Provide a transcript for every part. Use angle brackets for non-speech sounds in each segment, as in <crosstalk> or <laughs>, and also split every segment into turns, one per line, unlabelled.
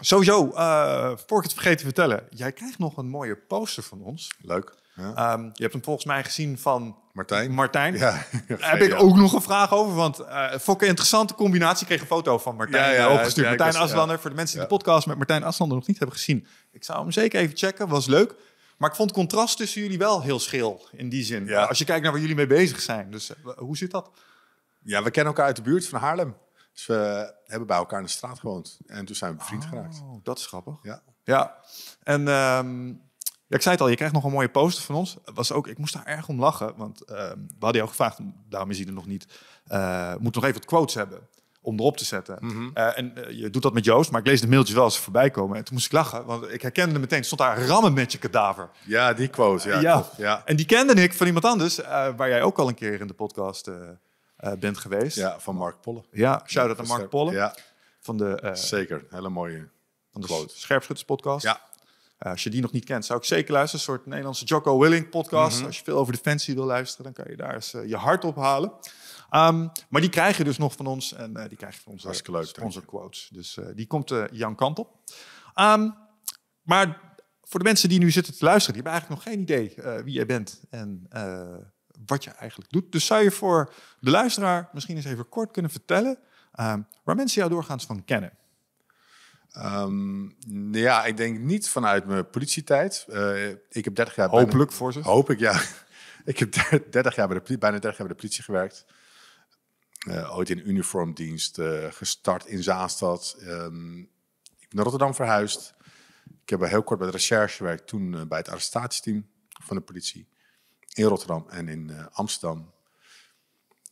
Sowieso, uh, voor ik het vergeten te vertellen, jij krijgt nog een mooie poster van ons. Leuk. Ja. Ehm, je hebt hem volgens mij gezien van Martijn. Martijn. Ja, <laughs> Daar heb ik ook nog een vraag over, want uh, vond ik een interessante combinatie. Ik kreeg een foto van Martijn ja, eh, opgestuurd. Martijn Aslander, voor de mensen die de podcast met Martijn Aslander nog niet hebben gezien. Ik zou hem zeker even checken, was leuk. Maar ik vond het contrast tussen jullie wel heel schil in die zin. Als je kijkt naar waar jullie mee bezig zijn. Dus hoe zit dat?
Ja, we kennen elkaar uit de buurt van Haarlem. Dus we hebben bij elkaar in de straat gewoond. En toen zijn we
vriend oh, geraakt. Dat is grappig. Ja. ja. En ehm, ja, ik zei het al, je krijgt nog een mooie poster van ons. Was ook, ik moest daar erg om lachen, want ehm, we hadden jou gevraagd, daarom is hij er nog niet. Uh, eh, moet nog even wat quotes hebben om erop te zetten. Mhm. Eh, en eh, je doet dat met Joost, maar ik lees de mailtjes wel als ze voorbij komen. En toen moest ik lachen, want ik herkende meteen, stond daar rammen met je kadaver. Ja, die quote, ja. ja. ja. En die kende ik van iemand anders, waar jij ook al een keer in de podcast eh, bent geweest. Ja, van Mark Pollen. Ja, shout-out aan Mark Pollen. Ja. Van de, eh, Zeker, hele mooie Van de Scherpschutterspodcast. Ja. Eh, als je die nog niet kent, zou ik zeker luisteren. Een soort Nederlandse Jocko Willing podcast. Mhm. Als je veel over defensie wil luisteren, dan kan je daar eens je hart op halen. Ehm, maar die krijg je dus nog van ons. En die krijg je van onze leuk, sponsor quotes. Dus die komt uh, Jan Kant op. Ehm, maar voor de mensen die nu zitten te luisteren, die hebben eigenlijk nog geen idee wie jij bent en wat je eigenlijk doet. Dus zou je voor de luisteraar misschien eens even kort kunnen vertellen ehm, waar mensen jou doorgaans van kennen?
Um, ja, ik denk niet vanuit mijn politietijd. Eh, ik heb 30 jaar. Hopelijk bijna, voor ze. Hoop ik, ja. <laughs> ik heb 30 jaar bij bijna 30 jaar bij de politie gewerkt. Eh, ooit in uniformdienst eh, gestart in Zaanstad. Ehm, ik ben naar Rotterdam verhuisd. Ik heb heel kort bij de recherche gewerkt, toen bij het arrestatieteam van de politie in Rotterdam en in eh, Amsterdam.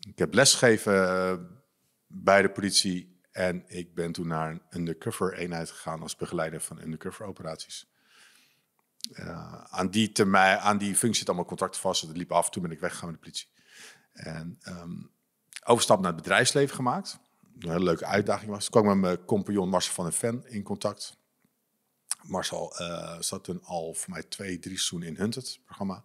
Ik heb lesgegeven eh, bij de politie en ik ben toen naar een undercover eenheid gegaan als begeleider van undercover operaties. Eh, aan, die termijn, aan die functie zit allemaal contracten vast. Dat dus liep af, toen ben ik weggegaan met de politie. En ehm, overstap naar het bedrijfsleven gemaakt. Een hele leuke uitdaging was. Ik kwam met mijn compagnon Marcel van den Ven in contact. Marcel zat toen al voor mij twee, drie seizoenen in Hunted programma.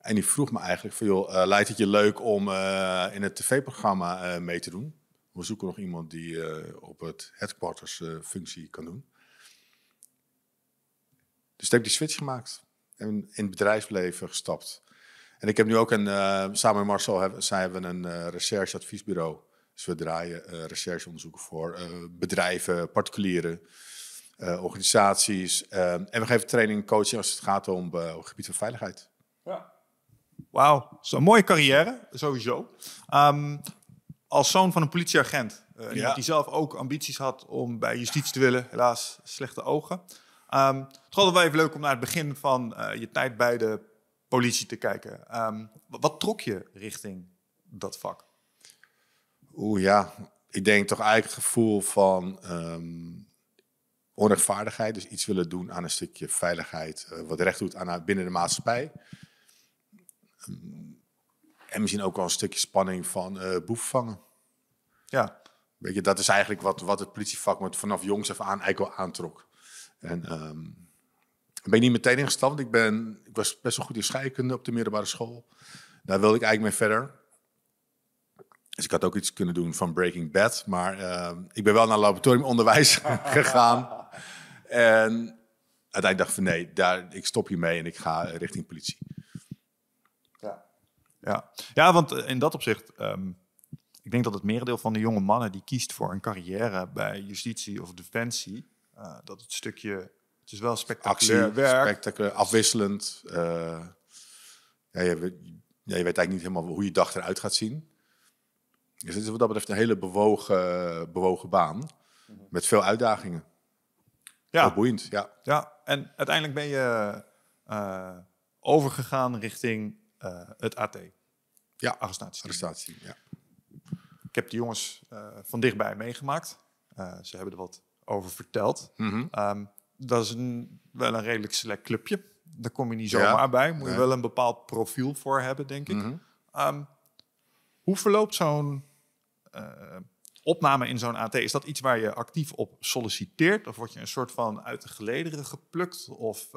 En die vroeg me eigenlijk van, joh, uh, lijkt het je leuk om eh, in het tv-programma eh, mee te doen? We zoeken nog iemand die op het headquarters functie kan doen. Dus ik heb die switch gemaakt en in het bedrijfsleven gestapt. En ik heb nu ook een, samen met Marcel zijn we een rechercheadviesbureau. Dus we draaien rechercheonderzoeken voor bedrijven, particulieren. organisaties. en we geven training en coaching als het gaat
om het gebied van veiligheid. Ja. Wauw, zo'n mooie carrière, sowieso. Ehm, als zoon van een politieagent, eh, die zelf ook ambities had om bij justitie te willen, helaas slechte ogen. Um, het was wel even leuk om naar het begin van eh, je tijd bij de politie te kijken. Ehm, wat trok je richting dat vak?
Oeh ja, ik denk toch eigenlijk het gevoel van um, onrechtvaardigheid. Dus iets willen doen aan een stukje veiligheid, eh, wat recht doet aan, binnen de maatschappij. Ehm, en misschien ook wel een stukje spanning van uh, boef vangen. Ja. Weet je, dat is eigenlijk wat, wat het politievak me vanaf jongs af aan eigenlijk al aantrok. En ehm, ben ik niet meteen ingestapt, ik, ben, ik was best wel goed in scheikunde op de middelbare school. Daar wilde ik eigenlijk mee verder. Dus ik had ook iets kunnen doen van Breaking Bad. Maar ehm, ik ben wel naar laboratoriumonderwijs <laughs> gegaan. En uiteindelijk dacht ik van nee, daar, ik stop hiermee
en ik ga eh, richting politie. Ja, ja want eh, in dat opzicht, ehm, ik denk dat het merendeel van de jonge mannen die kiest voor een carrière bij justitie of defensie, eh, dat het stukje, het is wel spectaculair werk. Spectaculair,
afwisselend. Eh, ja, je, weet, ja, je weet eigenlijk niet helemaal hoe je dag eruit gaat zien. Dus het is wat dat betreft een hele bewogen, bewogen baan mhm. met veel uitdagingen. Ja. Heel boeiend, ja.
Ja, en uiteindelijk ben je overgegaan richting eh, het AT. Ja, arrestatie. Arrestatie, ja. Ik heb de jongens eh, van dichtbij meegemaakt. Eh, ze hebben er wat over verteld. Mhm. Ehm, dat is wel een redelijk select clubje. Daar kom je niet zomaar bij. Moet je wel een bepaald profiel voor hebben, denk ik. Mhm. Ehm, hoe verloopt zo'n opname in zo'n AT? Is dat iets waar je actief op solliciteert? Of word je een soort van uit de gelederen geplukt? Of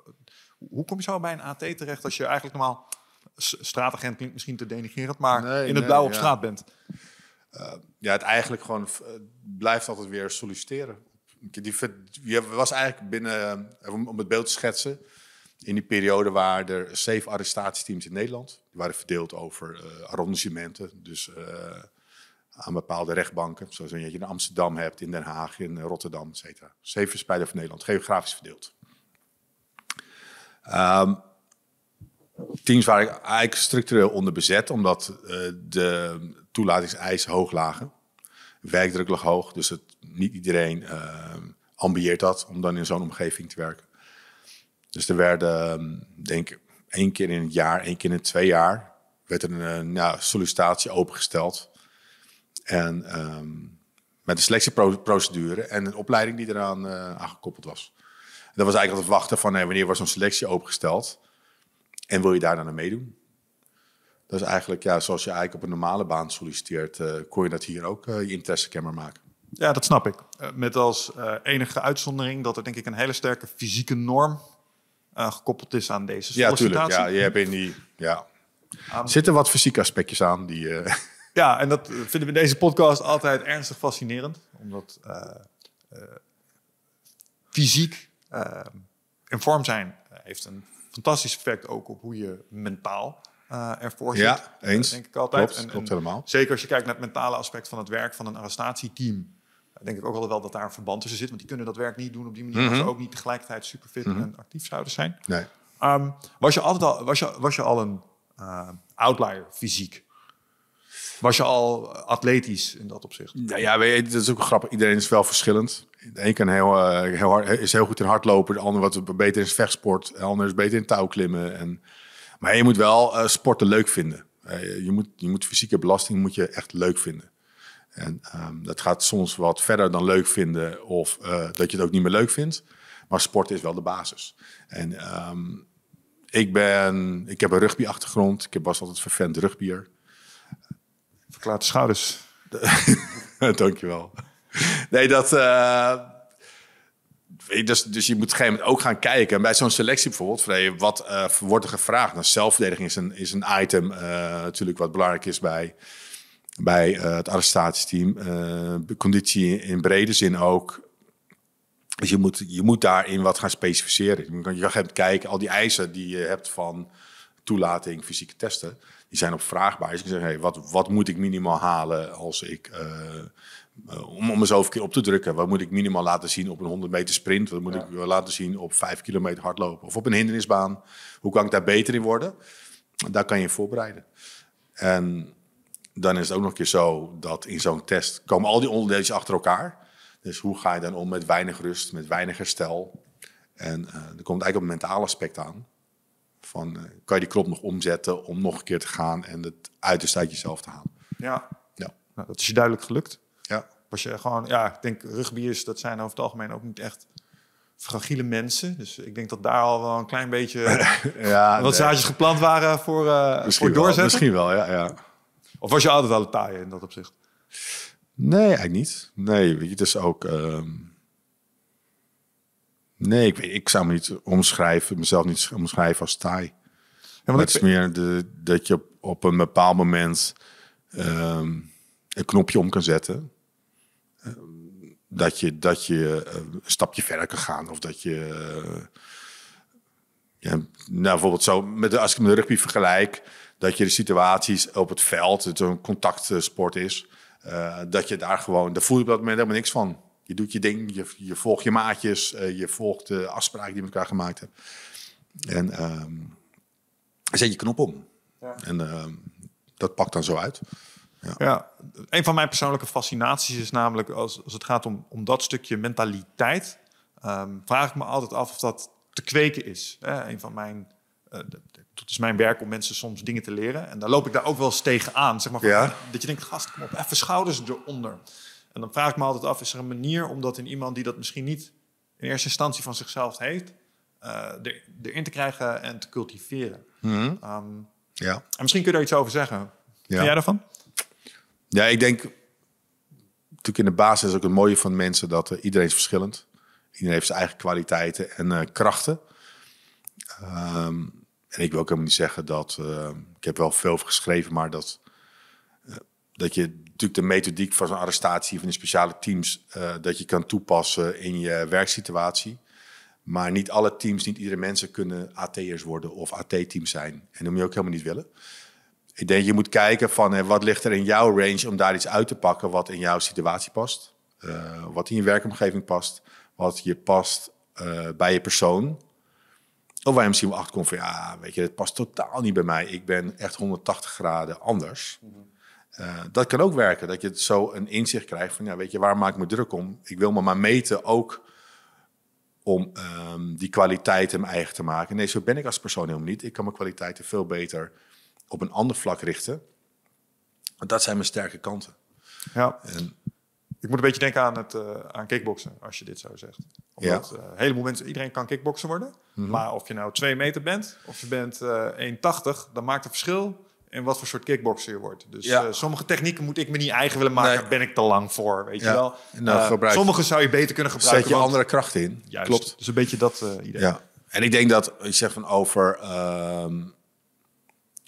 hoe kom je zo bij een AT terecht als je eigenlijk normaal straatagent klinkt misschien te denigrerend, maar in het blauw op straat
bent. Eh, ja, het eigenlijk gewoon eh, blijft altijd weer solliciteren. Die, je was eigenlijk binnen, eh, om het beeld te schetsen, in die periode waren er zeven arrestatieteams in Nederland. Die waren verdeeld over uh, dus aan bepaalde rechtbanken. Zoals je in Amsterdam hebt, in Den Haag, in Rotterdam, et cetera. Zeven van van Nederland, geografisch verdeeld. Ehm, teams waren eigenlijk structureel onderbezet, omdat eh, de toelatingseisen hoog lagen. Werkdruk lag hoog, dus niet iedereen uh, ambieert dat om dan in zo'n omgeving te werken. Dus er werden, ehm, denk ik, één keer in het jaar, één keer in twee jaar, werd er een eh, nou, sollicitatie opengesteld. En ehm, met een selectieprocedure en een opleiding die eraan uh, aangekoppeld was. dat was eigenlijk altijd wachten van wanneer was zo'n selectie opengesteld. En wil je daar dan aan meedoen? Dat is eigenlijk, ja, zoals je eigenlijk op een normale baan solliciteert, uh, kon je dat hier ook uh, je interessekamer maken.
Ja, dat snap ik. Eh, met als enige uitzondering dat er denk ik een hele sterke fysieke norm gekoppeld is aan deze sollicitatie. Ja, tuurlijk. Ja, je hebt in die, ja.
Zitten wat fysieke aspectjes aan die... <laughs>
Ja, en dat vinden we in deze podcast altijd ernstig fascinerend. Omdat fysiek uh, in vorm zijn heeft een fantastisch effect ook op hoe je mentaal eh, ervoor zit. Ja, eens. denk ik altijd. Klopt, en, klopt helemaal. Zeker als je kijkt naar het mentale aspect van het werk van een arrestatieteam. Denk ik ook wel dat daar een verband tussen zit. Want die kunnen dat werk niet doen op die manier. Mm als ze ook niet tegelijkertijd super fit mhm. en actief zouden zijn. Nee. Ehm, was, je altijd al, was, je, was je al een eh, outlier fysiek? Was je al atletisch in dat opzicht? Nou ja,
weet je, dat is ook grappig. Iedereen is wel verschillend. De een kan heel, eh, heel hard, is heel goed in hardlopen, de ander wat beter in vechtsport, de ander is beter in touwklimmen. En... Maar je moet wel eh, sporten leuk vinden. Eh, je, moet, je moet fysieke belasting moet je echt leuk vinden. En ehm, dat gaat soms wat verder dan leuk vinden of dat je het ook niet meer leuk vindt. Maar sport is wel de basis. En ehm, ik, ben, ik heb een rugbyachtergrond. Ik was altijd vervent rugbier geklaarde schouders. <laughs> Dankjewel. Nee, dat. Uh, dus, dus je moet op een gegeven moment ook gaan kijken. En bij zo'n selectie bijvoorbeeld, wat eh, wordt er gevraagd? Nou, zelfverdediging is een, is een item eh, natuurlijk wat belangrijk is bij, bij het arrestatieteam. conditie in brede zin ook. Dus je moet, je moet daarin wat gaan specificeren. Je kan, gaan kijken, al die eisen die je hebt van toelating, fysieke testen die zijn op vraagbaar. bij. Ze hey, wat, wat moet ik minimaal halen als ik... Uh, om, om een keer op te drukken. Wat moet ik minimaal laten zien op een 100 meter sprint? Wat moet ik eh, laten zien op 5 kilometer hardlopen? Of op een hindernisbaan? Hoe kan ik daar beter in worden? Daar kan je voorbereiden. En dan is het ook nog een keer zo dat in zo'n test komen al die onderdelen achter elkaar. Dus hoe ga je dan om met weinig rust, met weinig herstel? En uh, er komt eigenlijk het mentale aspect aan. Van, eh, kan je die knop nog omzetten om nog een keer te gaan en het uit de uit jezelf te halen.
Ja, ja. Nou, dat is je duidelijk gelukt. Ja. Was je gewoon, ja, ik denk rugbiers, dat zijn over het algemeen ook niet echt fragiele mensen. Dus ik denk dat daar al wel een klein beetje <laughs> <laughs> ja, wat zaadjes geplant waren voor, uh, voor doorzetten. Wel, misschien wel, ja, ja. Of was je altijd al een in dat opzicht?
Nee, eigenlijk niet. Nee, weet je, het is ook... Ehm, Nee, ik, ik zou me niet omschrijven, mezelf niet omschrijven als taai. Ja, het is meer dat je op, een bepaald moment ehm, een knopje om kan zetten. Ehm, dat je, dat je eh, een stapje verder kan gaan. Of dat je... Eh, ja, nou, bijvoorbeeld zo, met, als ik met rugby vergelijk... dat je de situaties op het veld, het een contactsport is... Eh, dat je daar gewoon... Daar voel je op dat moment helemaal niks van. Je doet je ding, je, volgt je maatjes, eh, je volgt de afspraken die je met elkaar gemaakt hebt. En ehm, zet je knop om. Ja. En ehm, dat pakt dan zo uit.
Ja. ja. een van mijn persoonlijke fascinaties is namelijk als, als het gaat om, om dat stukje mentaliteit, ehm, vraag ik me altijd af of dat te kweken is. Eh, een van mijn, eh, het is mijn werk om mensen soms dingen te leren en daar loop ik daar ook wel eens tegen aan. Zeg maar, Dat je denkt, gast, kom op, even schouders eronder. En dan vraag ik me altijd af, is er een manier om dat in iemand die dat misschien niet in eerste instantie van zichzelf heeft, eh, er, erin te krijgen en te cultiveren? Mhm. Ehm, ja. En misschien kun je daar iets over zeggen. Ja. Vind jij daarvan?
Ja, ik denk natuurlijk in de basis is ook het mooie van mensen dat eh, iedereen is verschillend. Iedereen heeft zijn eigen kwaliteiten en eh, krachten. Ehm, en ik wil ook helemaal niet zeggen dat. ik heb wel veel geschreven, maar dat dat je natuurlijk de methodiek van zo'n arrestatie van de speciale teams, eh, dat je kan toepassen in je werksituatie. Maar niet alle teams, niet iedere mensen kunnen AT'ers worden of AT-teams zijn. En dat moet je ook helemaal niet willen. Ik denk, je moet kijken van hè, wat ligt er in jouw range om daar iets uit te pakken wat in jouw situatie past. Eh, wat in je werkomgeving past. Wat je past eh, bij je persoon. Of waar je misschien wel achterkomt van, ja, weet je, dat past totaal niet bij mij. Ik ben echt 180 graden anders. Mm eh, dat kan ook werken, dat je zo een inzicht krijgt van, ja, weet je, waar maak ik me druk om? Ik wil me maar meten ook om ehm, die kwaliteit hem eigen te maken. Nee, zo ben ik als persoon helemaal niet. Ik kan mijn kwaliteiten veel beter op een ander vlak richten. dat zijn mijn sterke
kanten. Ja. En, ik moet een beetje denken aan, het, eh, aan kickboksen, als je dit zo zegt. Omdat ja. uh, eh, mensen, iedereen kan kickboksen worden. Mhm. Maar of je nou twee meter bent, of je bent uh, 1,80, dan maakt het verschil en wat voor soort kickboxer je wordt. Dus eh, sommige technieken moet ik me niet eigen willen maken. Daar ben ik te lang voor, weet je wel. Eh, eh, sommige zou je beter kunnen gebruiken. Zet je andere krachten in. Klopt. Dus een beetje dat idee. Ja. En ik denk dat, je zegt van over
ehm,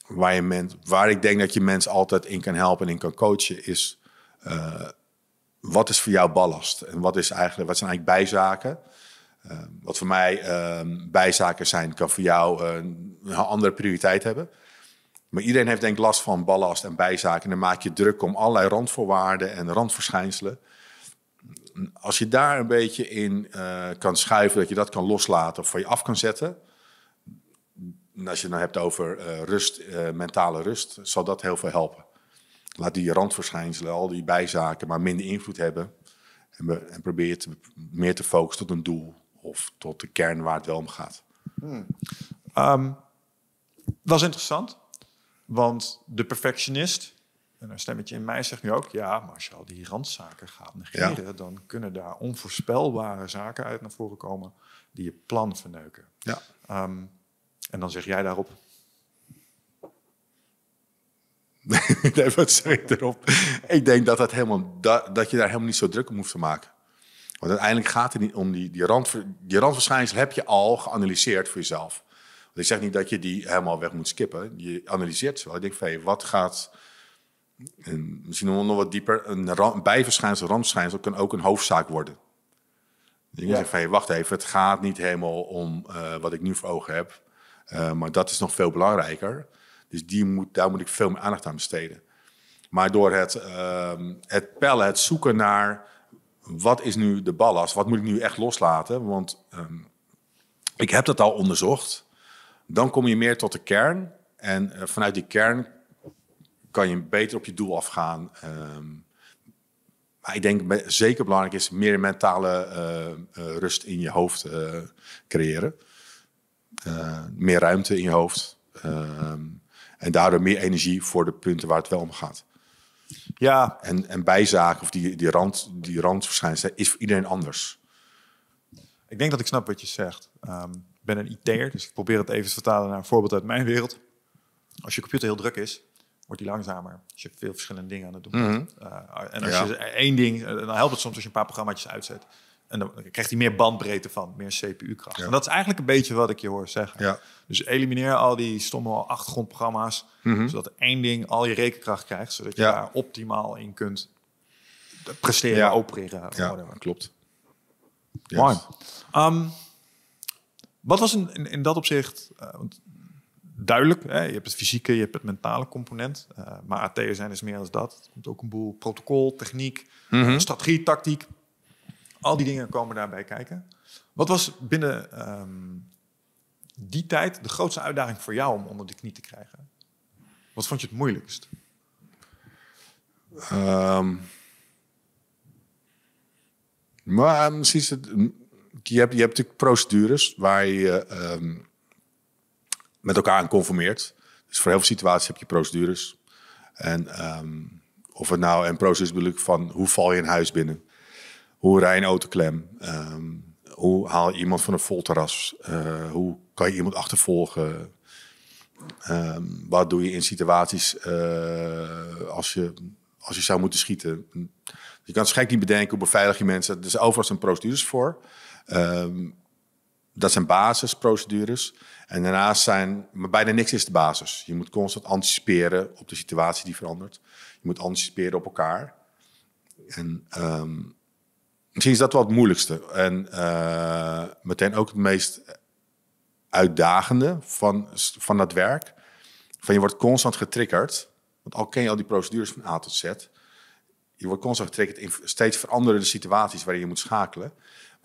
waar, je mens, waar ik denk dat je mensen altijd in kan helpen en in kan coachen, is wat is voor jou ballast? En wat, is eigenlijk, wat zijn eigenlijk bijzaken? wat voor mij ehm, bijzaken zijn, kan voor jou een andere prioriteit hebben. Maar iedereen heeft denk ik last van ballast en bijzaken. En dan maak je druk om allerlei randvoorwaarden en randverschijnselen. Als je daar een beetje in eh, kan schuiven, dat je dat kan loslaten of van je af kan zetten. als je het dan hebt over eh, rust, eh, mentale rust, zal dat heel veel helpen. Laat die randverschijnselen, al die bijzaken, maar minder invloed hebben. En, probeer meer
te focussen tot een doel of tot de kern waar het wel om gaat. Hmm. Ehm, dat is interessant. Want de perfectionist, en een stemmetje in mij zegt nu ook, ja, maar als je al die randzaken gaat negeren, dan kunnen daar onvoorspelbare zaken uit naar voren komen die je plan verneuken. Ja. Ehm, en dan zeg jij daarop. <laughs> nee, wat zeg ik
erop? ik denk dat, dat, helemaal, dat, dat je daar helemaal niet zo druk om hoeft te maken. Want uiteindelijk gaat het niet om die, die, rand, die randverschijnsel heb je al geanalyseerd voor jezelf ik zeg niet dat je die helemaal weg moet skippen. Je analyseert ze wel. Ik denk van, wat gaat... En misschien nog wat dieper. Een, ram, een bijverschijnsel, randverschijnsel kan ook een hoofdzaak worden. Je ja. zeg van, wacht even. Het gaat niet helemaal om eh, wat ik nu voor ogen heb. Eh, maar dat is nog veel belangrijker. Dus die moet, daar moet ik veel meer aandacht aan besteden. Maar door het, ehm, het pellen, het zoeken naar wat is nu de ballast? Wat moet ik nu echt loslaten? Want ehm, ik heb dat al onderzocht dan kom je meer tot de kern. En eh, vanuit die kern kan je beter op je doel afgaan. Ehm, maar ik denk zeker belangrijk is meer mentale eh, eh, rust in je hoofd creëren. meer ruimte in je hoofd. Ehm, en daardoor meer energie voor de punten waar het wel om gaat. Ja. En, en bijzaken of die, die, rand, die randverschijnselen is voor iedereen anders.
Ik denk dat ik snap wat je zegt. Um, ben een IT'er, dus ik probeer het even te vertalen naar een voorbeeld uit mijn wereld. Als je computer heel druk is, wordt die langzamer. Als je veel verschillende dingen aan het doen mhm. eh, en als je één ding, eh, dan helpt het soms als je een paar programma's uitzet. En dan krijgt hij meer bandbreedte van, meer CPU-kracht. En dat is eigenlijk een beetje wat ik je hoor zeggen. Ja. Dus elimineer al die stomme achtergrondprogramma's, mhm. zodat één ding al je rekenkracht krijgt, zodat je daar optimaal in kunt presteren, opereren. Ja, klopt. Mooi. Ehm, wat was in, in, dat opzicht eh, duidelijk? Hè? Je hebt het fysieke, je hebt het mentale component. Eh, maar AT'er zijn is meer dan dat. Het komt ook een boel protocol, techniek, mm strategie, tactiek. Al die dingen komen daarbij kijken. Wat was binnen ehm, die tijd de grootste uitdaging voor jou om onder de knie te krijgen? Wat vond je het moeilijkst?
Um, maar misschien is het je, hebt, je hebt natuurlijk procedures waar je ehm, met elkaar aan conformeert. Dus voor heel veel situaties heb je procedures. En ehm, of het nou een proces bedoel ik van hoe val je een huis binnen? Hoe rij je een autoklem? Um, ehm, hoe haal je iemand van een vol terras? Eh, hoe kan je iemand achtervolgen? wat doe je in situaties eh, als, je, als je zou moeten schieten? Je kan het niet bedenken, hoe beveilig je mensen? Er zijn overigens procedures voor. Ehm, dat zijn basisprocedures. En daarnaast zijn, maar bijna niks is de basis. Je moet constant anticiperen op de situatie die verandert. Je moet anticiperen op elkaar. En ehm, misschien is dat wel het moeilijkste. En eh, meteen ook het meest uitdagende van, van dat werk. Van je wordt constant getriggerd. Want al ken je al die procedures van A tot Z. Je wordt constant getriggerd in steeds veranderende situaties waarin je moet schakelen.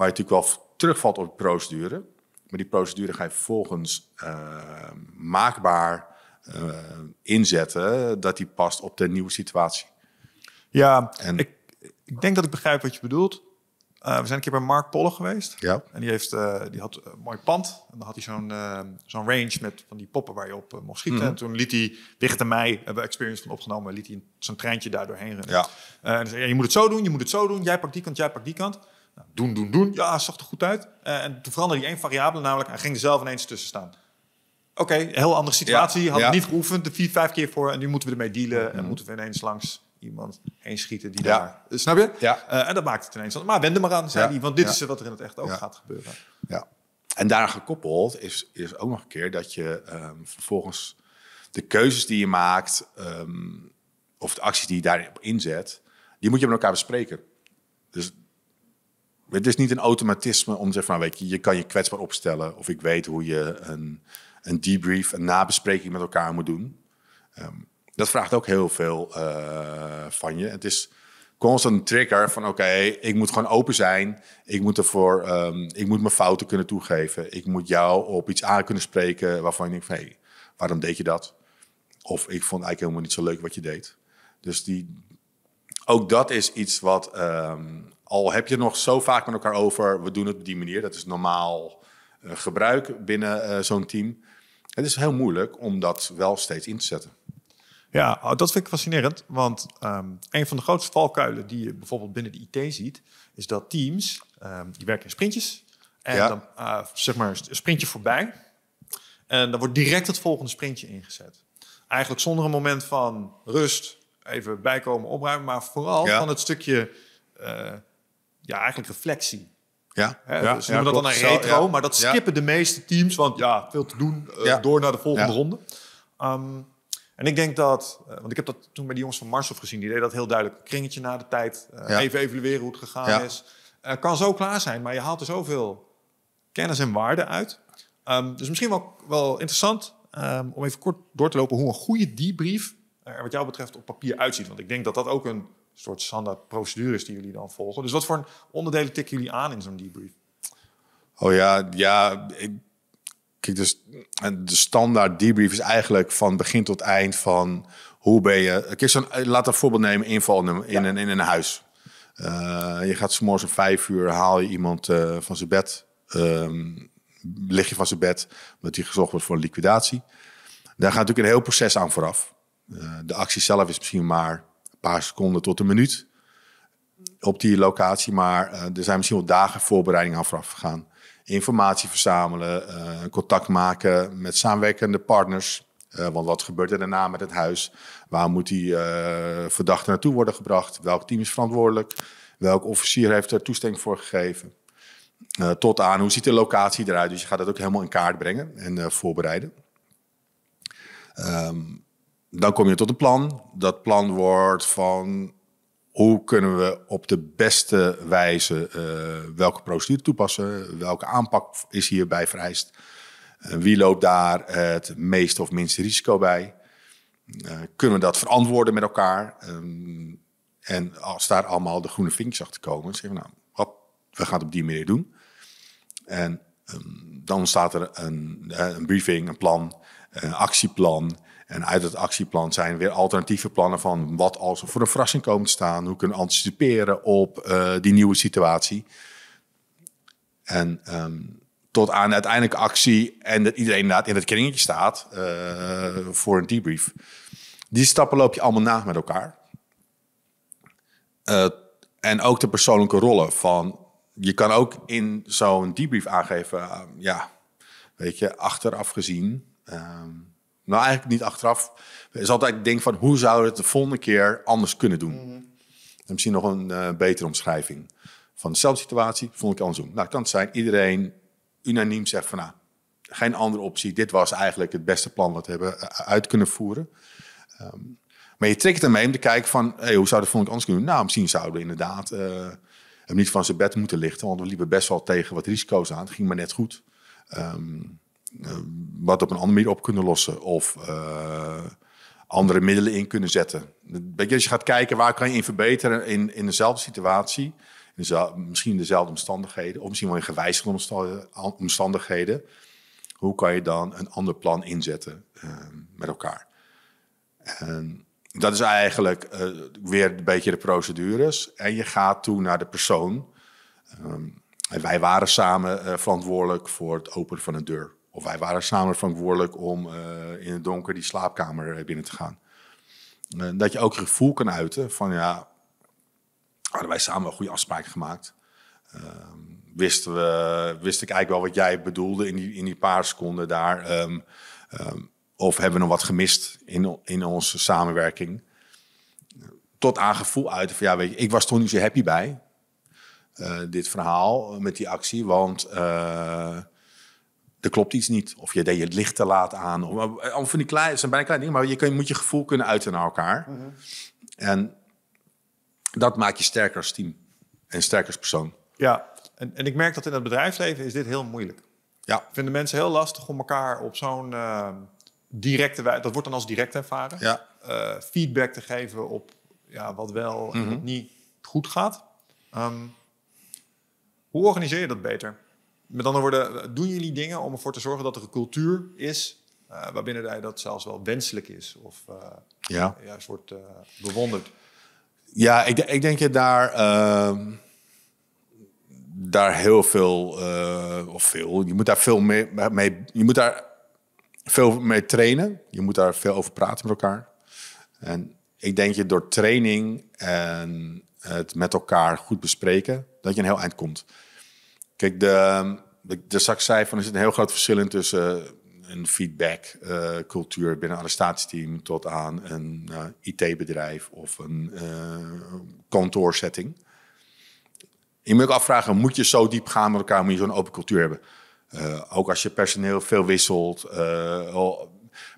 Waar je natuurlijk wel terugvalt op de procedure. Maar die procedure ga je vervolgens eh, maakbaar eh, inzetten dat die past op de nieuwe situatie.
Ja, en, ik, ik denk dat ik begrijp wat je bedoelt. Eh, we zijn een keer bij Mark Pollen geweest. Ja. En die, heeft, die had een mooi pand. En dan had hij zo'n zo'n range met van die poppen waar je op mocht schieten. Mhm. En toen liet hij, dichter mij hebben we experience van opgenomen, liet hij zo'n treintje daar doorheen rennen. Ja. en zei, ja, je moet het zo doen, je moet het zo doen. Jij pakt die kant, jij pakt die kant doen, doen, doen. Ja, zag er goed uit. Eh, en toen veranderde die één variabele, namelijk en ging er zelf ineens tussen staan. Oké, heel andere situatie. Had niet geoefend, de vier, vijf keer voor. En nu moeten we ermee dealen. En moeten we ineens langs iemand heen schieten die ja. daar... Snap je? Ja. Eh, en dat maakt het ineens Maar wend er maar aan, zei hij. Want dit is wat er in het echt ook gaat
gebeuren. Ja. En daaraan gekoppeld is, is ook nog een keer dat je ehm, vervolgens de keuzes die je maakt... Ehm, of de acties die je daarin inzet, die moet je met elkaar bespreken. Dus het is niet een automatisme om zeg maar, weet je, je kan je kwetsbaar opstellen. Of ik weet hoe je een, een debrief, een nabespreking met elkaar moet doen. Ehm, dat vraagt ook heel veel eh, van je. Het is constant een trigger van oké, ik moet gewoon open zijn. Ik moet ervoor, ehm, ik moet mijn fouten kunnen toegeven. Ik moet jou op iets aan kunnen spreken waarvan je denkt van hé, hey, waarom deed je dat? Of ik vond eigenlijk helemaal niet zo leuk wat je deed. Dus die, ook dat is iets wat ehm, al heb je nog zo vaak met elkaar over, we doen het op die manier, dat is normaal eh, gebruik binnen eh, zo'n team. Het is
heel moeilijk om dat wel steeds in te zetten. Ja, oh, dat vind ik fascinerend, want ehm, een van de grootste valkuilen die je bijvoorbeeld binnen de IT ziet, is dat teams, ehm, die werken in sprintjes, en dan eh, zeg maar een sprintje voorbij, en dan wordt direct het volgende sprintje ingezet. Eigenlijk zonder een moment van rust, even bijkomen, opruimen, maar vooral van het stukje ja, eigenlijk reflectie. Ja, ze dus noemen dat dan een retro, maar dat skippen de meeste teams, want ja, veel te doen, eh, door naar de volgende ronde. Ehm, en ik denk dat, eh, want ik heb dat toen bij die jongens van Marshof gezien, die deden dat heel duidelijk. Een kringetje na de tijd, eh, even evalueren hoe het gegaan is. Uh, kan zo klaar zijn, maar je haalt er zoveel kennis en waarde uit. Ehm, dus misschien wel, wel interessant ehm, om even kort door te lopen hoe een goede debrief er wat jou betreft op papier uitziet. Want ik denk dat dat ook een soort standaard procedures die jullie dan volgen. Dus wat voor onderdelen tikken jullie aan in zo'n debrief?
Oh ja, ja. Ik, kijk, dus de standaard debrief is eigenlijk van begin tot eind van hoe ben je. Kijk, zo'n eh, laat een voorbeeld nemen: inval in, een, in, een, huis. Eh, je gaat s'morgens om vijf uur haal je iemand eh, van zijn bed. Um, lig je van zijn bed, omdat hij gezocht wordt voor een liquidatie. Daar gaat natuurlijk een heel proces aan vooraf. de actie zelf is misschien maar paar seconden tot een minuut op die locatie. Maar eh, er zijn misschien wel dagen voorbereiding aan vooraf gegaan. Informatie verzamelen, eh, contact maken met samenwerkende partners. Eh, want wat gebeurt er daarna met het huis? Waar moet die verdachte naartoe worden gebracht? Welk team is verantwoordelijk? Welk officier heeft er toestemming voor gegeven? tot aan hoe ziet de locatie eruit? Dus je gaat dat ook helemaal in kaart brengen en voorbereiden. Ehm, dan kom je tot een plan. Dat plan wordt van hoe kunnen we op de beste wijze eh, welke procedure toepassen, welke aanpak is hierbij vereist, eh, wie loopt daar het meeste of minste risico bij, eh, kunnen we dat verantwoorden met elkaar ehm, en als daar allemaal de groene vinkjes achter komen, zeggen we nou, wat, we gaan het op die manier doen. En ehm, dan staat er een, een briefing, een plan eh, actieplan. En uit het actieplan zijn weer alternatieve plannen van wat als er voor een verrassing komen te staan. Hoe kunnen we anticiperen op eh, die nieuwe situatie. En ehm, tot aan uiteindelijke actie en dat iedereen inderdaad in het kringetje staat eh, voor een debrief. Die stappen loop je allemaal na met elkaar. en ook de persoonlijke rollen van... Je kan ook in zo'n debrief aangeven, ehm, ja, weet je, achteraf gezien Um, nou, eigenlijk niet achteraf. Het is altijd denk van hoe zouden we het de volgende keer anders kunnen doen? Mhm. misschien nog een eh, betere omschrijving. Van dezelfde situatie, vond ik anders doen. Nou, kan het zijn, iedereen unaniem zegt van nou, geen andere optie. Dit was eigenlijk het beste plan wat we hebben eh, eh, uit kunnen voeren. Ehm, maar je trekt ermee om te kijken van, hey, hoe zou dat vond ik anders kunnen doen? Nou, misschien zouden we inderdaad hem niet van zijn bed moeten lichten. Want we liepen best wel tegen wat risico's aan. Het ging maar net goed. Ehm, eh, wat op een andere manier op kunnen lossen. Of eh, andere middelen in kunnen zetten. Beetje als je gaat kijken waar kan je in verbeteren in, in dezelfde situatie, misschien in dezelfde omstandigheden, of misschien wel in gewijzigde omstandigheden. Hoe kan je dan een ander plan inzetten eh, met elkaar? dat is eigenlijk weer een beetje de procedures. En je gaat toe naar de persoon. Ehm, en wij waren samen verantwoordelijk voor het openen van een deur wij waren samen verantwoordelijk om eh, in het donker die slaapkamer eh, binnen te gaan. Eh, dat je ook je gevoel kan uiten van ja, hadden wij samen wel goede afspraken gemaakt. Ehm, wisten we, wist ik eigenlijk wel wat jij bedoelde in die, in die paar seconden daar. Ehm, ehm, of hebben we nog wat gemist in, in onze samenwerking? Tot aan gevoel uit van ja, weet je, ik was toch niet zo happy bij dit verhaal met die actie. Want er klopt iets niet. Of je deed je het licht te laat aan. Of, of eh, van die kleine, zijn bijna kleine dingen, maar je moet je gevoel kunnen uiten naar elkaar. Mhm. En dat maakt je sterker als team en sterker als persoon.
Ja, en, en ik merk dat in het bedrijfsleven is dit heel moeilijk. Ja. Vinden mensen heel lastig om elkaar op zo'n eh, directe wijze, dat wordt dan als direct ervaren, ja. Eh, feedback te geven op ja, wat wel en mhm. wat niet goed gaat. Ehm, hoe organiseer je dat beter? Met andere woorden, doen jullie dingen om ervoor te zorgen dat er een cultuur is eh, waarbinnen dat zelfs wel wenselijk is of eh, ja. juist wordt uh, bewonderd?
Ja, ik, ik denk je daar, ehm, daar heel veel, of veel, je moet daar veel mee, mee, je moet daar veel mee trainen. Je moet daar veel over praten met elkaar. En ik denk je door training en het met elkaar goed bespreken, dat je een heel eind komt. Kijk, de, de, de zei van, er zit een heel groot verschil in tussen eh, een feedbackcultuur eh, cultuur binnen een arrestatieteam tot aan een eh, IT-bedrijf of een uh, kantoorsetting. Je moet ook afvragen, moet je zo diep gaan met elkaar, moet je zo'n open cultuur hebben? ook als je personeel veel wisselt.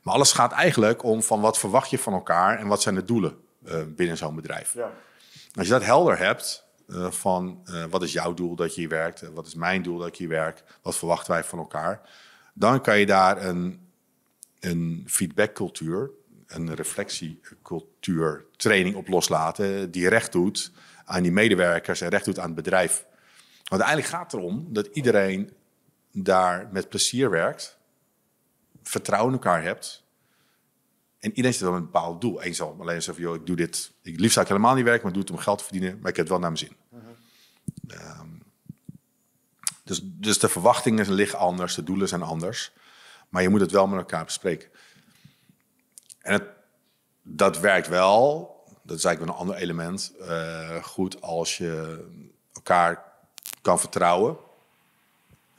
maar alles gaat eigenlijk om van wat verwacht je van elkaar en wat zijn de doelen binnen zo'n bedrijf. Ja. Als je dat helder hebt, eh, van eh, wat is jouw doel dat je hier werkt, eh, wat is mijn doel dat ik hier werk, wat verwachten wij van elkaar. Dan kan je daar een, een feedbackcultuur, een reflectiecultuur training op loslaten, die recht doet aan die medewerkers en recht doet aan het bedrijf. Want eigenlijk gaat het erom dat iedereen daar met plezier werkt, vertrouwen in elkaar hebt en iedereen zit wel een bepaald doel. Eén zal alleen zeggen, joh, ik doe dit. Ik liefst zou ik helemaal niet werken, maar ik doe het om geld te verdienen. Maar ik heb het wel naar mijn zin. Ehm, dus, dus de verwachtingen liggen anders, de doelen zijn anders. Maar je moet het wel met elkaar bespreken. En het, dat werkt wel, dat is eigenlijk een ander element, eh, goed als je elkaar kan vertrouwen.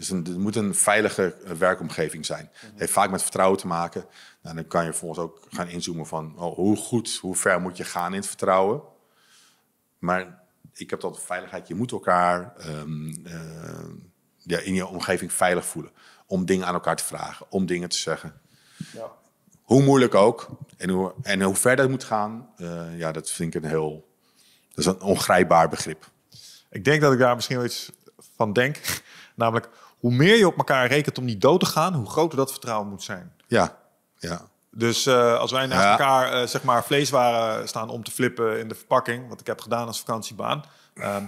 Dus een, het moet een veilige eh, werkomgeving zijn. Het mhm. heeft vaak met vertrouwen te maken. Nou, dan kan je vervolgens ook gaan inzoomen van oh, hoe goed, hoe ver moet je gaan in het vertrouwen. Maar ik heb dat veiligheid. Je moet elkaar ehm, eh, ja, in je omgeving veilig voelen. Om dingen aan elkaar te vragen, om dingen te zeggen. Ja. Hoe moeilijk ook en hoe, en hoe ver dat moet gaan, eh, ja, dat vind ik een heel. Dat is een
ongrijpbaar begrip. Ik denk dat ik daar misschien wel iets van denk. <laughs> Namelijk, hoe meer je op elkaar rekent om niet dood te gaan, hoe groter dat vertrouwen moet zijn. Ja, ja. Dus eh, als wij naast elkaar eh, zeg maar vleeswaren eh, staan om te flippen in de verpakking, wat ik heb gedaan als vakantiebaan. Ehm,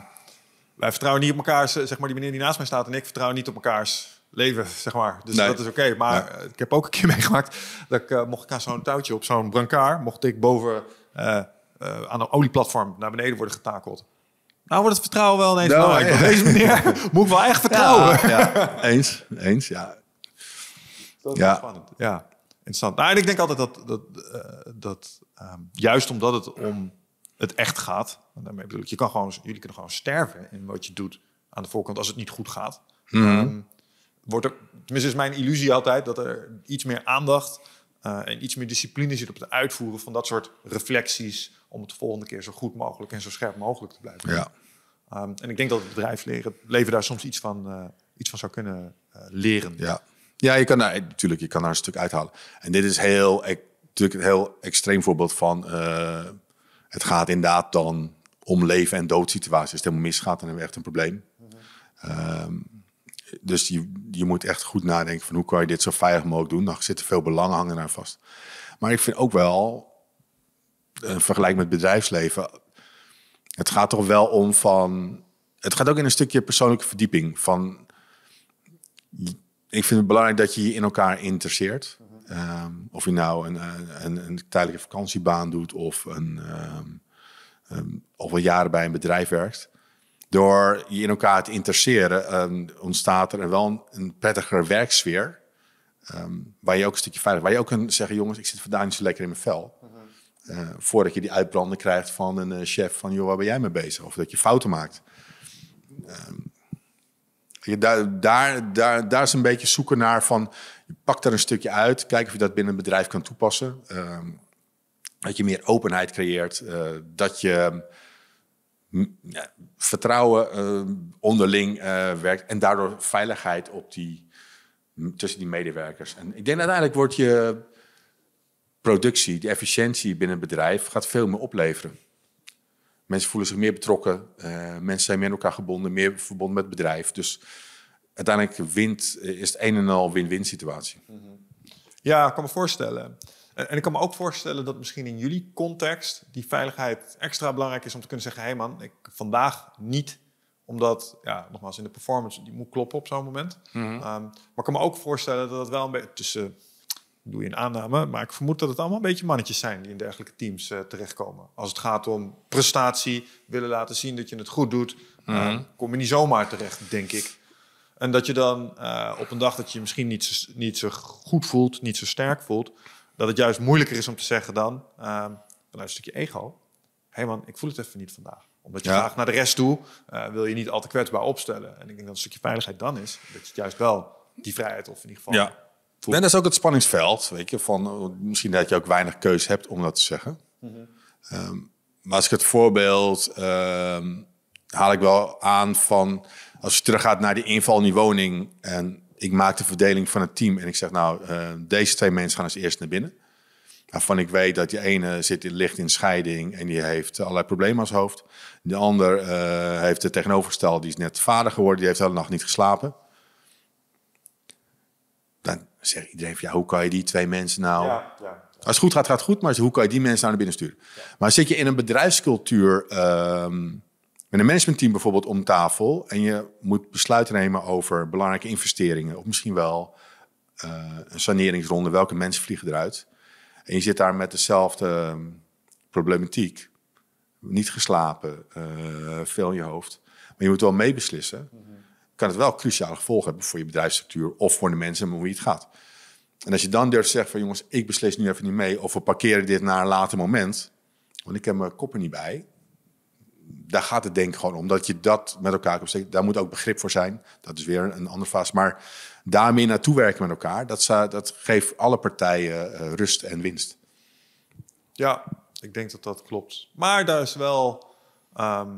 wij vertrouwen niet op mekaar, zeg maar die meneer die naast mij staat en ik vertrouwen niet op elkaars leven, zeg maar. Dus dat is oké. Maar ik heb ook een keer <laughs> meegemaakt dat ik, mocht ik aan zo'n touwtje op zo'n brancard, mocht ik boven aan een olieplatform naar beneden worden getakeld. Nou wordt het vertrouwen wel ineens nou, belangrijk. Ja. deze <laughs> moet ik wel echt vertrouwen. Ja, Eens, eens, ja. Dat is ja. spannend. Ja, interessant. Nou, ik denk altijd dat, dat, eh, dat ehm, juist omdat het om het echt gaat. Daarmee bedoel ik, je kan gewoon, jullie kunnen gewoon sterven in wat je doet aan de voorkant als het niet goed gaat. Mhm. Ehm, wordt er, tenminste is mijn illusie altijd dat er iets meer aandacht eh, en iets meer discipline zit op het uitvoeren van dat soort reflecties om het volgende keer zo goed mogelijk en zo scherp mogelijk te blijven Ja. Ehm, en ik denk dat het bedrijfsleven daar soms iets van, eh, iets van zou kunnen
eh, leren. Ja, ja je kan daar, natuurlijk, eh, je kan daar een stuk uithalen. En dit is heel, e-, natuurlijk een heel extreem voorbeeld van... het gaat inderdaad dan om leven- en doodsituaties. Als het helemaal misgaat, dan hebben we echt een probleem. Ehm, dus je, je moet echt goed nadenken van hoe kan je dit zo veilig mogelijk doen. Dan nou, zitten veel belangen hangen daar vast. Maar ik vind ook wel, een eh, vergelijk met bedrijfsleven. Het gaat toch wel om van. Het gaat ook in een stukje persoonlijke verdieping. Van, ik vind het belangrijk dat je je in elkaar interesseert. Ehm, of je nou een, eh, een, een, tijdelijke vakantiebaan doet of, een, um, of al jaren bij een bedrijf werkt. Door je in elkaar te interesseren ontstaat er wel een, een prettiger werksfeer. waar je ook een stukje veilig, waar je ook kunt zeggen: jongens, ik zit vandaag niet zo lekker in mijn vel. Eh, voordat je die uitbranden krijgt van een eh, chef van, joh, waar ben jij mee bezig? Of dat je fouten maakt. Ehm, daar, daar, daar, daar is een beetje zoeken naar van, je pakt er een stukje uit, kijk of je dat binnen een bedrijf kan toepassen. Ehm, dat je meer openheid creëert, eh, dat je mm, ja, vertrouwen onderling werkt en daardoor veiligheid op die, tussen die medewerkers. En ik denk uiteindelijk wordt je productie, de efficiëntie binnen het bedrijf gaat veel meer opleveren. Mensen voelen zich meer betrokken, uh, mensen zijn meer aan elkaar gebonden, meer verbonden met het bedrijf. Dus uiteindelijk wint, eh, is het een en al win-win situatie. Mhm.
Ja, ik kan me voorstellen. En ik kan me ook voorstellen dat misschien in jullie context die veiligheid extra belangrijk is om te kunnen zeggen: hé hey man, ik vandaag niet, omdat, ja, nogmaals, in de performance die moet kloppen op zo'n moment. Mhm. Ehm, maar ik kan me ook voorstellen dat dat wel een beetje tussen doe je een aanname, maar ik vermoed dat het allemaal een beetje mannetjes zijn die in dergelijke teams eh, terechtkomen. Als het gaat om prestatie, willen laten zien dat je het goed doet, eh, mhm. kom je niet zomaar terecht, denk ik. En dat je dan eh, op een dag dat je je misschien niet zo, niet zo goed voelt, niet zo sterk voelt, dat het juist moeilijker is om te zeggen dan, vanuit een stukje ego, hé hey man, ik voel het even niet vandaag omdat je graag naar de rest toe wil je niet al te kwetsbaar opstellen. En ik denk dat een stukje veiligheid dan is dat je juist wel die vrijheid, of in ieder
geval ja. En dat is ook het spanningsveld. Weet je, van, oh, misschien dat je ook weinig keus hebt om dat te zeggen. Mhm. Ehm, maar als ik het voorbeeld ehm, haal ik wel aan van... als je teruggaat naar die inval in die woning... en ik maak de verdeling van het team en ik zeg nou... Ehm, deze twee mensen gaan als eerste naar binnen. Waarvan ik weet dat die ene zit in, ligt in scheiding en die heeft allerlei problemen als hoofd. De ander eh, heeft het tegenovergestelde, die is net vader geworden, die heeft de hele nacht niet geslapen zegt iedereen van ja, hoe kan je die twee mensen nou... Ja, ja, Als het goed gaat, gaat het goed, maar hoe kan je die mensen nou naar binnen sturen? Maar zit je in een bedrijfscultuur ehm, met een managementteam bijvoorbeeld om tafel en je moet besluiten nemen over belangrijke investeringen of misschien wel eh, een saneringsronde, welke mensen vliegen eruit? En je zit daar met dezelfde ehm, problematiek, niet geslapen, eh, veel in je hoofd, maar je moet wel meebeslissen. Mm kan het wel cruciale gevolgen hebben voor je bedrijfsstructuur of voor de mensen om wie het gaat. En als je dan durft te zeggen van jongens, ik beslis nu even niet mee of we parkeren dit naar een later moment, want ik heb mijn kop er niet bij. Daar gaat het denk ik gewoon om, dat je dat met elkaar zegt, Daar moet ook begrip voor zijn. Dat is weer een andere fase. Maar daarmee naartoe werken met elkaar, dat, dat geeft alle partijen eh, rust en winst.
Ja, ik denk dat dat klopt. Maar daar is wel ehm,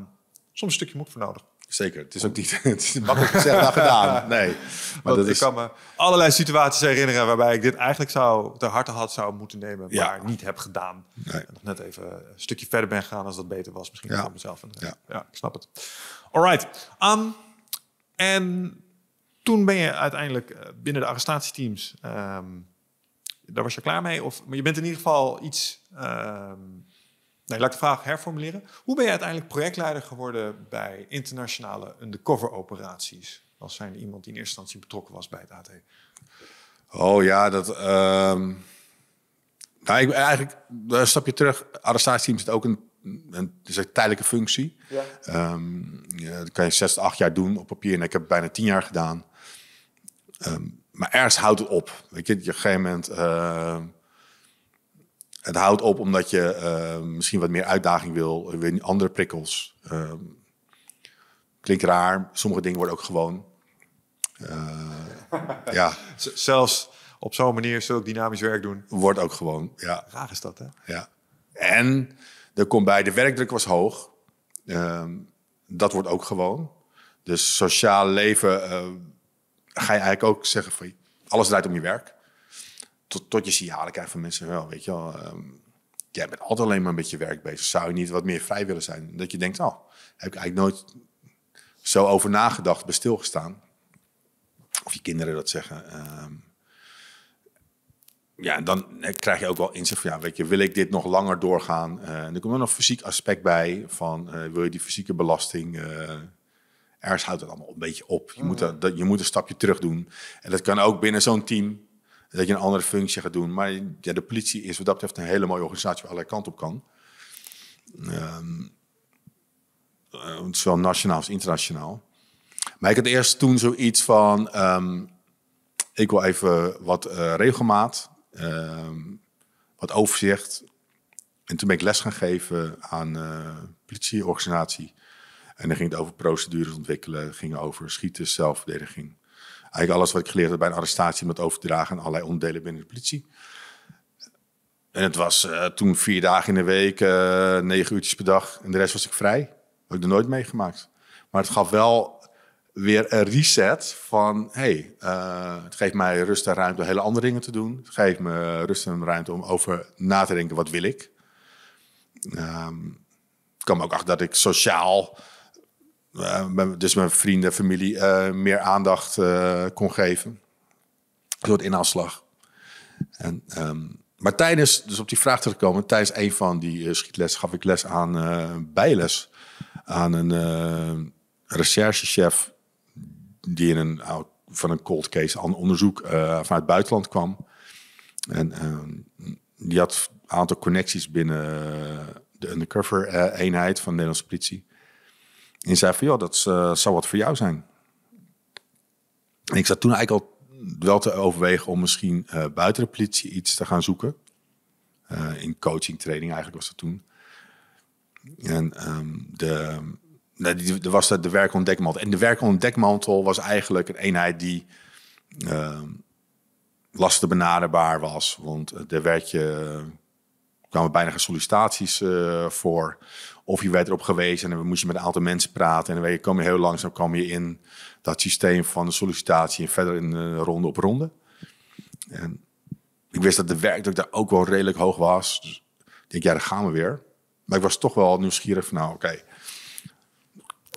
soms een stukje moed voor nodig.
Zeker. Het is oh. ook niet <laughs> het is makkelijk gezegd dan gedaan. Nee. <laughs> Maar dat ik is... kan me
allerlei situaties herinneren waarbij ik dit eigenlijk zou ter harte had zou moeten nemen, maar niet heb gedaan. Nog net even een stukje verder ben gegaan als dat beter was misschien ja. voor mezelf. Eh, ja. ja. ik snap het. right. Um, en toen ben je uiteindelijk eh, binnen de arrestatieteams, ehm, daar was je klaar mee? Of, maar je bent in ieder geval iets ehm, Nee, laat ik de vraag herformuleren. Hoe ben je uiteindelijk projectleider geworden bij internationale undercover operaties? Als zijn iemand die in eerste instantie betrokken was bij het AT.
Oh ja, dat. Ehm, nou, ik, eigenlijk, een stapje terug. Arrestatieteam zit ook een, is tijdelijke functie. Ja. Um, ja, dat kan je zes, acht jaar doen op papier. En ik heb bijna tien jaar gedaan. Ehm, maar ergens houdt het op. Weet je, op een gegeven moment het houdt op omdat je eh, misschien wat meer uitdaging wil, weer andere prikkels. Ehm, klinkt raar, sommige dingen worden ook gewoon.
Eh, ja. <laughs> Zelfs op zo'n manier zulk dynamisch werk doen. Wordt ook gewoon, ja. Raar is dat, hè? Ja. En er komt bij, de werkdruk was hoog.
Ehm, dat wordt ook gewoon. Dus sociaal leven eh, ga je eigenlijk ook zeggen van alles draait om je werk tot, tot je signalen krijgt van mensen, wel, weet je wel, um, jij bent altijd alleen maar een beetje werk bezig. Zou je niet wat meer vrij willen zijn? Dat je denkt, oh, heb ik eigenlijk nooit zo over nagedacht, bij stilgestaan. Of je kinderen dat zeggen. Um, ja, dan eh, krijg je ook wel inzicht van, ja, weet je, wil ik dit nog langer doorgaan? Eh, en er komt ook nog fysiek aspect bij van, eh, wil je die fysieke belasting... Uh, ergens houdt het allemaal een beetje op. Je, moet, mm. dat, je moet een stapje terug doen. En dat kan ook binnen zo'n team dat je een andere functie gaat doen. Maar ja, de politie is wat dat betreft een hele mooie organisatie waar alle kanten op kan. zowel ehm, eh, nationaal als internationaal. Maar ik had eerst toen zoiets van: ehm, ik wil even wat eh, regelmaat, ehm, wat overzicht. En toen ben ik les gaan geven aan eh, politieorganisatie. En dan ging het over procedures ontwikkelen, ging over schieten, zelfverdediging eigenlijk alles wat ik geleerd heb bij een arrestatie met overdragen aan allerlei onderdelen binnen de politie. En het was eh, toen vier dagen in de week, eh, negen uurtjes per dag. En de rest was ik vrij. Dat heb ik er nooit meegemaakt. Maar het gaf wel weer een reset van... hey, eh, het geeft mij rust en ruimte om hele andere dingen te doen. Het geeft me rust en ruimte om over na te denken, wat wil ik? Um, ik kwam ook achter dat ik sociaal eh, dus mijn vrienden, familie, eh, meer aandacht eh, kon geven. Een soort inhaalslag. En, ehm, maar tijdens, dus op die vraag te komen, tijdens een van die schietles gaf ik les aan bijles. Aan een recherchechef die in een, oh, van een cold case aan onderzoek vanuit het buitenland kwam. En ehm, die had een aantal connecties binnen de undercover eenheid van de Nederlandse politie. En zei van, joh, dat eh, zou wat voor jou zijn. En ik zat toen eigenlijk al wel te overwegen om misschien eh, buiten de politie iets te gaan zoeken. Eh, in coaching, training eigenlijk was dat toen. En ehm, de, de, de, was de, de werkontdekmantel. En de werkontdekmantel was eigenlijk een eenheid die ehm, lastig benaderbaar was. Want daar werd je kwamen bijna geen sollicitaties eh, voor. Of je werd erop gewezen en we moesten met een aantal mensen praten. En dan je, je heel langzaam kwam je in dat systeem van de sollicitatie en verder in uh, ronde op ronde. En ik wist dat de werkdruk daar ook wel redelijk hoog was. Dus ik denk, ja, daar gaan we weer. Maar ik was toch wel nieuwsgierig van, nou, oké.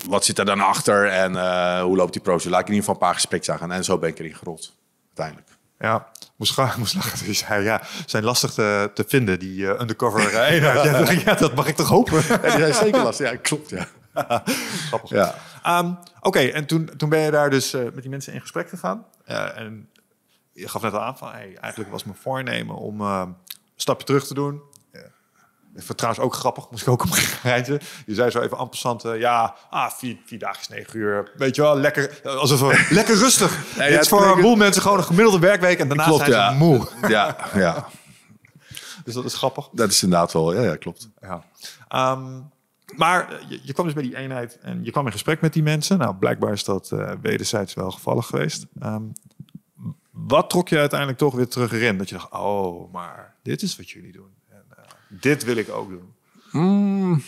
wat zit er dan achter en eh, hoe loopt die procedure? Laat ik in ieder geval een paar
gesprekken aan. En zo ben ik erin gerold, uiteindelijk. Ja, moest <laughs> lachen. Dus ja, zijn lastig te, te vinden, die eh, undercover eh, <laughs> ja, dat mag ik toch hopen? ja, <laughs> die zijn zeker lastig, ja, klopt, ja. Grappig. Ja. Ehm, oké, en toen, toen ben je daar dus eh, met die mensen in gesprek gegaan. en je gaf net al aan van, hey, eigenlijk was mijn voornemen om een stapje terug te doen. Ik trouwens ook grappig, moest ik ook op <laughs> rijtje. Je zei zo even ampersant, eh, ja, ah, vier, vier dagen negen uur. Weet je wel, lekker, alsof <laughs> lekker rustig. het is voor een boel mensen gewoon een gemiddelde werkweek en daarna zijn ze moe. ja, ja. <laughs> Dus
dat is grappig. Dat is inderdaad wel, ja, ja klopt.
Ja. Ehm, maar eh, je, kwam dus bij die eenheid en je kwam in gesprek met die mensen. Nou, blijkbaar is dat uh, wederzijds wel gevallig geweest. Ehm, wat trok je uiteindelijk toch weer terug erin? Dat je dacht, oh, maar dit is wat jullie doen dit wil ik ook doen? Hmm.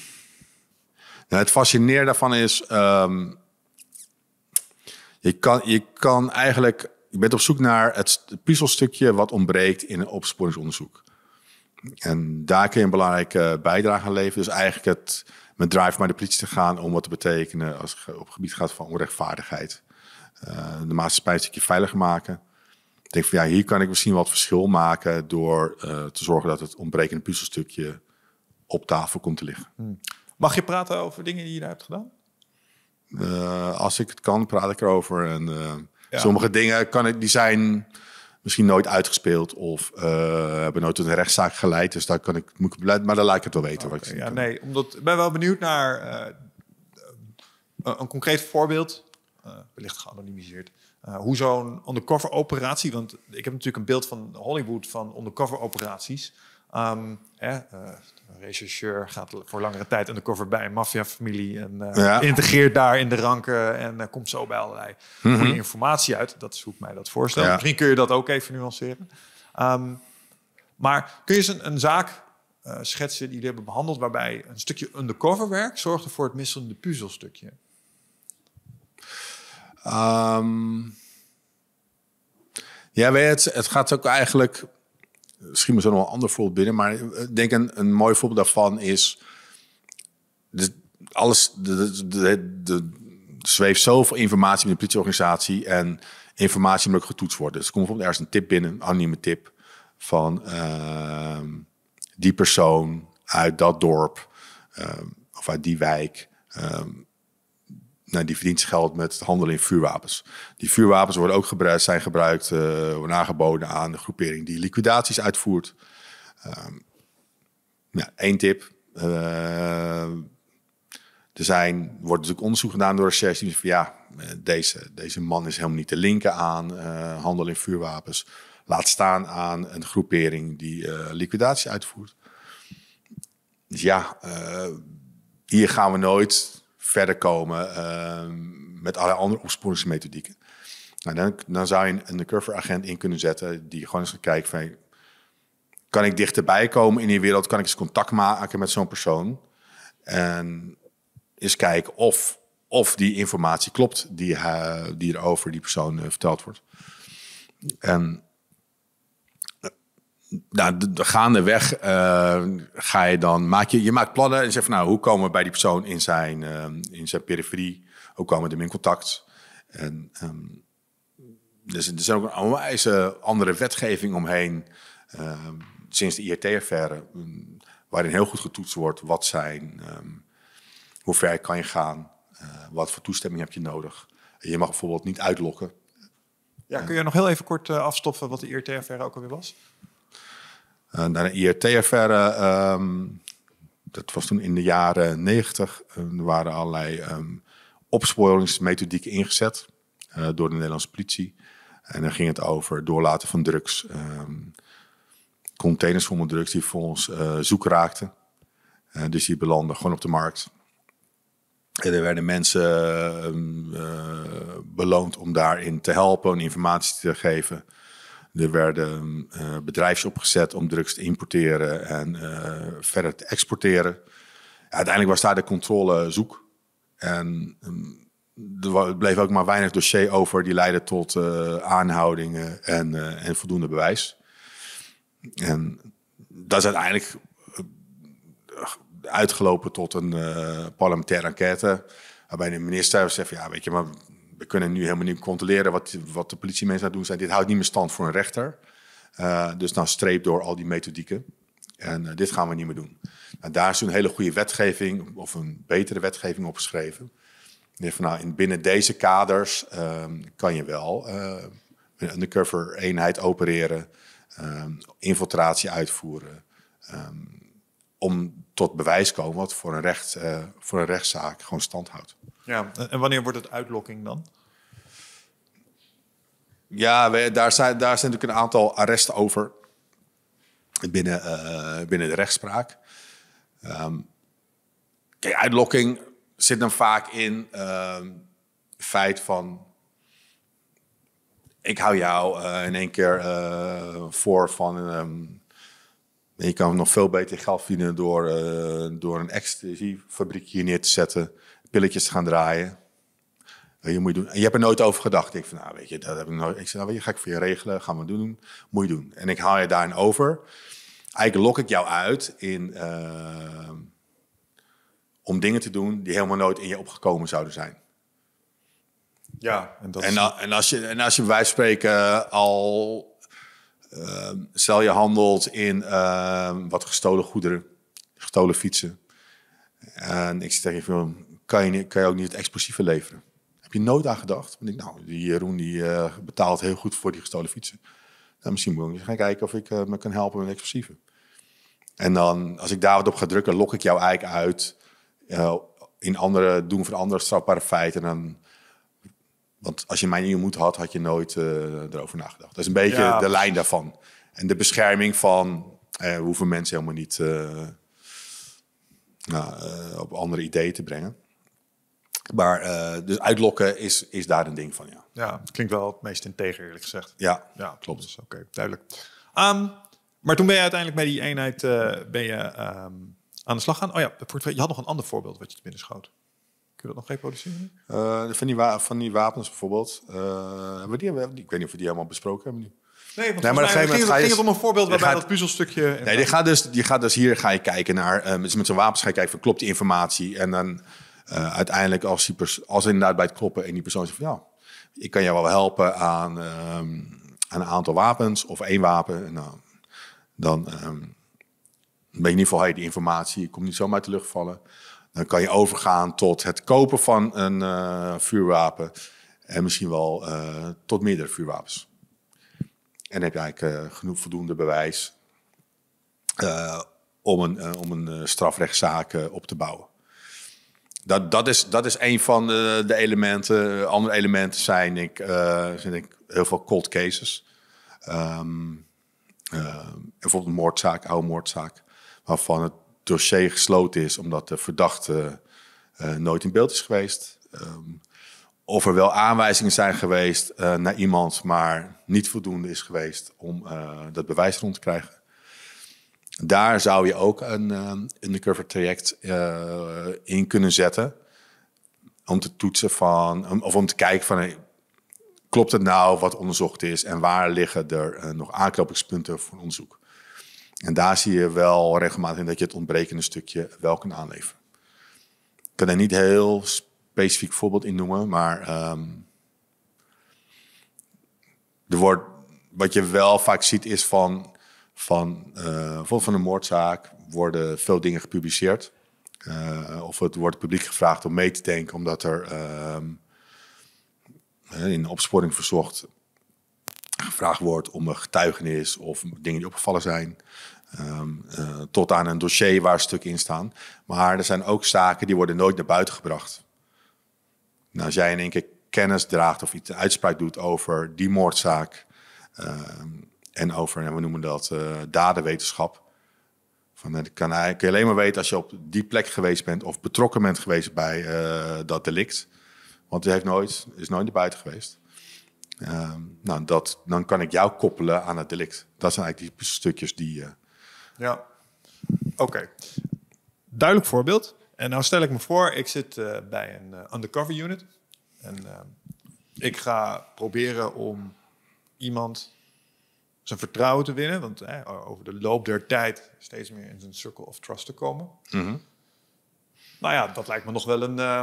Nou, het fascinerende daarvan is, ehm, je, kan, je kan eigenlijk, je bent op zoek naar het, puzzelstukje wat ontbreekt in een opsporingsonderzoek. En daar kun je een belangrijke bijdrage aan leveren. Dus eigenlijk het, mijn drive naar de politie te gaan om wat te betekenen als het op het gebied gaat van onrechtvaardigheid. Uh, de maatschappij een stukje veiliger maken denk van ja, hier kan ik misschien wat verschil maken door eh, te zorgen dat het ontbrekende puzzelstukje op tafel komt te liggen.
Hmm. Mag je praten over dingen die je daar hebt gedaan?
Eh, als ik het kan, praat ik erover. En eh, sommige dingen kan ik, die zijn misschien nooit uitgespeeld of hebben nooit tot een rechtszaak geleid. Dus daar kan ik, moet ik maar dan laat ik het wel weten. wat ik ja,
nee, omdat ik ben wel benieuwd naar een concreet voorbeeld, wellicht geanonimiseerd eh, hoe zo'n undercover operatie, want ik heb natuurlijk een beeld van Hollywood van undercover operaties. Um, een rechercheur gaat voor langere tijd undercover bij een maffiafamilie en eh, integreert daar in de ranken en komt zo bij allerlei mhm. informatie uit. Dat is hoe ik mij dat voorstel. Misschien kun je dat ook even nuanceren. Ehm, maar kun je eens een, een zaak schetsen die jullie hebben behandeld, waarbij een stukje undercover werk zorgde voor het missende puzzelstukje?
Um, ja, weet het, het gaat ook eigenlijk. Misschien moet er nog een ander voorbeeld binnen, maar ik denk een, een mooi voorbeeld daarvan is. De, alles, de, de, de, zweeft zoveel informatie in de politieorganisatie en informatie moet ook getoetst worden. Dus er komt bijvoorbeeld ergens een tip binnen, een anonieme tip van ehm, die persoon uit dat dorp ehm, of uit die wijk nou, die verdient geld met het handelen in vuurwapens. Die vuurwapens worden ook gebruikt, zijn gebruikt, eh, worden aangeboden aan de groepering die liquidaties uitvoert. Um, één tip. Eh, er zijn, wordt natuurlijk onderzoek gedaan door recherche. van ja, deze, deze man is helemaal niet te linken aan eh, handel in vuurwapens. Laat staan aan een groepering die liquidaties uitvoert. Dus ja, hier gaan we nooit verder komen ehm, met allerlei andere opsporingsmethodieken. Nou, dan, dan, zou je een undercover agent in kunnen zetten die gewoon eens gaat kijken van... Kan ik dichterbij komen in die wereld? Kan ik eens contact maken met zo'n persoon? En eens kijken of, of die informatie klopt die, eh, die er over die persoon eh, verteld wordt. En nou, gaandeweg uh, ga je dan, maak je, je maakt plannen en zeg zegt van nou, hoe komen we bij die persoon in zijn, eh, in zijn periferie? Hoe komen we hem in contact? En, dus er zijn ook een andere wetgeving omheen ehm, sinds de IRT-affaire, mm, waarin heel goed getoetst wordt wat zijn, ehm, hoe ver kan je gaan, eh, wat voor toestemming heb je nodig. Je mag bijvoorbeeld niet uitlokken.
Ja, kun je nog heel even kort afstoffen wat de IRT-affaire ook alweer was?
Uh, naar een IRT-affaire. Ehm, dat was toen in de jaren 90. Eh, er waren allerlei um, opsporingsmethodieken ingezet eh, door de Nederlandse politie. En dan ging het over doorlaten van drugs. Ehm, containers vol met drugs die volgens uh, zoek raakten. dus die belanden gewoon op de markt. En er werden mensen beloond om daarin te helpen, informatie te geven. Er werden uh, opgezet om drugs te importeren en eh, verder te exporteren. Uiteindelijk was daar de controle zoek. En um, er bleef ook maar weinig dossier over die leidde tot eh, aanhoudingen en, en voldoende bewijs. En dat is uiteindelijk uitgelopen tot een parlementaire enquête. Waarbij de minister zegt: Ja, weet je, maar we kunnen nu helemaal niet controleren wat, wat de politiemensen aan doen zijn. Dit houdt niet meer stand voor een rechter. Eh, dus dan streep door al die methodieken. En eh, dit gaan we niet meer doen. Nou, daar is een hele goede wetgeving, of een betere wetgeving opgeschreven. Van, nou, in, binnen deze kaders ehm, kan je wel uh, een undercover eenheid opereren, ehm, infiltratie uitvoeren. Ehm, om tot bewijs komen wat voor een, recht, voor een rechtszaak gewoon stand houdt.
Ja, en wanneer wordt het uitlokking dan?
Ja, daar, zijn, daar zijn natuurlijk een aantal arresten over binnen, eh, binnen de rechtspraak. Ehm, kijk, uitlokking zit dan vaak in het ehm, feit van... Ik hou jou eh, in één keer eh, voor van... Ehm, je kan nog veel beter geld verdienen door, door een ecstasyfabriek hier neer te zetten pilletjes gaan draaien. Je, moet doen. En je hebt er nooit over gedacht. Ik van, nou weet je, dat heb ik nooit. Ik zei, nou weet je, ga ik voor je regelen, gaan we doen, moet je doen. En ik haal je daarin over. Eigenlijk lok ik jou uit in, eh, om dingen te doen die helemaal nooit in je opgekomen zouden zijn.
Ja, en, dat en,
en als je, en als je bij wijze van spreken al, uh, stel je handelt in eh, wat gestolen goederen, gestolen fietsen. En ik zeg tegen je, kan je, kan je ook niet het explosieve leveren. Heb je nooit aan gedacht? Want ik, nou, die Jeroen die, eh, betaalt heel goed voor die gestolen fietsen. Nou, misschien moet ik eens gaan kijken of ik eh, me kan helpen met explosieven. En dan, als ik daar wat op ga drukken, lok ik jou eigenlijk uit. Uh, in andere, doen voor andere strafbare feiten. En dan, want als je mij niet moed had, had je nooit erover nagedacht. Dat is een beetje de lijn daarvan. En de bescherming van, we hoeven mensen helemaal niet... Nou, op andere ideeën te brengen. Maar eh, dus uitlokken is, is daar een ding van, ja. Ja,
klinkt wel het meest in tegen eerlijk gezegd. Ja, ja klopt. Dus, oké, duidelijk. Ehm, maar toen ben je uiteindelijk bij die eenheid eh, ben je, ehm, aan de slag gaan. Oh ja, je had nog een ander voorbeeld wat je te binnen schoot. Kun je dat nog reproduceren?
Eh, van, die van die wapens bijvoorbeeld. we die, ik weet niet of we die helemaal besproken hebben nu.
Nee, nee, maar ging, het, ging het om een voorbeeld dus- waarbij dat puzzelstukje... Nee, je
gaat, dus, je gaat dus hier ga je kijken naar... met zo'n wapens ga je kijken of klopt die informatie. En dan eh, uiteindelijk als, die als inderdaad bij het kloppen en die persoon zegt van ja, ik kan jou wel helpen aan, ehm, aan een aantal wapens of één wapen. dan ehm, ben je in ieder geval die informatie komt niet zomaar uit lucht vallen. Dan kan je overgaan tot het kopen van een eh, vuurwapen en misschien wel eh, tot meerdere vuurwapens. En dan heb je eigenlijk genoeg voldoende bewijs om een, om een strafrechtszaak op te bouwen dat, dat, is, dat is een van de, de elementen. Andere elementen zijn ik, zijn eh, ik heel veel cold cases. Ehm, eh, bijvoorbeeld een moordzaak, oude moordzaak, waarvan het dossier gesloten is omdat de verdachte eh, nooit in beeld is geweest. Ehm, of er wel aanwijzingen zijn geweest naar iemand, maar niet voldoende is geweest om dat bewijs rond te krijgen daar zou je ook een uh, undercover traject eh, in kunnen zetten. Om te toetsen van, of om te kijken van, klopt het nou wat onderzocht is en waar liggen er eh, nog aanknopingspunten voor onderzoek? En daar zie je wel regelmatig in dat je het ontbrekende stukje wel kan aanleveren. Ik kan er niet heel specifiek voorbeeld in noemen, maar um, er wat je wel vaak ziet is van van, bijvoorbeeld eh, van een moordzaak worden veel dingen gepubliceerd. Eh, of het wordt publiek gevraagd om mee te denken, omdat er ehm, eh, in opsporing verzocht gevraagd wordt om een getuigenis of dingen die opgevallen zijn. Ehm, tot aan een dossier waar stukken in staan. Maar er zijn ook zaken die worden nooit naar buiten gebracht. Nou, als jij in één keer kennis draagt of iets uitspraak doet over die moordzaak. Ehm, en over, we noemen dat uh, dadenwetenschap. Van, dat eh, kan, kan je alleen maar weten als je op die plek geweest bent of betrokken bent geweest bij eh, dat delict. Want hij heeft nooit, is nooit naar buiten geweest. Ehm, nou, dat, dan kan ik jou koppelen aan het delict. Dat zijn eigenlijk die stukjes die.
Ja, oké. Duidelijk voorbeeld. En nou stel ik me voor, ik zit bij een undercover unit. En ehm, ik ga proberen om iemand zijn vertrouwen te winnen. Want over de loop der tijd steeds meer in zijn circle of trust te komen. Mm Nou ja, dat lijkt me nog wel een. Eh,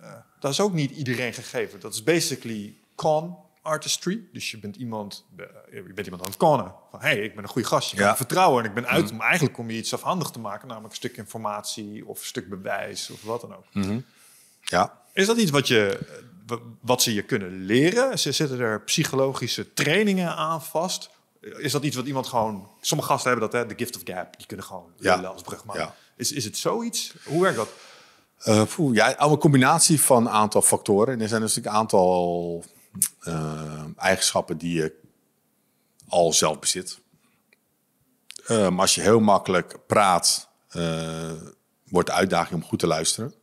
eh, dat is ook niet iedereen gegeven. Dat is basically con artistry. Dus je bent iemand, eh, je bent iemand aan het connen. Van hé, hey, ik ben een goede gast. Je ja. vertrouwen en ik ben uit mhm. om eigenlijk om je iets afhandig te maken. Namelijk een stuk informatie of een stuk bewijs of wat dan ook. Mhm. Ja. Is dat iets wat je wat ze je kunnen leren. Ze zetten er psychologische trainingen aan vast. Is dat iets wat iemand gewoon... Sommige gasten hebben dat, hè? De gift of gap. Die kunnen gewoon ja. als brugman. Is, is het zoiets? Hoe werkt dat?
Uh, ja, een combinatie van een aantal factoren. En er zijn dus een aantal eh, eigenschappen die je al zelf bezit. Eh, maar als je heel makkelijk praat, wordt de uitdaging om goed te luisteren.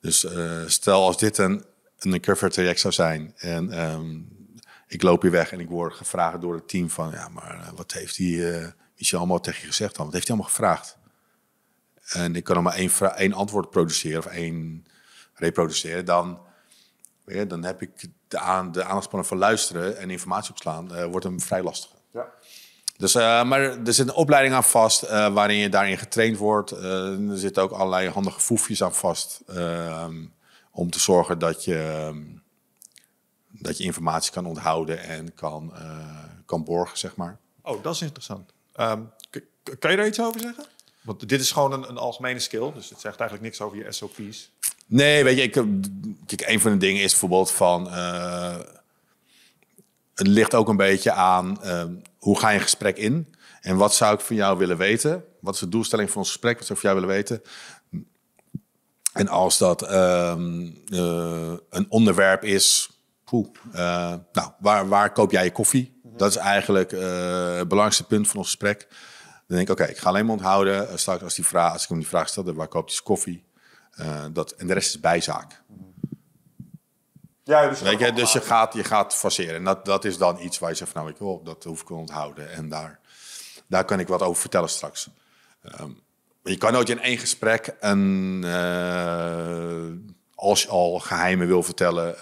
Dus stel als dit een, een cover traject zou zijn en ehm, ik loop hier weg en ik word gevraagd door het team van... ja, maar eh, wat heeft hij uh, eh, Michel allemaal tegen je gezegd dan? Wat heeft hij allemaal gevraagd? En ik kan er maar één, één antwoord produceren of één reproduceren. Dan, dan heb ik de, aan, de aandachtspannen van luisteren en informatie opslaan... Eh, wordt hem vrij lastig. Ja. Dus, maar er zit een opleiding aan vast waarin je daarin getraind wordt. er zitten ook allerlei handige foefjes aan vast... Ehm, om te zorgen dat je ehm, dat je informatie kan onthouden en kan, eh, kan borgen, zeg maar.
Oh, dat is interessant. Ehm, kan je daar iets over zeggen? Want dit is gewoon een, een, algemene skill, dus het zegt eigenlijk niks over je SOP's.
Nee, weet je, ik, eh, een van de dingen is bijvoorbeeld van... Eh, het ligt ook een beetje aan ehm, hoe ga je een gesprek in... en wat zou ik van jou willen weten? Wat is de doelstelling van ons gesprek? Wat zou ik van jou willen weten? En als dat ehm, een onderwerp is eh, nou, waar, waar koop jij je koffie? Mhm. Dat is eigenlijk eh, het belangrijkste punt van ons gesprek. Dan denk ik, oké, ik ga alleen maar onthouden eh, straks als, die vraag, als ik hem die vraag stelde, waar koop je koffie? dat, en de rest is bijzaak. Ja, dus, je, dus gaat, je gaat faceren. En dat, dat is dan iets waar je zegt, nou, ik wil, oh, dat hoef ik te onthouden. En daar, daar kan ik wat over vertellen straks. Ehm, je kan nooit in één gesprek een, als je al geheimen wil vertellen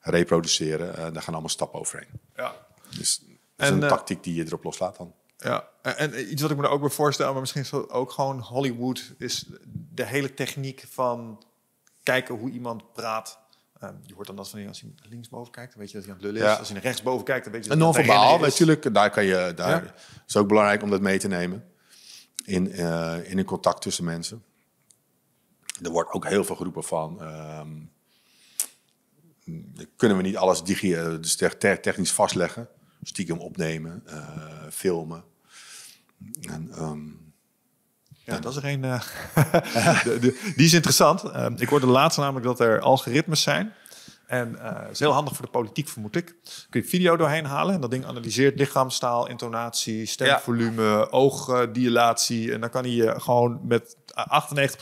reproduceren. Eh, daar gaan allemaal stappen overheen. Ja. Dus dat is een eh, tactiek die je erop loslaat dan.
Ja, en, iets wat ik me er ook bij voorstel, maar misschien ook gewoon Hollywood, is de hele techniek van kijken hoe iemand praat. Ehm, je hoort dan dat van als hij linksboven kijkt, dan weet je dat hij aan het lullen is. Als hij naar rechtsboven kijkt, dan weet je dat hij non verbaal natuurlijk.
Daar kan je, daar is ook belangrijk om dat mee te nemen. In, eh, in een contact tussen mensen. Er wordt ook heel veel geroepen van... Ehm, kunnen we niet alles digi eh, dus technisch vastleggen. Stiekem opnemen, eh, filmen.
Ehm, ja, dat is er een. Eh, <laughs> die is interessant. ik hoorde laatst namelijk dat er algoritmes zijn. En dat is heel handig voor de politiek, vermoed ik. Kun je video doorheen halen en dat ding analyseert lichaamstaal, intonatie, stemvolume, ja. oogdilatie. En dan kan hij je gewoon met 98%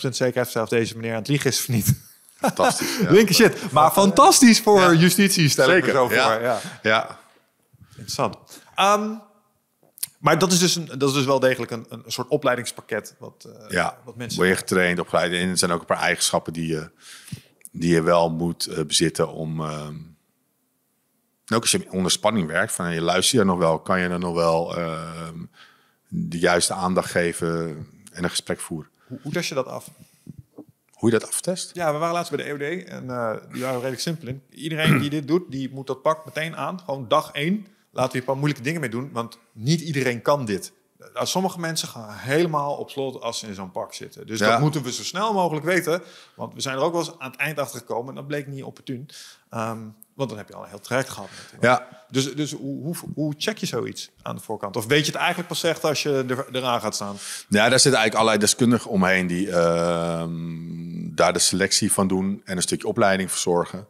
zekerheid zelf of deze meneer aan het liegen is of niet. Fantastisch. Linker shit. Maar fantastisch voor justitie, stel Zeker. ik zo voor. Ja. ja. Interessant. Um, maar dat is, dus een, dat is dus wel degelijk een, een soort opleidingspakket. Wat, eh, ja, wat mensen... word
getraind, opgeleid. En er zijn ook een paar eigenschappen die je, die je wel moet eh, bezitten om... Ehm, ook als je onder spanning werkt, van je luistert nog wel, kan je dan nog wel ehm, de juiste aandacht geven en een gesprek voeren.
Hoe, test je dat af?
Hoe je dat aftest?
Ja, we waren laatst bij de EOD en eh, die waren redelijk simpel in. Iedereen die dit doet, die moet dat pak meteen aan. Gewoon dag één. Laten we een paar moeilijke dingen mee doen, want niet iedereen kan dit. Nou, sommige mensen gaan helemaal op slot als ze in zo'n pak zitten. Dus dat moeten we zo snel mogelijk weten. Want we zijn er ook wel eens aan het eind achter gekomen en dat bleek niet opportun. Ehm, want dan heb je al een heel traject gehad. Ja. Dus, dus hoe, hoe, check je zoiets aan de voorkant? Of weet je het eigenlijk pas echt als je er, eraan gaat staan?
Ja, daar zitten eigenlijk allerlei deskundigen omheen die ehm, daar de selectie van doen en een stukje opleiding verzorgen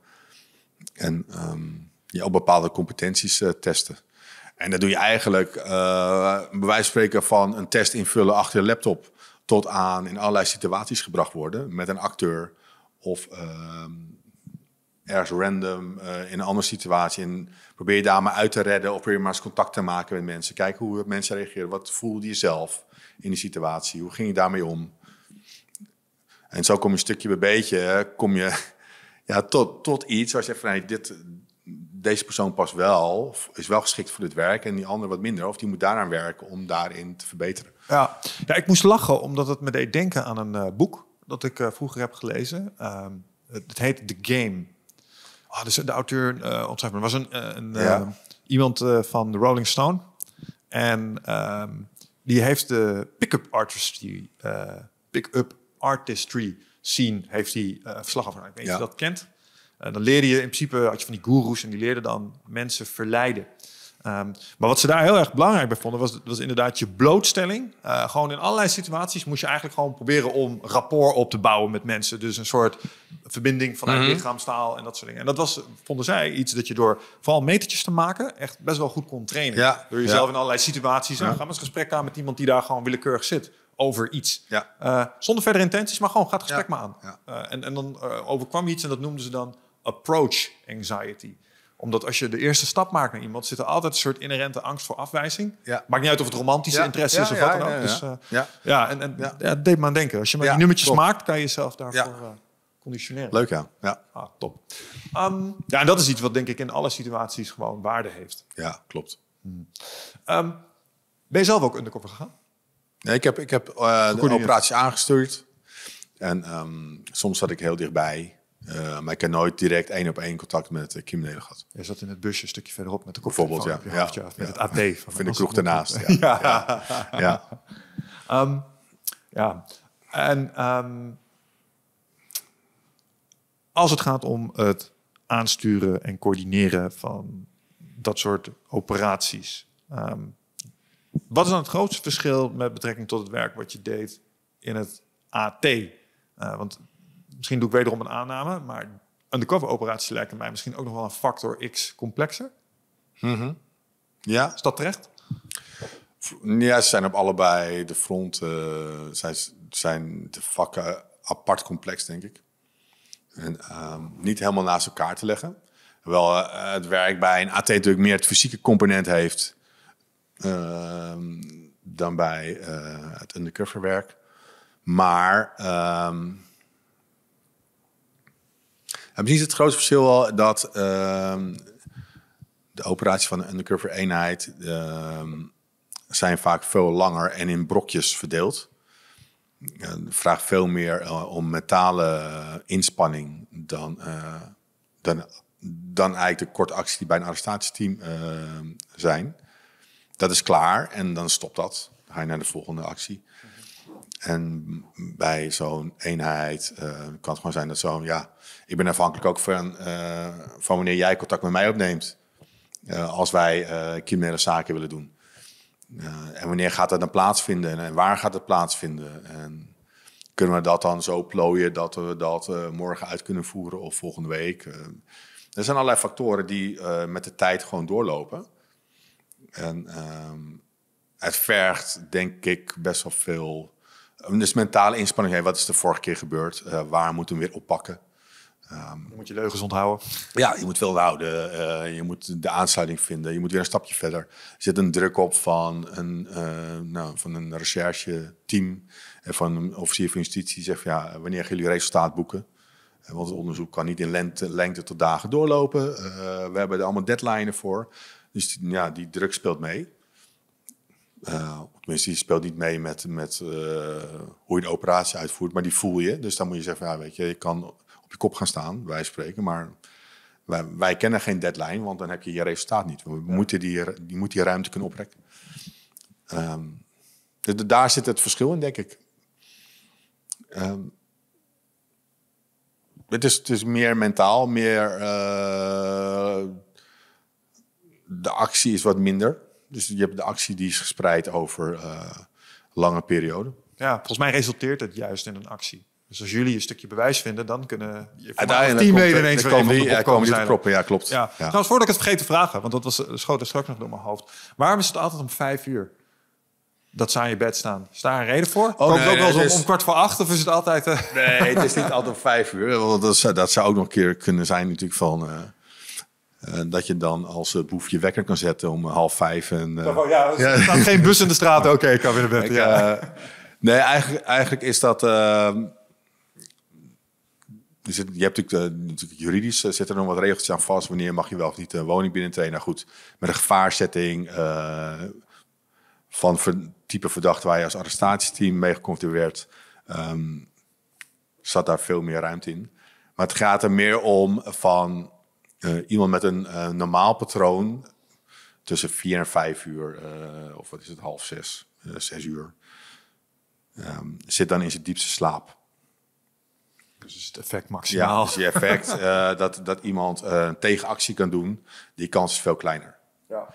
En um, je bepaalde competenties eh, testen. En dat doe je eigenlijk, uh, bij wijze van spreken, van een test invullen achter je laptop tot aan in allerlei situaties gebracht worden met een acteur of. Ehm, ergens random eh, in een andere situatie. En probeer je daar maar uit te redden of probeer maar eens contact te maken met mensen. Kijk hoe mensen reageren. Wat voelde je zelf in die situatie? Hoe ging je daarmee om? En zo kom je stukje bij beetje, kom je <laughs> ja, tot, tot iets waar je zegt van dit, deze persoon past wel, is wel geschikt voor dit werk en die andere wat minder. Of die moet daaraan werken om
daarin te verbeteren. Ja, ja ik moest lachen omdat het me deed denken aan een eh, boek dat ik eh, vroeger heb gelezen. Ehm, het heet The Game Ah, dus de auteur, uh, was een, eh, een eh, iemand van de Rolling Stone. En ehm, die heeft de pick-up artistry, pick-up artistry scene, heeft die verslag over. Ik weet je dat kent. dan leerde je in principe, had je van die goeroes en die leerden dan mensen verleiden. Ehm, maar wat ze daar heel erg belangrijk bij vonden, was, was inderdaad je blootstelling. Eh, gewoon in allerlei situaties moest je eigenlijk gewoon proberen om rapport op te bouwen met mensen. Dus een soort verbinding vanuit mhm. lichaamstaal en dat soort dingen. En dat was, vonden zij, iets dat je door vooral metertjes te maken echt best wel goed kon trainen. Ja, door jezelf in allerlei situaties. Ja. Eh, ga maar eens gesprek aan met iemand die daar gewoon willekeurig zit over iets. Ja. Eh, zonder verdere intenties, maar gewoon gaat het gesprek maar aan. Uh, en, en dan overkwam iets en dat noemden ze dan approach anxiety omdat als je de eerste stap maakt naar iemand, zit er altijd een soort inherente angst voor afwijzing. Ja. Maakt niet uit of het romantische interesse is of wat dan ook. Dus, eh, ja. ja, en, en ja. deed me aan denken. Als je maar die nummertjes maakt, kan je jezelf daarvoor eh, conditioneren. Leuk ja. Ja, ah, top. Ehm, ja, en dat is iets wat denk ik in alle situaties gewoon waarde heeft. Ja, klopt. Hmm. Ehm, ben je zelf ook undercover gegaan?
Nee, ik heb, ik heb uh, de operatie aangestuurd. En ehm, soms zat ik heel dichtbij. Eh, maar ik heb nooit direct één op één contact met uh, eh, criminelen gehad.
Je zat in het busje een stukje verderop met de Bijvoorbeeld, ja. ja. ja. met het AT. Van Vind ik kroeg daarnaast. Ja. ja. ja. En ehm, als het gaat om het aansturen en coördineren van dat soort operaties. Ehm, wat is dan het grootste verschil met betrekking tot het werk wat je deed in het AT? Eh, want misschien doe ik wederom een aanname, maar undercover operaties lijkt mij misschien ook nog wel een factor X complexer. Mhm. Ja. Is dat terecht? Ja,
ze zijn op allebei de fronten, uh, zijn, zijn de vakken apart complex, denk ik. En ehm, niet helemaal naast elkaar te leggen. Wel, eh, het werk bij een AT natuurlijk meer het fysieke component heeft ehm, dan bij eh, het undercover werk. Maar ehm, en is het grootste verschil wel dat ehm, de operaties van een undercover eenheid ehm, zijn vaak veel langer en in brokjes verdeeld. Uh, vraagt veel meer eh, om mentale eh, inspanning dan, eh, dan, dan eigenlijk de korte acties die bij een arrestatieteam ehm, zijn. Dat is klaar en dan stopt dat. ga je naar de volgende actie. En bij zo'n eenheid eh, kan het gewoon zijn dat zo'n ja, ik ben afhankelijk ook van, eh, van wanneer jij contact met mij opneemt. Eh, als wij criminele zaken willen doen. en wanneer gaat dat dan plaatsvinden en, waar gaat het plaatsvinden? En kunnen we dat dan zo plooien dat we dat morgen uit kunnen voeren of volgende week? er zijn allerlei factoren die met de tijd gewoon doorlopen. En ehm, het vergt, denk ik, best wel veel Ehm, dus mentale inspanning, hey, wat is de vorige keer gebeurd? Eh, waar moeten we weer oppakken? je ehm, moet je leugens onthouden. Ja, je moet veel houden. Eh, je moet de aansluiting vinden. Je moet weer een stapje verder. Er zit een druk op van een, eh, nou, van een recherche-team en van een officier van justitie. zegt: ja, Wanneer gaan jullie resultaat boeken? want het onderzoek kan niet in lengte, tot dagen doorlopen. we hebben er allemaal deadlines voor. Dus ja, die druk speelt mee. Uh, tenminste, die speelt niet mee met, met eh, hoe je de operatie uitvoert, maar die voel je. Dus dan moet je zeggen, ja, weet je, je kan op je kop gaan staan, wij spreken, maar wij, wij, kennen geen deadline, want dan heb je je resultaat niet. We moeten die, die, moet die ruimte kunnen oprekken. Ehm, daar zit het verschil in, denk ik. Ehm, het, is, het is meer mentaal, meer. Eh, de actie is wat minder. Dus je hebt de actie die is gespreid over eh, lange perioden.
Ja, volgens mij resulteert het juist in een actie. Dus als jullie een stukje bewijs vinden, dan kunnen je uiteindelijk eh, teamleden ineens weer komen. komen proppen, ja, klopt. Ja. ja. voordat ik het vergeten te vragen, want dat was, eh, schoot er straks nog door mijn hoofd. Waarom is het altijd om vijf uur? dat ze aan je bed staan. Is daar een reden voor? Oh, ook wel nee, om, kwart voor acht of is het altijd... Nee, het is niet
altijd om vijf uur. Dat, dat zou ook nog een keer kunnen zijn natuurlijk van... Eh, dat je dan als uh, je wekker kan zetten om eh, half vijf. En, oh
ja, er geen
bus in de straat. <laughs>
Oké, ik kan weer naar bed. ja.
nee, eigenlijk, eigenlijk is dat... Ehm, je hebt natuurlijk, natuurlijk juridisch zitten er nog wat regeltjes aan vast. Wanneer mag je wel of niet een woning binnentreden? Nou goed, met een gevaarzetting van ver, type verdacht waar je als arrestatieteam mee geconfronteerd werd... Ehm, zat daar veel meer ruimte in. Maar het gaat er meer om van eh, iemand met een eh, normaal patroon tussen vier en vijf uur, eh, of wat is het, half zes, zes uur, ehm, zit dan in zijn diepste slaap. Dus het effect
maximaal. Ja, is dus die effect
<laughs> dat, dat iemand een tegenactie kan doen, die kans is veel kleiner. Ja.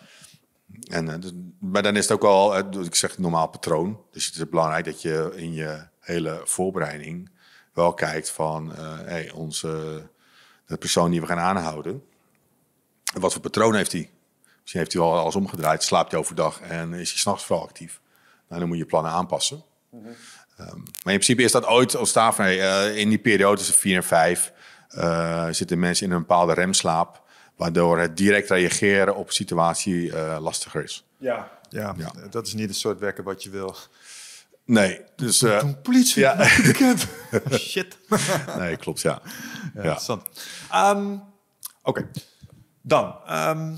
En, dus, maar dan is het ook al, ik zeg normaal patroon, dus het is belangrijk dat je in je hele voorbereiding wel kijkt van, hey, onze de persoon die we gaan aanhouden, wat voor patroon heeft hij? Misschien heeft hij al alles omgedraaid, slaapt hij overdag en is hij s'nachts vooral actief. Nou, dan moet je plannen aanpassen. Mhm. Ehm, maar in principe is dat ooit ontstaan staaf. Eh, in die periode tussen 4 en 5 eh, zitten mensen in een bepaalde remslaap, waardoor het direct reageren op situatie eh, lastiger is.
Ja. ja. Ja, dat is niet het soort werken wat je wil. Nee, dus... Toen eh, politie ja. bekend. <laughs> Oh, shit. <laughs> nee, klopt, ja. ja, Interessant. Ehm, oké, dan. Ehm,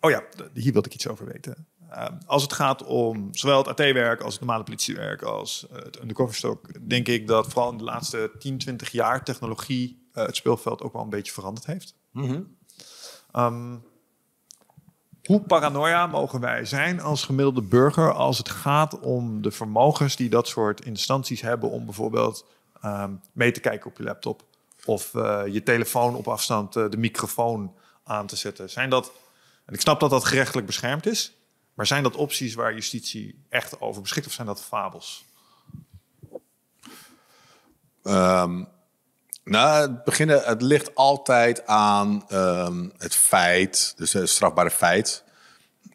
oh ja, hier wilde ik iets over weten. Ehm, als het gaat om zowel het AT-werk als het normale politiewerk als uh, eh, undercoverstok, denk ik dat vooral in de laatste 10, 20 jaar technologie eh, het speelveld ook wel een beetje veranderd heeft. Mm hoe paranoia mogen wij zijn als gemiddelde burger als het gaat om de vermogens die dat soort instanties hebben om bijvoorbeeld ehm, mee te kijken op je laptop of eh, je telefoon op afstand eh, de microfoon aan te zetten? Zijn dat, en ik snap dat dat gerechtelijk beschermd is, maar zijn dat opties waar justitie echt over beschikt of zijn dat fabels?
Um nou, het, beginnen, het ligt altijd aan ehm, het feit, dus het eh, strafbare feit.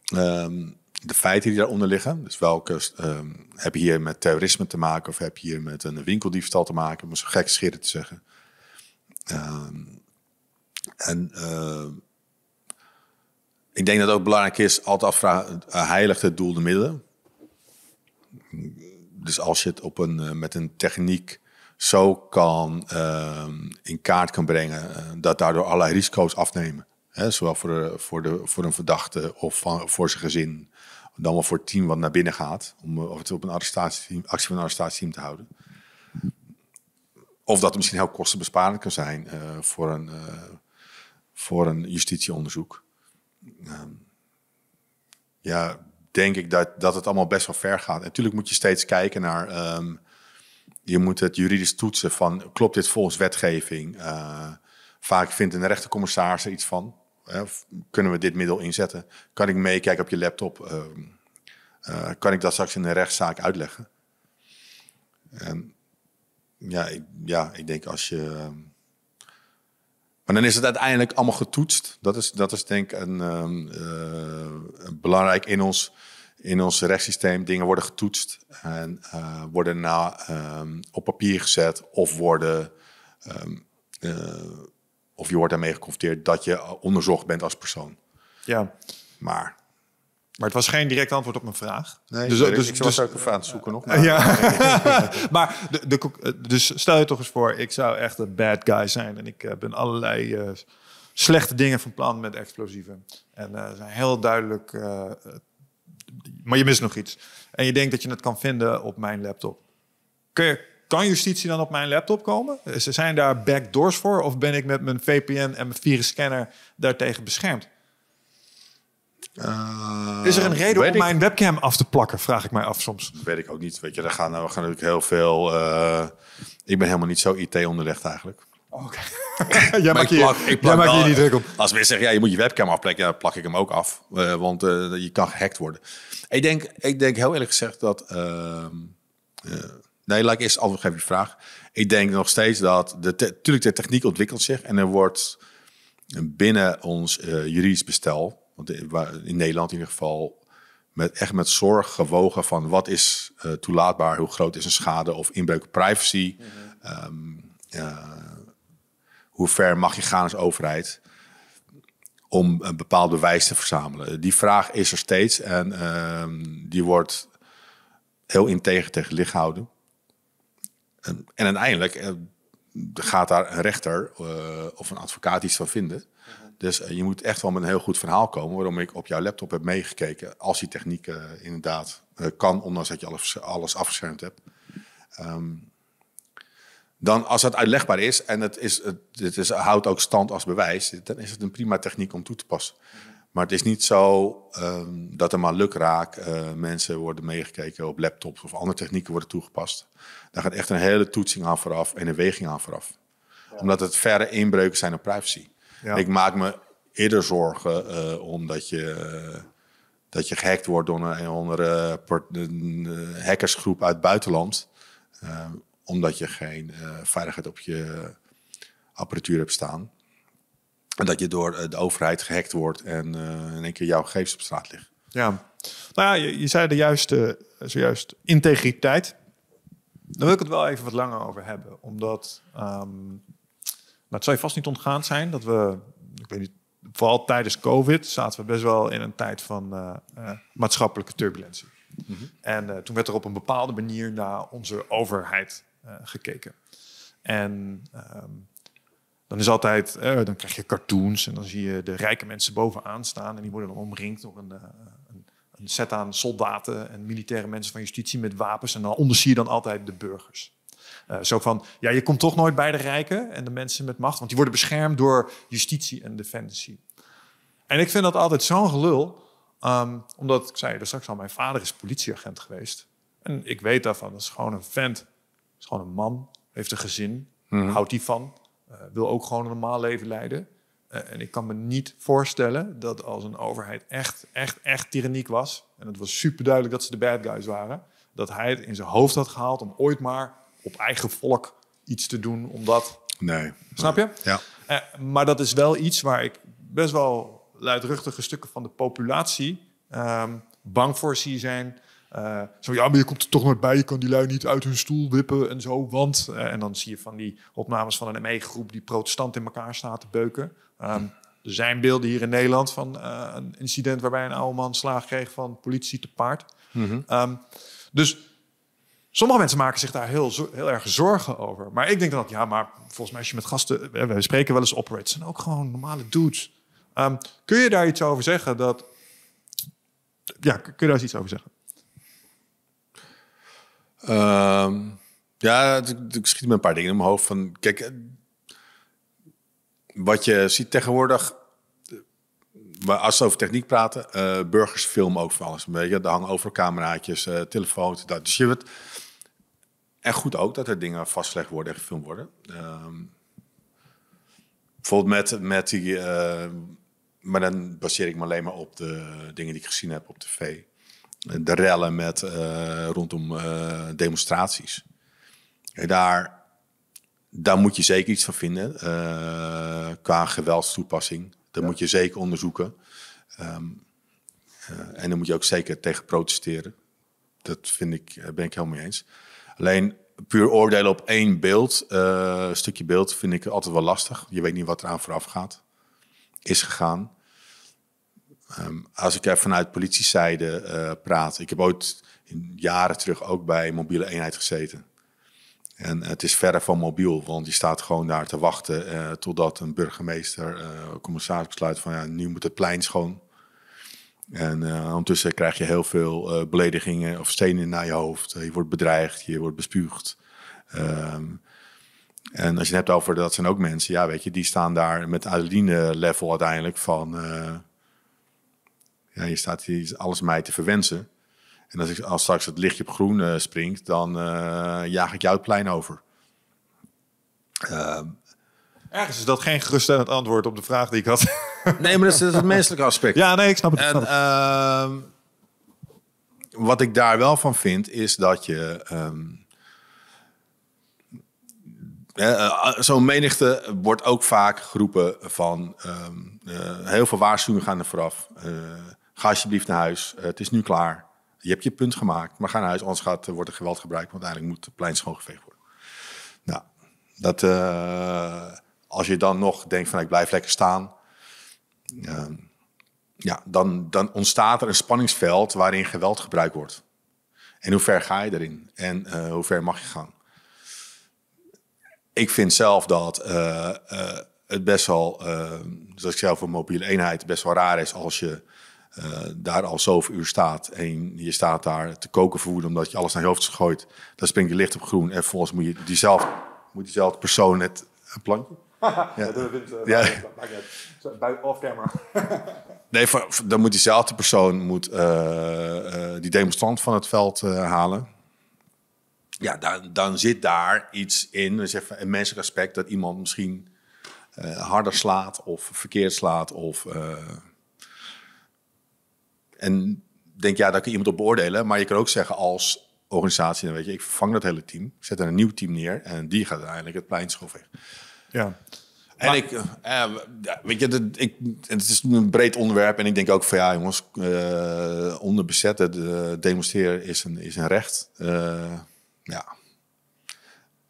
Ehm, de feiten die daaronder liggen. Dus welke ehm, heb je hier met terrorisme te maken of heb je hier met een winkeldiefstal te maken, om zo gek scheren te zeggen. en ik denk dat het ook belangrijk is altijd afvragen, eh, heiligt het doel de middelen? Dus als je het op een, eh, met een techniek zo kan ehm, in kaart kan brengen eh, dat daardoor allerlei risico's afnemen. Hè, zowel voor, de, eh, voor, de, voor een verdachte of van, voor zijn gezin, dan wel voor het team wat naar binnen gaat, om eh, of het op een arrestatieteam, actie van een arrestatieteam te houden. Of dat het misschien heel kostenbesparend kan zijn voor, een, voor een justitieonderzoek. Ehm, ja, denk ik dat, dat het allemaal best wel ver gaat. natuurlijk moet je steeds kijken naar ehm, je moet het juridisch toetsen van klopt dit volgens wetgeving? Eh, vaak vindt een rechtercommissaris er iets van. Hè? Eh, kunnen we dit middel inzetten? Kan ik meekijken op je laptop? Ehm, eh, kan ik dat straks in een rechtszaak uitleggen? En ja, ik, ja, ik denk als je. Ehm, maar dan is het uiteindelijk allemaal getoetst. Dat is, dat is denk ik een, ehm, belangrijk in ons in ons rechtssysteem dingen worden getoetst en eh, worden na, ehm, op papier gezet of worden ehm, eh, of je wordt daarmee geconfronteerd dat je onderzocht bent als persoon.
Ja. Maar. Maar het was geen direct antwoord op mijn vraag. Nee, dus, dus, ik was dus- ook even aan het zoeken nog. ja. <laughs> maar de, de, eh, dus stel je toch eens voor, ik zou echt een bad guy zijn en ik ben allerlei slechte dingen van plan met explosieven. En zijn heel duidelijk maar je mist nog iets. En je denkt dat je het kan vinden op mijn laptop. je, kan justitie dan op mijn laptop komen? Ze Zijn daar backdoors voor? Of ben ik met mijn VPN en mijn virusscanner daartegen beschermd? Eh, is er een reden om mijn webcam af te
plakken? Vraag ik mij af soms. Weet ik ook niet. Weet je, daar gaan, we gaan natuurlijk heel veel. Eh, ik ben helemaal niet zo IT onderlegd eigenlijk. Oh, oké. Okay. <laughs> jij maakt je, ik plak jij niet druk op. Als mensen zeggen, ja, je moet je webcam afplekken, ja, plak ik hem ook af. Eh, want eh, je kan gehackt worden. Ik denk, ik denk heel eerlijk gezegd dat... Ehm, eh, nee, laat ik eerst antwoord geven je vraag. Ik denk nog steeds dat... De de techniek ontwikkelt zich. En er wordt binnen ons juridisch bestel... Want in Nederland in ieder geval met, echt met zorg gewogen van wat is toelaatbaar, hoe groot is een schade of inbreuk op privacy. Mm hoe ver mag je gaan als overheid om een bepaald bewijs te verzamelen? Die vraag is er steeds en ehm, die wordt heel integer tegen licht gehouden. En, en uiteindelijk eh, gaat daar een rechter eh, of een advocaat iets van vinden. Dus eh, je moet echt wel met een heel goed verhaal komen waarom ik op jouw laptop heb meegekeken. Als die techniek inderdaad kan, ondanks dat je alles, alles afgeschermd hebt. Ehm, dan als het uitlegbaar is en het, is, het, is, houdt ook stand als bewijs, dan is het een prima techniek om toe te passen. Maar het is niet zo ehm, dat er maar lukraak uh, mensen worden meegekeken op laptops of andere technieken worden toegepast. Daar gaat echt een hele toetsing aan vooraf en een weging aan vooraf. Omdat het verre inbreuken zijn op privacy. Ik maak me eerder zorgen eh, omdat je, dat je gehackt wordt door een, onder, eh, hackersgroep uit het buitenland. Ehm, omdat je geen eh, veiligheid op je apparatuur hebt staan. En dat je door eh, de overheid gehackt wordt en eh, in één keer jouw gegevens op straat liggen.
Ja, nou ja, je, zei de juiste, zojuist integriteit. Daar wil ik het wel even wat langer over hebben. Omdat, um, nou het zou je vast niet ontgaan zijn dat we, ik weet niet, vooral tijdens COVID zaten we best wel in een tijd van maatschappelijke turbulentie. Mhm. En toen werd er op een bepaalde manier naar onze overheid eh, gekeken. En ehm, dan is altijd, eh, dan krijg je cartoons en dan zie je de rijke mensen bovenaan staan en die worden dan omringd door een, eh, een, een, set aan soldaten en militaire mensen van justitie met wapens en dan onder zie je dan altijd de burgers. zo van, ja, je komt toch nooit bij de rijken en de mensen met macht, want die worden beschermd door justitie en defensie. En ik vind dat altijd zo'n gelul, ehm, omdat, ik zei er straks al, mijn vader is politieagent geweest. En ik weet daarvan, dat is gewoon een vent gewoon een man, heeft een gezin, mhm. houdt die van, eh, wil ook gewoon een normaal leven leiden. Eh, en ik kan me niet voorstellen dat als een overheid echt, echt, echt tyranniek was, en het was super duidelijk dat ze de bad guys waren, dat hij het in zijn hoofd had gehaald om ooit maar op eigen volk iets te doen, omdat. Nee. Snap je? Ja. Eh, maar dat is wel iets waar ik best wel luidruchtige stukken van de populatie ehm, bang voor zie zijn. Eh, zo ja, maar je komt er toch nooit bij. Je kan die lui niet uit hun stoel wippen en zo. Want, eh, en dan zie je van die opnames van een ME-groep die protestant in elkaar staat te beuken. Ehm, er zijn beelden hier in Nederland van eh, een incident waarbij een oude man slaag kreeg van politie te paard. Mhm. Ehm, dus sommige mensen maken zich daar heel, heel erg zorgen over. Maar ik denk dat, ja, maar volgens mij als je met gasten, we spreken wel eens operators, zijn ook gewoon normale dudes. Ehm, kun je daar iets over zeggen? Dat, ja, kun je daar eens iets over zeggen?
Ehm, ja, ik schiet me een paar dingen in mijn hoofd. Van, kijk, eh, wat je ziet tegenwoordig, eh, als we over techniek praten, uh, burgers filmen ook van alles. Een beetje. Er hangen over cameraatjes, uh, telefoons, dat. Dus je het. En goed ook dat er dingen vastgelegd worden en gefilmd worden. Um, bijvoorbeeld met, met die. maar dan baseer ik me alleen maar op de dingen die ik gezien heb op tv de rellen met, eh, rondom eh, demonstraties. En daar, daar moet je zeker iets van vinden eh, qua geweldstoepassing. Dat moet je zeker onderzoeken. Ehm, en dan moet je ook zeker tegen protesteren. Dat vind ik, ben ik helemaal mee eens. Alleen puur oordelen op één beeld, stukje beeld, vind ik altijd wel lastig. Je weet niet wat eraan vooraf gaat, is gegaan. Ehm, als ik even vanuit politiezijde uh, praat. Ik heb ooit jaren terug ook bij mobiele eenheid gezeten. En het is verre van mobiel, want je staat gewoon daar te wachten eh, totdat een burgemeester, een eh, commissaris besluit van ja, nu moet het plein schoon. En ondertussen krijg je heel veel beledigingen of stenen naar je hoofd. je wordt bedreigd, je wordt bespuugd. Ehm, en als je het hebt over dat zijn ook mensen, ja, weet je, die staan daar met adrenaline level uiteindelijk van ja, je staat hier alles mij te verwensen. En als, ik, als straks het lichtje op groen eh, springt, dan uh, jaag ik jou het plein over.
Ehm. Ergens is dat geen geruststellend antwoord op de vraag die ik had. <laughs> nee, maar dat is, het menselijke aspect. Ja, nee, ik snap het. En, ehm, wat ik
daar wel van vind, is dat je... Ehm, eh, zo'n menigte wordt ook vaak geroepen van heel veel waarschuwingen gaan er vooraf. Ga alsjeblieft naar huis. Eh, het is nu klaar. Je hebt je punt gemaakt. Maar ga naar huis, anders gaat, eh, wordt er geweld gebruikt. Want uiteindelijk moet het plein schoongeveegd worden. Nou, dat, eh, als je dan nog denkt van ik blijf lekker staan. Ehm, ja, dan, dan ontstaat er een spanningsveld waarin geweld gebruikt wordt. En hoe ver ga je daarin? En uh, hoe ver mag je gaan? Ik vind zelf dat het best wel, ehm, zoals ik zelf een mobiele eenheid, best wel raar is als je eh, daar al zoveel uur staat en je staat daar te koken voeden omdat je alles naar je hoofd gooit, dan springt je licht op groen en volgens moet je diezelfde, moet diezelfde persoon het een plantje. <laughs>
ja, ja. dat uh, off camera. <laughs>
nee, dan moet diezelfde persoon moet, eh, eh, die demonstrant van het veld halen. Ja, dan, dan zit daar iets in, dus even een menselijk aspect, dat iemand misschien harder slaat of verkeerd slaat of en denk, ja, daar kan je iemand op beoordelen. Maar je kan ook zeggen als organisatie, dan weet je, ik vervang dat hele team. Ik zet een nieuw team neer en die gaat uiteindelijk het plein weg. Ja. En ik, eh, weet je, ik, het is een breed onderwerp. En ik denk ook van ja, jongens, eh, onderbezetten, demonstreren is een, is een recht. Eh, ja.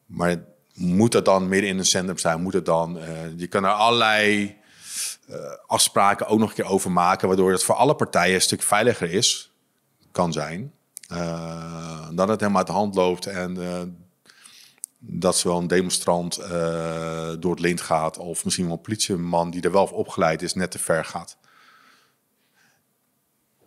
Maar moet dat dan midden in een centrum zijn? Moet het dan? Eh, je kan er allerlei eh, afspraken ook nog een keer over maken, waardoor het voor alle partijen een stuk veiliger is, kan zijn, uh, eh, dat het helemaal uit de hand loopt en uh, dat zowel een demonstrant door het lint gaat of misschien wel een politieman die er wel opgeleid is net te ver gaat.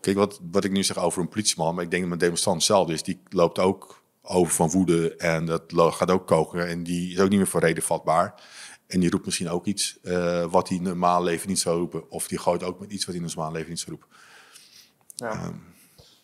Kijk, wat, wat ik nu zeg over een politieman, maar ik denk dat mijn demonstrant zelf is, die loopt ook over van woede en dat gaat ook koken en die is ook niet meer voor reden vatbaar. En die roept misschien ook iets uh, wat hij normaal leven niet zou roepen. Of die gooit
ook met iets wat hij normaal leven niet zou roepen. Ja. Ehm,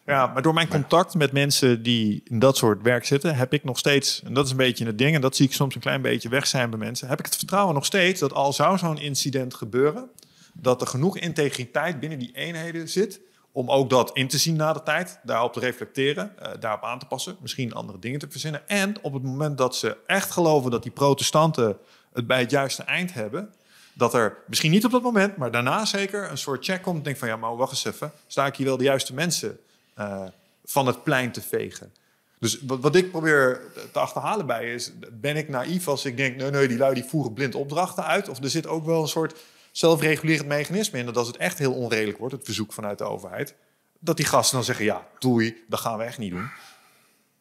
ja, maar door mijn contact met mensen die in dat soort werk zitten, heb ik nog steeds, en dat is een beetje het ding, en dat zie ik soms een klein beetje weg zijn bij mensen, heb ik het vertrouwen nog steeds dat al zou zo'n incident gebeuren, dat er genoeg integriteit binnen die eenheden zit om ook dat in te zien na de tijd, daarop te reflecteren, eh, daarop aan te passen, misschien andere dingen te verzinnen. En op het moment dat ze echt geloven dat die protestanten het bij het juiste eind hebben. Dat er misschien niet op dat moment, maar daarna zeker een soort check komt. Denk van ja, maar wacht eens even. Sta ik hier wel de juiste mensen eh, van het plein te vegen? Dus wat, wat, ik probeer eh, te achterhalen bij is: ben ik naïef als ik denk, nee, nee, die lui die voeren blind opdrachten uit? Of er zit ook wel een soort zelfregulerend mechanisme in dat als het echt heel onredelijk wordt, het verzoek vanuit de overheid, dat die gasten dan zeggen: ja, doei, dat gaan we echt niet doen.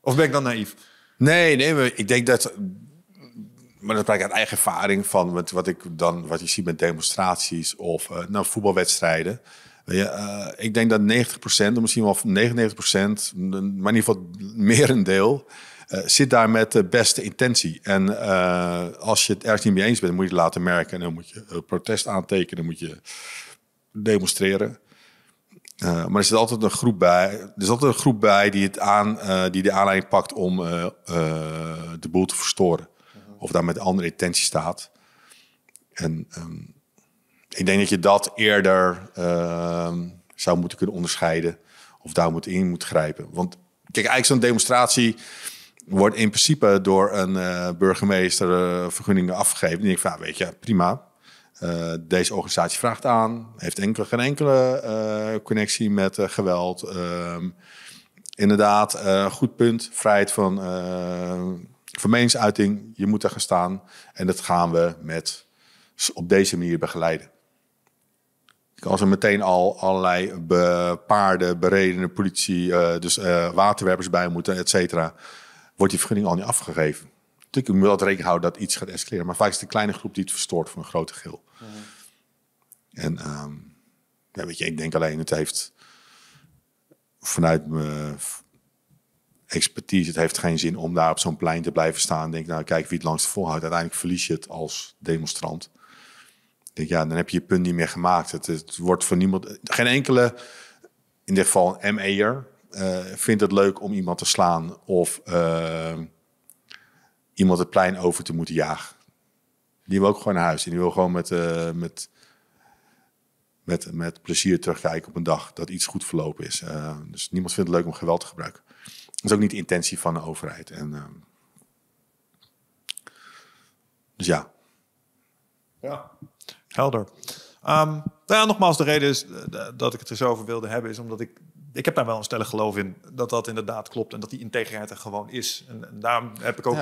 Of ben ik dan naïef? Nee, nee, ik denk dat
maar dat blijkt uit eigen ervaring van wat, wat ik dan wat je ziet met demonstraties of eh, nou, voetbalwedstrijden. Eh, ik denk dat 90%, of misschien wel 99%, maar in ieder geval meer een deel, eh, zit daar met de beste intentie. En als je het ergens niet mee eens bent, moet je het laten merken. En dan moet je protest aantekenen, moet je demonstreren. maar er zit altijd een groep bij. Er is altijd een groep bij die, het aan, die de aanleiding pakt om de boel te verstoren of daar met andere intentie staat. En ehm, ik denk dat je dat eerder ehm, zou moeten kunnen onderscheiden of daar moet in moet grijpen. Want kijk, eigenlijk zo'n demonstratie wordt in principe door een eh, burgemeester eh, vergunningen afgegeven. En ik van, weet je, prima. Eh, deze organisatie vraagt aan, heeft enkele, geen enkele connectie met geweld. Ehm, inderdaad, goed punt, vrijheid van vermeningsuiting, je moet daar gaan staan. En dat gaan we met, op deze manier begeleiden. Als er meteen al allerlei be, paarden, beredene politie, eh, dus eh, waterwerpers bij moeten, et cetera. Wordt die vergunning al niet afgegeven. Natuurlijk moet dat rekening houden dat iets gaat escaleren. Maar vaak is de kleine groep die het verstoort van een grote geel. Mhm. En ehm, weet je, ik denk alleen, het heeft vanuit mijn expertise. Het heeft geen zin om daar op zo'n plein te blijven staan. Denk, nou, kijk wie het langst volhoudt. Uiteindelijk verlies je het als demonstrant. Denk, ja, dan heb je je punt niet meer gemaakt. Het, wordt voor niemand, geen enkele, in dit geval een ME'er, eh, vindt het leuk om iemand te slaan of eh, iemand het plein over te moeten jagen. Die wil ook gewoon naar huis. En die wil gewoon met, eh, met, met, met plezier terugkijken op een dag dat iets goed verlopen is. dus niemand vindt het leuk om geweld te gebruiken is ook niet de intentie van de overheid. En, ehm, dus ja.
Ja, helder. Ehm, nou ja, nogmaals, de reden is eh, dat ik het er zo over wilde hebben, is omdat ik. Ik heb daar wel een stellig geloof in dat dat inderdaad klopt en dat die integriteit er gewoon is. En, daarom heb ik ook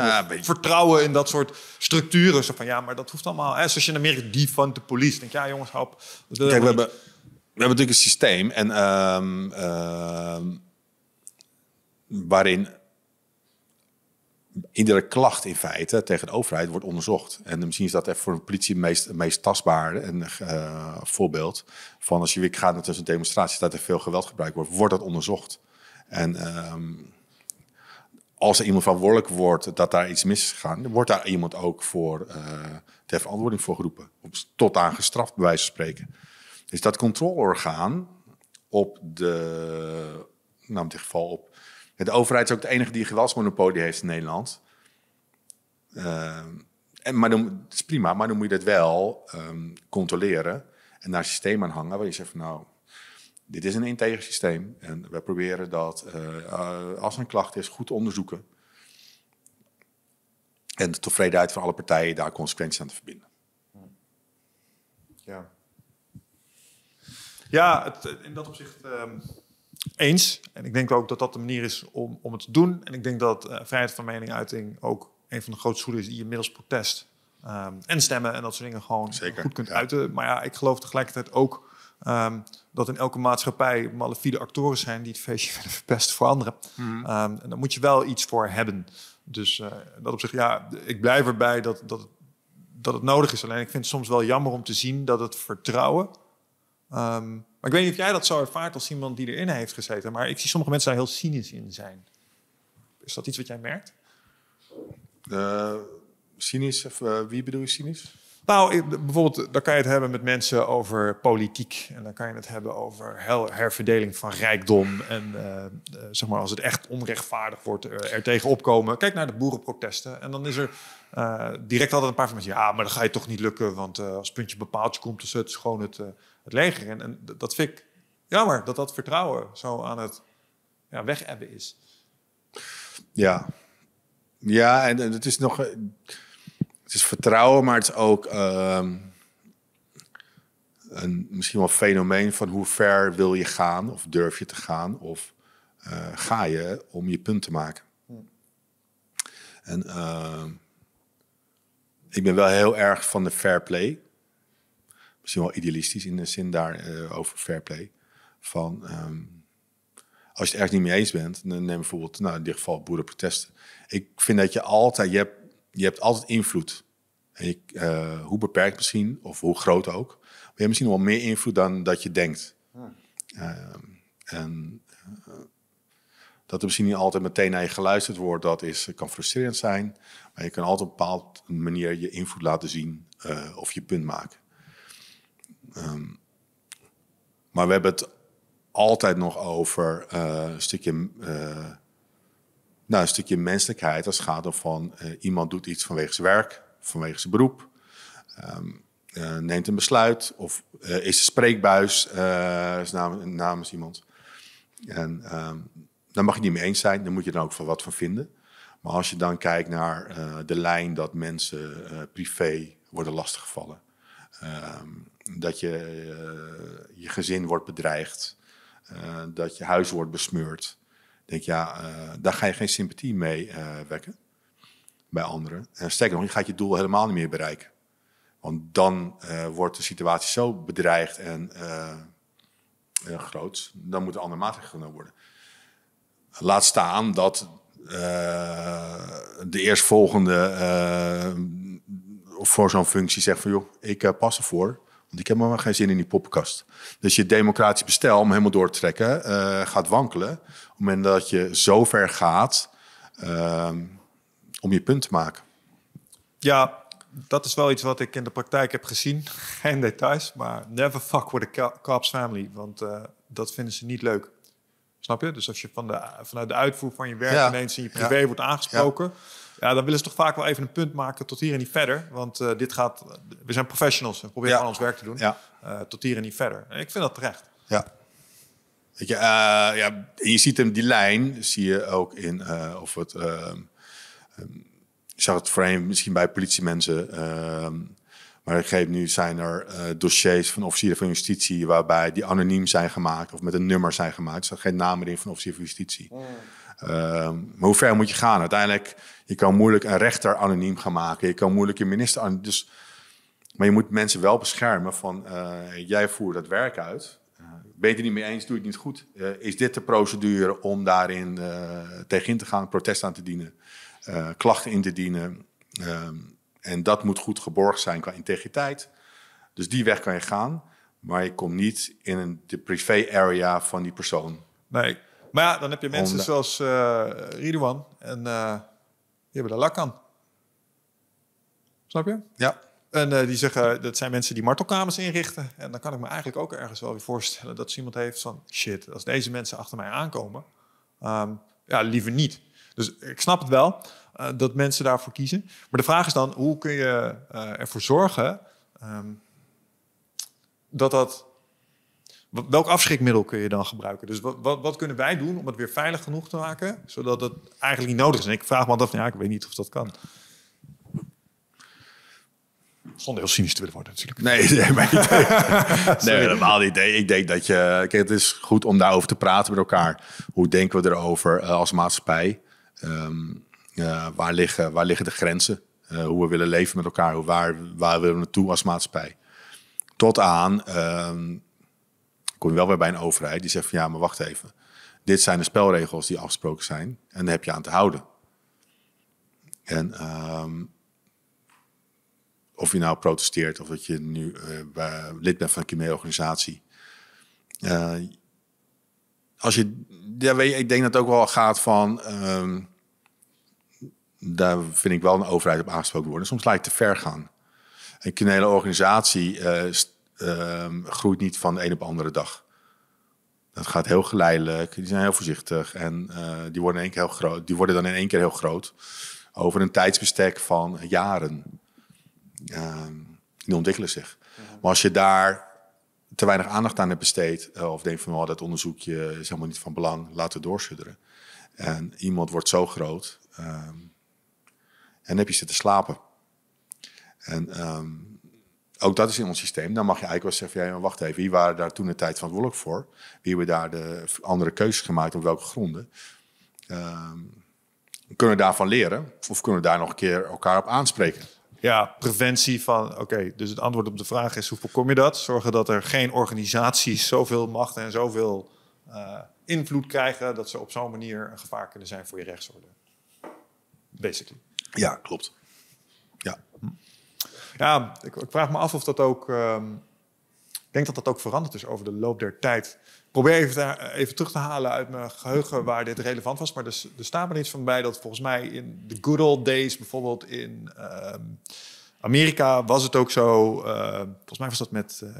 vertrouwen in dat soort structuren. Zo van ja, maar dat hoeft allemaal. Hè, zoals je in Amerika van de police. Denk ja, jongens, hop. we hebben, we hebben
natuurlijk een systeem en. Ehm, waarin iedere klacht in feite tegen de overheid wordt onderzocht. En misschien is dat even voor een politie het meest, tastbaar tastbare en, eh, voorbeeld. Van als je weer gaat naar tussen demonstraties dat er veel geweld gebruikt wordt, wordt dat onderzocht. En ehm, als er iemand verantwoordelijk wordt dat daar iets mis is gegaan, wordt daar iemand ook voor uh, ter verantwoording voor geroepen. Tot aan gestraft, bij wijze van spreken. Dus dat controleorgaan op de, nou in dit geval op de overheid is ook de enige die geweldsmonopolie heeft in Nederland. Uh, en, maar dan, is prima, maar dan moet je dat wel ehm, controleren en naar systeem aan hangen waar je zegt van nou, dit is een integer systeem en we proberen dat eh, eh, als een klacht is goed te onderzoeken. En de tevredenheid van alle partijen
daar consequenties aan te verbinden. Ja, ja in dat opzicht. Ehm, eens. En ik denk ook dat dat de manier is om, om het te doen. En ik denk dat eh, vrijheid van meningsuiting ook een van de grote doelen is die je middels protest ehm, en stemmen en dat soort dingen gewoon Zeker, goed kunt uiten. Maar ja, ik geloof tegelijkertijd ook ehm, dat in elke maatschappij malafide actoren zijn die het feestje <laughs> willen verpesten voor anderen. Mhm. Ehm, en daar moet je wel iets voor hebben. Dus eh, dat op zich, ja, ik blijf erbij dat, dat, dat het nodig is. Alleen ik vind het soms wel jammer om te zien dat het vertrouwen Ehm, maar ik weet niet of jij dat zo ervaart als iemand die erin heeft gezeten. Maar ik zie sommige mensen daar heel cynisch in zijn. Is dat iets wat jij merkt? Eh, cynisch? Of, eh, wie bedoel je cynisch? Nou, bijvoorbeeld, dan kan je het hebben met mensen over politiek. En dan kan je het hebben over herverdeling van rijkdom. En eh, zeg maar, als het echt onrechtvaardig wordt, er tegen opkomen. Kijk naar de boerenprotesten. En dan is er direct altijd een paar van mensen. Ja, maar dat ga je toch niet lukken. Want als puntje bepaaltje komt, dus het is gewoon het het leger En dat vind ik jammer dat dat vertrouwen zo aan het ja, wegebben is.
Ja. Ja, en het is nog... Eh, het is vertrouwen, maar het is ook... Ehm, een, misschien wel een fenomeen van hoe ver wil je gaan of durf je te gaan of eh, ga je om je punt te maken. Hm. En ehm, ik ben wel heel erg van de fair play misschien wel idealistisch in de zin daar eh, over fair play. Van ehm, als je het ergens niet mee eens bent, dan neem bijvoorbeeld, nou in dit geval boerenprotesten. Ik vind dat je altijd, je hebt, je hebt altijd invloed. En eh, hoe beperkt misschien, of hoe groot ook, je hebt misschien wel meer invloed dan dat je denkt. Hm. Ehm, en eh, dat er misschien niet altijd meteen naar je geluisterd wordt, dat is, kan frustrerend zijn. Maar je kan altijd op een bepaalde manier je invloed laten zien of je punt maken. Ehm, maar we hebben het altijd nog over eh, een stukje. Eh, nou, een stukje menselijkheid als het gaat om van eh, iemand doet iets vanwege zijn werk, vanwege zijn beroep, ehm, neemt een besluit of is een spreekbuis is namens, iemand. En ehm, daar mag je niet mee eens zijn, daar moet je dan ook van wat van vinden. Maar als je dan kijkt naar de lijn dat mensen privé worden lastiggevallen, Ehm, dat je, eh, je gezin wordt bedreigd. Eh, dat je huis wordt besmeurd. Denk ja, eh, daar ga je geen sympathie mee wekken bij anderen. En sterker nog, je gaat je doel helemaal niet meer bereiken. Want dan wordt de situatie zo bedreigd en uh, uh, groot, dan moeten andere maatregelen genomen worden. Laat staan dat de eerstvolgende voor zo'n functie zegt van joh, ik uh, pas ervoor. Want ik heb maar geen zin in die poppenkast. Dus je democratisch bestel, om helemaal door te trekken, eh, gaat wankelen. Op het moment dat je zo ver gaat ehm, om je punt te maken.
Ja, dat is wel iets wat ik in de praktijk heb gezien. <laughs> Geen details, maar never fuck with the cops family. Want eh, dat vinden ze niet leuk. Snap je? Dus als je van de, vanuit de uitvoer van je werk ja. ineens in je privé wordt aangesproken... Ja, dan willen ze toch vaak wel even een punt maken tot hier en niet verder. Want eh, dit gaat, we zijn professionals, en proberen ja. ons werk te doen. Ja. Eh, tot hier en niet verder. ik vind dat terecht.
Ja. Weet je, eh, ja, je ziet hem, die lijn zie je ook in, of het, um, het frame misschien bij politiemensen. Ehm, maar ik geef nu zijn er dossiers van officieren van justitie waarbij die anoniem zijn gemaakt of met een nummer zijn gemaakt. Er geen namen in van officieren van justitie. Hmm. Ehm, maar hoe ver moet je gaan? Uiteindelijk, je kan moeilijk een rechter anoniem gaan maken. Je kan moeilijk een minister anoniem. Dus, maar je moet mensen wel beschermen van, eh, jij voert dat werk uit. Uh, ben je het niet mee eens, doe je het niet goed. Eh, is dit de procedure om daarin tegenin te gaan, protest aan te dienen, klachten in te dienen? Ehm, en dat moet goed geborgd zijn qua integriteit. Dus die weg kan je gaan, maar je komt niet in een, de privé-area van die persoon.
Nee, maar ja, dan heb je mensen zoals uh, eh, Ridwan en eh, die hebben daar lak aan. Snap je? Ja. En eh, die zeggen, dat zijn mensen die martelkamers inrichten. En dan kan ik me eigenlijk ook ergens wel weer voorstellen dat iemand heeft van... shit, als deze mensen achter mij aankomen, ehm, ja, liever niet. Dus ik snap het wel dat mensen daarvoor kiezen. Maar de vraag is dan, hoe kun je ervoor zorgen ehm, dat dat welk afschrikmiddel kun je dan gebruiken? Dus wat, wat, wat, kunnen wij doen om het weer veilig genoeg te maken, zodat het eigenlijk niet nodig is? En ik vraag me altijd af, ja, ik weet niet of dat kan. Zonder heel cynisch te willen worden natuurlijk. Nee, nee, maar <laughs> nee helemaal niet. ik
denk dat je... Kijk, het is goed om daarover te praten met elkaar. Hoe denken we erover eh, als maatschappij? Ehm, eh, waar, liggen, waar liggen de grenzen? Eh, hoe we willen leven met elkaar? Waar, waar willen we naartoe als maatschappij? Tot aan... Ehm, kom je wel weer bij een overheid die zegt van ja, maar wacht even. Dit zijn de spelregels die afgesproken zijn en daar heb je aan te houden. En ehm, of je nou protesteert of dat je nu eh, lid bent van een Kimé-organisatie. Eh, als je, ja, weet ik denk dat het ook wel gaat van, ehm, daar vind ik wel een overheid op aangesproken worden. Soms lijkt het te ver gaan. Een criminele organisatie uh, eh, Ehm, groeit niet van de een op de andere dag. Dat gaat heel geleidelijk. Die zijn heel voorzichtig. En eh, die, worden in één keer heel groot, die worden dan in één keer heel groot. Over een tijdsbestek van jaren. Ehm, die ontwikkelen zich. Mhm. Maar als je daar te weinig aandacht aan hebt besteed. Eh, of denkt van oh, dat onderzoekje is helemaal niet van belang. Laat het doorsudderen. En iemand wordt zo groot. Ehm, en heb je zitten slapen. En ook dat is in ons systeem. Dan mag je eigenlijk wel zeggen, ja, wacht even, wie waren daar toen de tijd verantwoordelijk voor? Wie hebben daar de andere keuzes gemaakt, op welke gronden? Ehm, kunnen we daarvan leren? Of kunnen we daar nog een keer elkaar op aanspreken?
Ja, preventie van, oké, dus het antwoord op de vraag is, hoe voorkom je dat? Zorgen dat er geen organisaties zoveel macht en zoveel eh, invloed krijgen... dat ze op zo'n manier een gevaar kunnen zijn voor je rechtsorde. Basically. Ja, klopt. Ja, ik, vraag me af of dat ook. Ehm, ik denk dat dat ook veranderd is over de loop der tijd. Ik probeer even, te, even terug te halen uit mijn geheugen waar dit relevant was. Maar er, er staat me iets van bij dat volgens mij in de good old days, bijvoorbeeld in ehm, Amerika, was het ook zo. Ehm, volgens mij was dat met uh,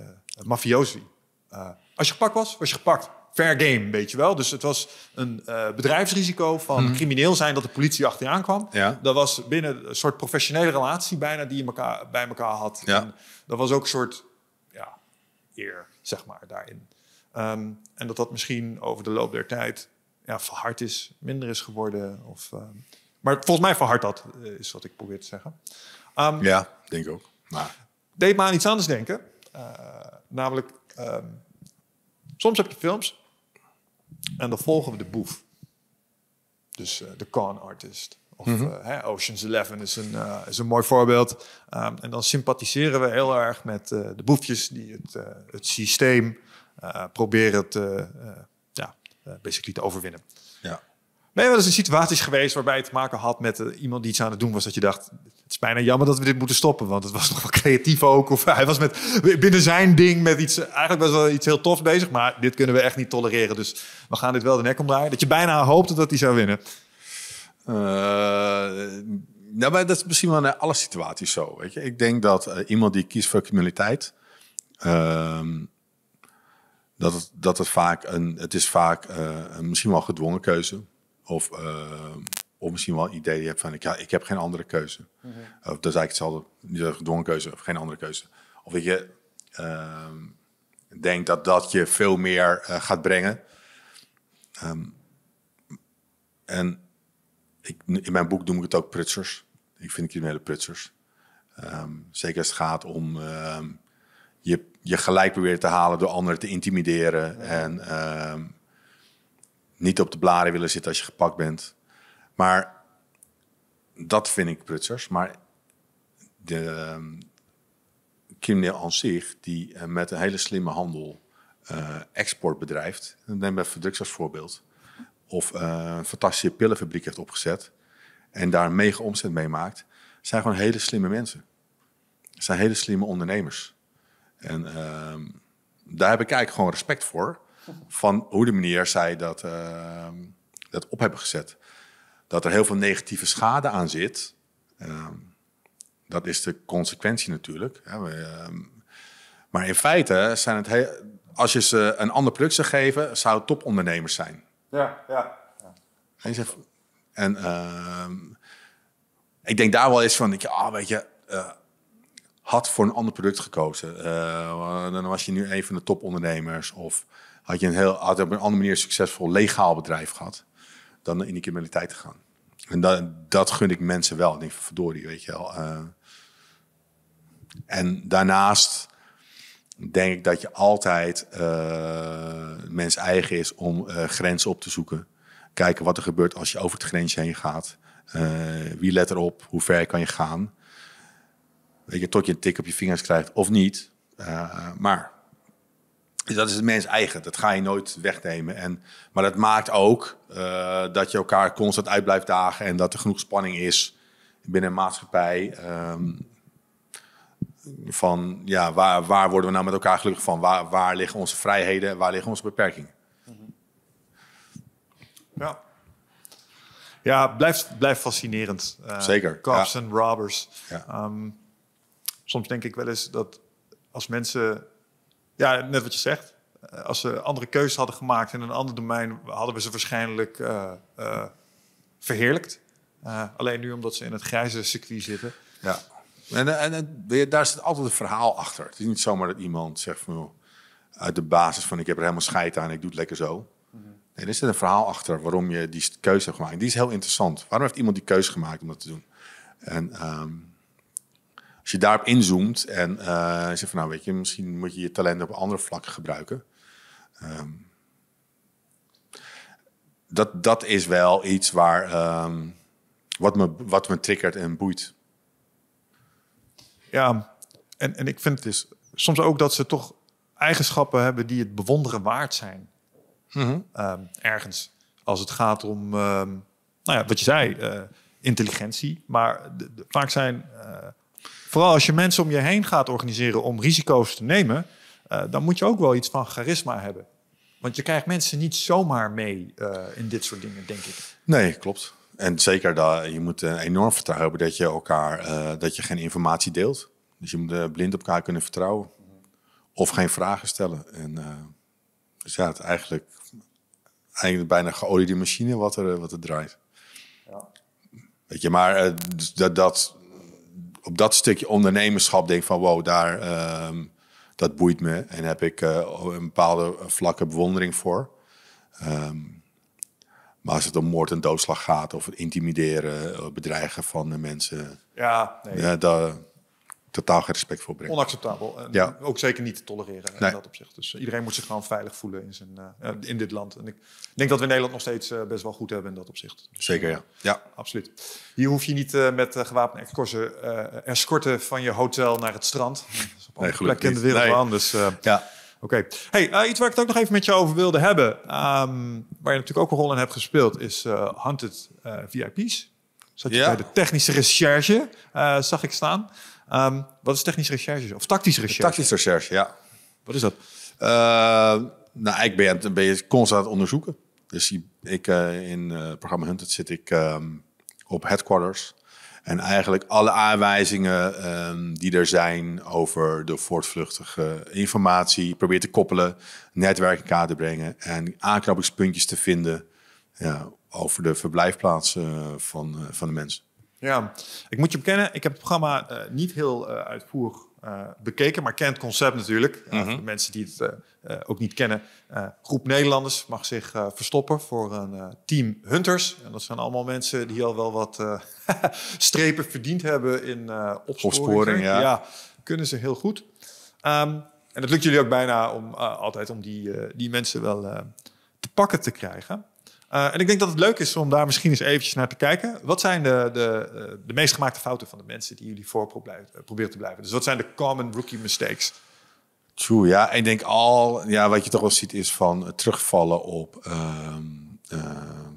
mafiosi. Eh, als je gepakt was, was je gepakt fair game, weet je wel. Dus het was een eh, bedrijfsrisico van mhm. crimineel zijn dat de politie achteraan kwam. Ja. Dat was binnen een soort professionele relatie bijna die je elkaar, bij elkaar had. dat was ook een soort ja, eer, zeg maar, daarin. Ehm, en dat dat misschien over de loop der tijd ja, verhard is, minder is geworden. Of, ehm, maar volgens mij verhard dat, eh, is wat ik probeer te zeggen. Ehm, ja, denk ik ook. Maar... Deed me aan iets anders denken. Eh, namelijk, soms heb je films en dan volgen we de boef. Dus eh, de con artist. Of mm Ocean's Eleven is een, eh, is een mooi voorbeeld. Ehm, en dan sympathiseren we heel erg met de boefjes die het, het systeem proberen te, ja, basically te overwinnen. Ben je wel eens in situaties geweest waarbij je te maken had met eh, iemand die iets aan het doen was, dat je dacht, het is bijna jammer dat we dit moeten stoppen, want het was <laughs> nog wel creatief ook. Of hij was met, binnen zijn ding met iets, eh, eigenlijk was wel iets heel tofs bezig, maar dit kunnen we echt niet tolereren, dus we gaan dit wel de nek omdraaien. Dat je bijna hoopte dat hij zou winnen. Eh, nou, maar dat is misschien wel in alle situaties zo. Weet
je? Ik denk dat iemand die kiest voor criminaliteit, ehm, dat, het, dat het vaak een, het is vaak een misschien wel een gedwongen keuze of, eh, of misschien wel een idee die je hebt van, ja, ik heb geen andere keuze. Mhm. Of dat is eigenlijk hetzelfde, niet een gedwongen keuze of geen andere keuze. Of dat je ehm, denkt dat dat je veel meer eh, gaat brengen. Ehm, en ik, in mijn boek noem ik het ook prutsers. Ik vind criminele prutsers. Um, zeker als het gaat om je, je gelijk weer te halen door anderen te intimideren. En um, niet op de blaren willen zitten als je gepakt bent. Maar dat vind ik prutsers. Maar de um, ehm, crimineel aan zich, die eh, met een hele slimme handel uh, export bedrijft. Neem bijvoorbeeld drugs als voorbeeld. Of eh, een fantastische pillenfabriek heeft opgezet. En daar een mega omzet mee maakt. Zijn gewoon hele slimme mensen. Zijn hele slimme ondernemers. En ehm, daar heb ik eigenlijk gewoon respect voor van hoe de meneer zij dat, eh, dat op hebben gezet. Dat er heel veel negatieve schade aan zit, ehm, dat is de consequentie natuurlijk. Ehm, maar in feite zijn het, heel, als je ze een ander product zou geven, zou het topondernemers zijn.
Ja, ja. ja.
En, zegt, en ehm, ik denk daar wel eens van, ik, ah, weet je, eh, had voor een ander product gekozen. Eh, dan was je nu een van de topondernemers of had je een heel, had op een andere manier een succesvol legaal bedrijf gehad dan in die criminaliteit te gaan. En dat, dat gun ik mensen wel. Ik denk van verdorie, weet je wel. Eh, en daarnaast denk ik dat je altijd eh, mens eigen is om uh, grenzen op te zoeken. Kijken wat er gebeurt als je over het grens heen gaat. wie let erop? Hoe ver kan je gaan? Weet je, tot je een tik op je vingers krijgt of niet. maar dus dat is het mens eigen. Dat ga je nooit wegnemen. En, maar dat maakt ook eh, dat je elkaar constant uit blijft dagen en dat er genoeg spanning is binnen een maatschappij. Ehm, van ja, waar, waar worden we nou met elkaar gelukkig van? Waar, waar liggen onze vrijheden?
Waar liggen onze beperkingen? Ja. Ja, blijft, blijft fascinerend. Eh, Zeker. Cops en robbers. Ja. Ehm, soms denk ik wel eens dat als mensen ja, net wat je zegt. Eh, als ze andere keuzes hadden gemaakt in een ander domein, hadden we ze waarschijnlijk eh, eh, verheerlijkt. alleen nu omdat ze in het grijze circuit zitten. Ja, en,
en, daar zit altijd een verhaal achter. Het is niet zomaar dat iemand zegt van, uit de basis van ik heb er helemaal scheid aan, ik doe het lekker zo. Mhm. Nee, er zit een verhaal achter waarom je die keuze hebt gemaakt. Die is heel interessant. Waarom heeft iemand die keuze gemaakt om dat te doen? En ehm, als je daarop inzoomt en uh, zegt van nou weet je, misschien moet je je talent op andere vlakken gebruiken. Ehm, dat, dat is wel iets waar, ehm, wat, me, wat me triggert en boeit.
Ja, en, en ik vind het is soms ook dat ze toch eigenschappen hebben die het bewonderen waard zijn. Mhm. Ehm, ergens. Als het gaat om, nou ja, wat je zei, eh, intelligentie. Maar de, vaak zijn eh, Vooral als je mensen om je heen gaat organiseren om risico's te nemen, eh, dan moet je ook wel iets van charisma hebben. Want je krijgt mensen niet zomaar mee eh, in dit soort dingen, denk ik.
Nee, klopt. En zeker dat je moet enorm vertrouwen hebben dat je elkaar eh, dat je geen informatie deelt. Dus je moet blind op elkaar kunnen vertrouwen. Of geen vragen stellen. En is dus ja, het eigenlijk, eigenlijk bijna geoliede machine wat er, wat er draait. Ja. Weet je, maar dus dat, dat op dat stukje ondernemerschap denk van wow, daar, ehm, dat boeit me. En heb ik eh, een bepaalde vlakke bewondering voor. Ehm, maar als het om moord en doodslag gaat of het intimideren, eh, bedreigen van de mensen. Ja, nee. ja eh, daar, totaal geen respect voor brengen. Onacceptabel. En ja.
Ook zeker niet te tolereren nee. in dat opzicht. Dus eh, iedereen moet zich gewoon veilig voelen in, zijn, eh, eh, in dit land. En ik denk dat we in Nederland nog steeds best wel goed hebben in dat opzicht. zeker, ja. ja. Absoluut. Hier hoef je niet met gewapende escorten, escorten van je hotel naar het strand. Dat is op andere plekken in de wereld anders. ja. Oké. Okay. Hey, iets waar ik het ook nog even met je over wilde hebben, ehm, waar je natuurlijk ook een rol in hebt gespeeld, is Hunted VIP's. Zat je ja. bij de technische recherche, zag ik staan. Ehm, wat is technisch recherche? Of tactisch recherche?
Tactisch recherche, ja. Wat is dat? Ehm, nou, ik ben, ben je constant onderzoeken. Dus ik, eh, in het eh, programma Hunter zit ik ehm, op headquarters. En eigenlijk alle aanwijzingen die er zijn over de voortvluchtige informatie, probeer te koppelen, netwerk in te brengen en aanknopingspuntjes te vinden ja, over de verblijfplaatsen eh, van, van de mensen.
Ja, ik moet je bekennen, ik heb het programma eh, niet heel uh, uitvoerig eh, bekeken, maar kent het concept natuurlijk. Mhm. voor mensen die het ook niet kennen, groep Nederlanders mag zich verstoppen voor een team hunters. En dat zijn allemaal mensen die al wel wat <laughs> strepen verdiend hebben in opsporing. opsporing ja. kunnen ze heel goed. Ehm, en het lukt jullie ook bijna om altijd om die, die mensen wel te pakken te krijgen. Eh, en ik denk dat het leuk is om daar misschien eens eventjes naar te kijken. Wat zijn de, de, eh, de meest gemaakte fouten van de mensen die jullie voor eh, proberen te blijven? Dus wat zijn de common rookie mistakes?
True, ja. Ik denk al, ja, wat je toch wel ziet is van terugvallen op ehm, ehm,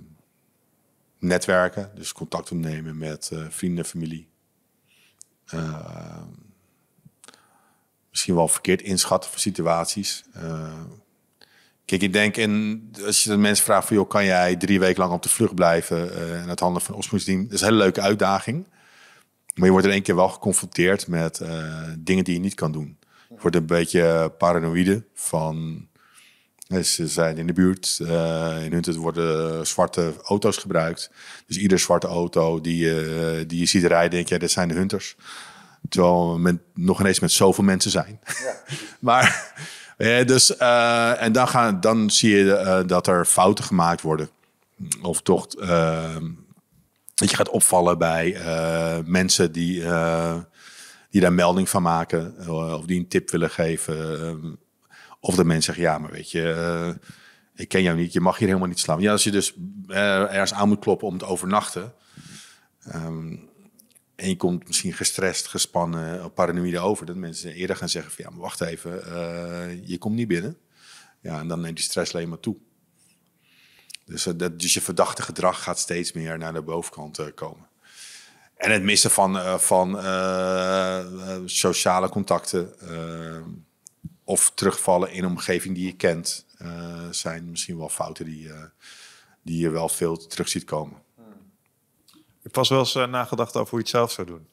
netwerken. Dus contact opnemen met vrienden, familie. Ehm, misschien wel verkeerd inschatten voor situaties. Kijk, ik denk, in, als je de mensen vraagt van... Joh, kan jij drie weken lang op de vlucht blijven en eh, in het handen van een Dat is een hele leuke uitdaging. Maar je wordt in één keer wel geconfronteerd met eh, dingen die je niet kan doen. Je wordt een beetje paranoïde van... Eh, ze zijn in de buurt, in Hunted worden zwarte auto's gebruikt. Dus ieder zwarte auto die, die je ziet rijden, denk je, ja, zijn de Hunters. Terwijl we nog ineens met zoveel mensen zijn. Ja. <laughs> maar dus, eh, en dan, gaan, dan zie je eh, dat er fouten gemaakt worden. Of toch ehm, dat je gaat opvallen bij eh, mensen die, die daar melding van maken. of die een tip willen geven. Ehm, of de mensen zeggen, ja, maar weet je, ik ken jou niet. Je mag hier helemaal niet slaan. Ja, als je dus ergens aan moet kloppen om te overnachten... Ehm, en je komt misschien gestrest, gespannen, eh, paranoïde over. Dat mensen eerder gaan zeggen van ja, maar wacht even, eh, je komt niet binnen. Ja, en dan neemt die stress alleen maar toe. Dus, eh, dat, dus je verdachte gedrag gaat steeds meer naar de bovenkant komen. En het missen van, van sociale contacten of terugvallen in een omgeving die je kent, zijn misschien wel fouten die, die je wel veel terug ziet komen
ik was wel eens eh, nagedacht over hoe je het zelf zou doen.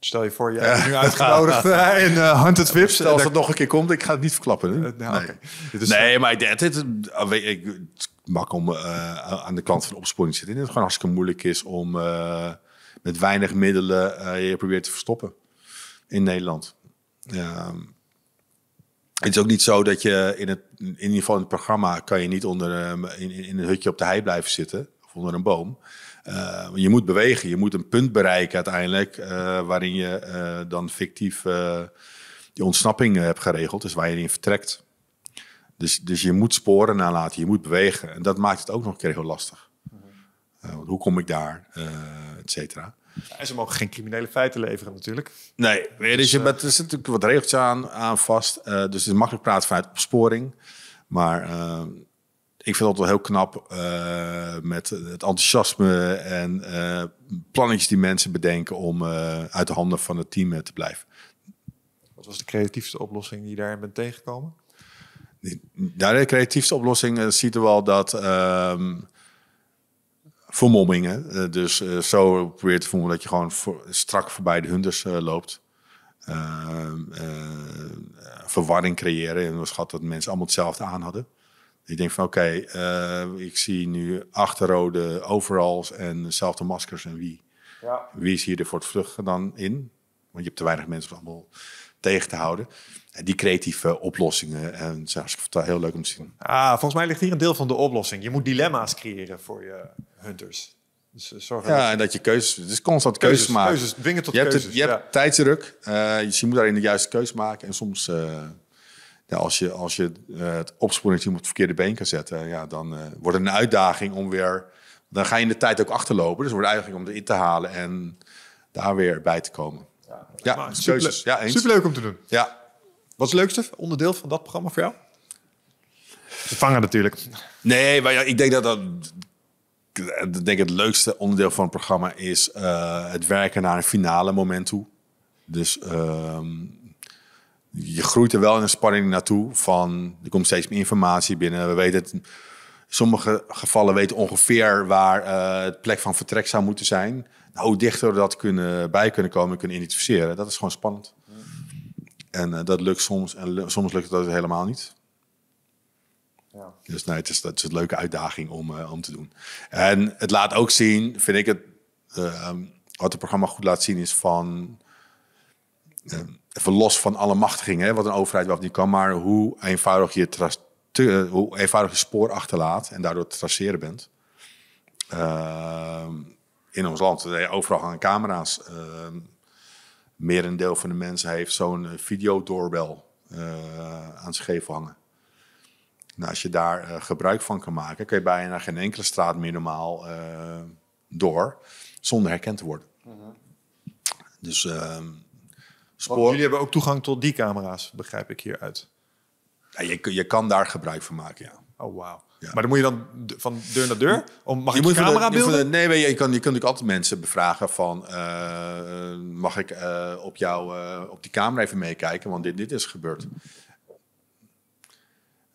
Stel je voor, je ja. nu uitgenodigd eh, <laughs> in uh, eh, Hunted Vips. als het nog
een keer komt, ik ga het niet verklappen. Nou, nee. Is nee maar dit, oh, ik, het is makkelijk om aan de kant van de opsporing te zitten. Het gewoon hartstikke moeilijk is om met weinig middelen je probeert te verstoppen in Nederland. Ehm, het is ook niet zo dat je in, het, in ieder geval in het programma kan je niet onder ehm, in, in een hutje op de hei blijven zitten onder een boom. Eh, je moet bewegen, je moet een punt bereiken uiteindelijk eh, waarin je eh, dan fictief die ontsnapping hebt geregeld, dus waar je in vertrekt. Dus, dus je moet sporen nalaten, je moet bewegen. En dat maakt het ook nog een keer heel lastig. hoe kom ik daar, et cetera.
en ze mogen geen criminele feiten leveren natuurlijk.
Nee, dus, dus je, er zitten natuurlijk wat regeltjes aan, aan vast. dus het is makkelijk praten vanuit opsporing. Maar ehm, ik vind dat wel heel knap eh, met het enthousiasme en uh, plannetjes die mensen bedenken om eh, uit de handen van het team te blijven. Wat was de creatiefste oplossing die je daarin bent tegengekomen? de creatiefste oplossing ziet er wel dat ehm, vermommingen. dus zo probeer te voelen dat je gewoon strak voorbij de hunters loopt. Ehm, verwarring creëren. En we schat dat mensen allemaal hetzelfde aan hadden. Ik denk van oké, eh, ik zie nu achterrode rode overalls en dezelfde maskers en wie. Ja. Wie is hier de vluchten dan in? Want je hebt te weinig mensen om allemaal tegen te houden. En die creatieve oplossingen. En het heel leuk om te zien.
Ah, volgens mij ligt hier een deel van de oplossing. Je moet dilemma's creëren voor je hunters. Dus eh, zorgen ja, en
dat je keuzes... dus constant keuzes, maken. Keuzes, dwingen tot je keuzes. Hebt je hebt tijdsdruk. Eh, dus je moet daarin de juiste keuze maken. En soms als je, als je eh, het opsporingsteam op het verkeerde been kan zetten, ja, dan eh, wordt het een uitdaging om weer. Dan ga je in de tijd ook achterlopen. Dus wordt eigenlijk uitdaging om erin te halen en daar weer bij te
komen. Ja, ja superleuk. Ja, eens. superleuk om te doen. Ja. Wat is het leukste onderdeel van dat programma voor jou? Te vangen natuurlijk. Nee, maar ja, ik denk dat dat.
Ik denk het leukste onderdeel van het programma is eh, het werken naar een finale moment toe. Dus ehm, je groeit er wel in een spanning naartoe van er komt steeds meer informatie binnen. We weten het, sommige gevallen weten ongeveer waar uh, het plek van vertrek zou moeten zijn. Nou, hoe dichter we dat kunnen, bij kunnen komen, kunnen identificeren, dat is gewoon spannend. En eh, dat lukt soms en soms lukt dat helemaal niet. Ja. Dus nee, het is, dat is een leuke uitdaging om, eh, om te doen. En het laat ook zien, vind ik het, ehm, wat het programma goed laat zien is van ehm, even los van alle machtigingen, wat een overheid wel niet kan, maar hoe eenvoudig je, te, hoe eenvoudig je spoor achterlaat en daardoor traceren bent. Ehm, in ons land. Eh, overal hangen camera's. Uh, ehm, deel van de mensen heeft zo'n eh, videodoorbel uh, aan scheef hangen. Nou, als je daar gebruik van kan maken, kun je bijna geen enkele straat meer normaal door zonder herkend te worden. Mhm. Dus
ehm, want jullie hebben ook toegang tot die camera's, begrijp ik hieruit. Ja, je, je kan daar gebruik van maken, ja. Oh, wauw. Maar dan moet je dan van deur naar deur? Om, mag je ik camera de, beelden?
nee, je, je, kan, je kunt ook altijd mensen bevragen van... Eh, mag ik eh, op, jou, eh, op die camera even meekijken? Want dit, dit is gebeurd.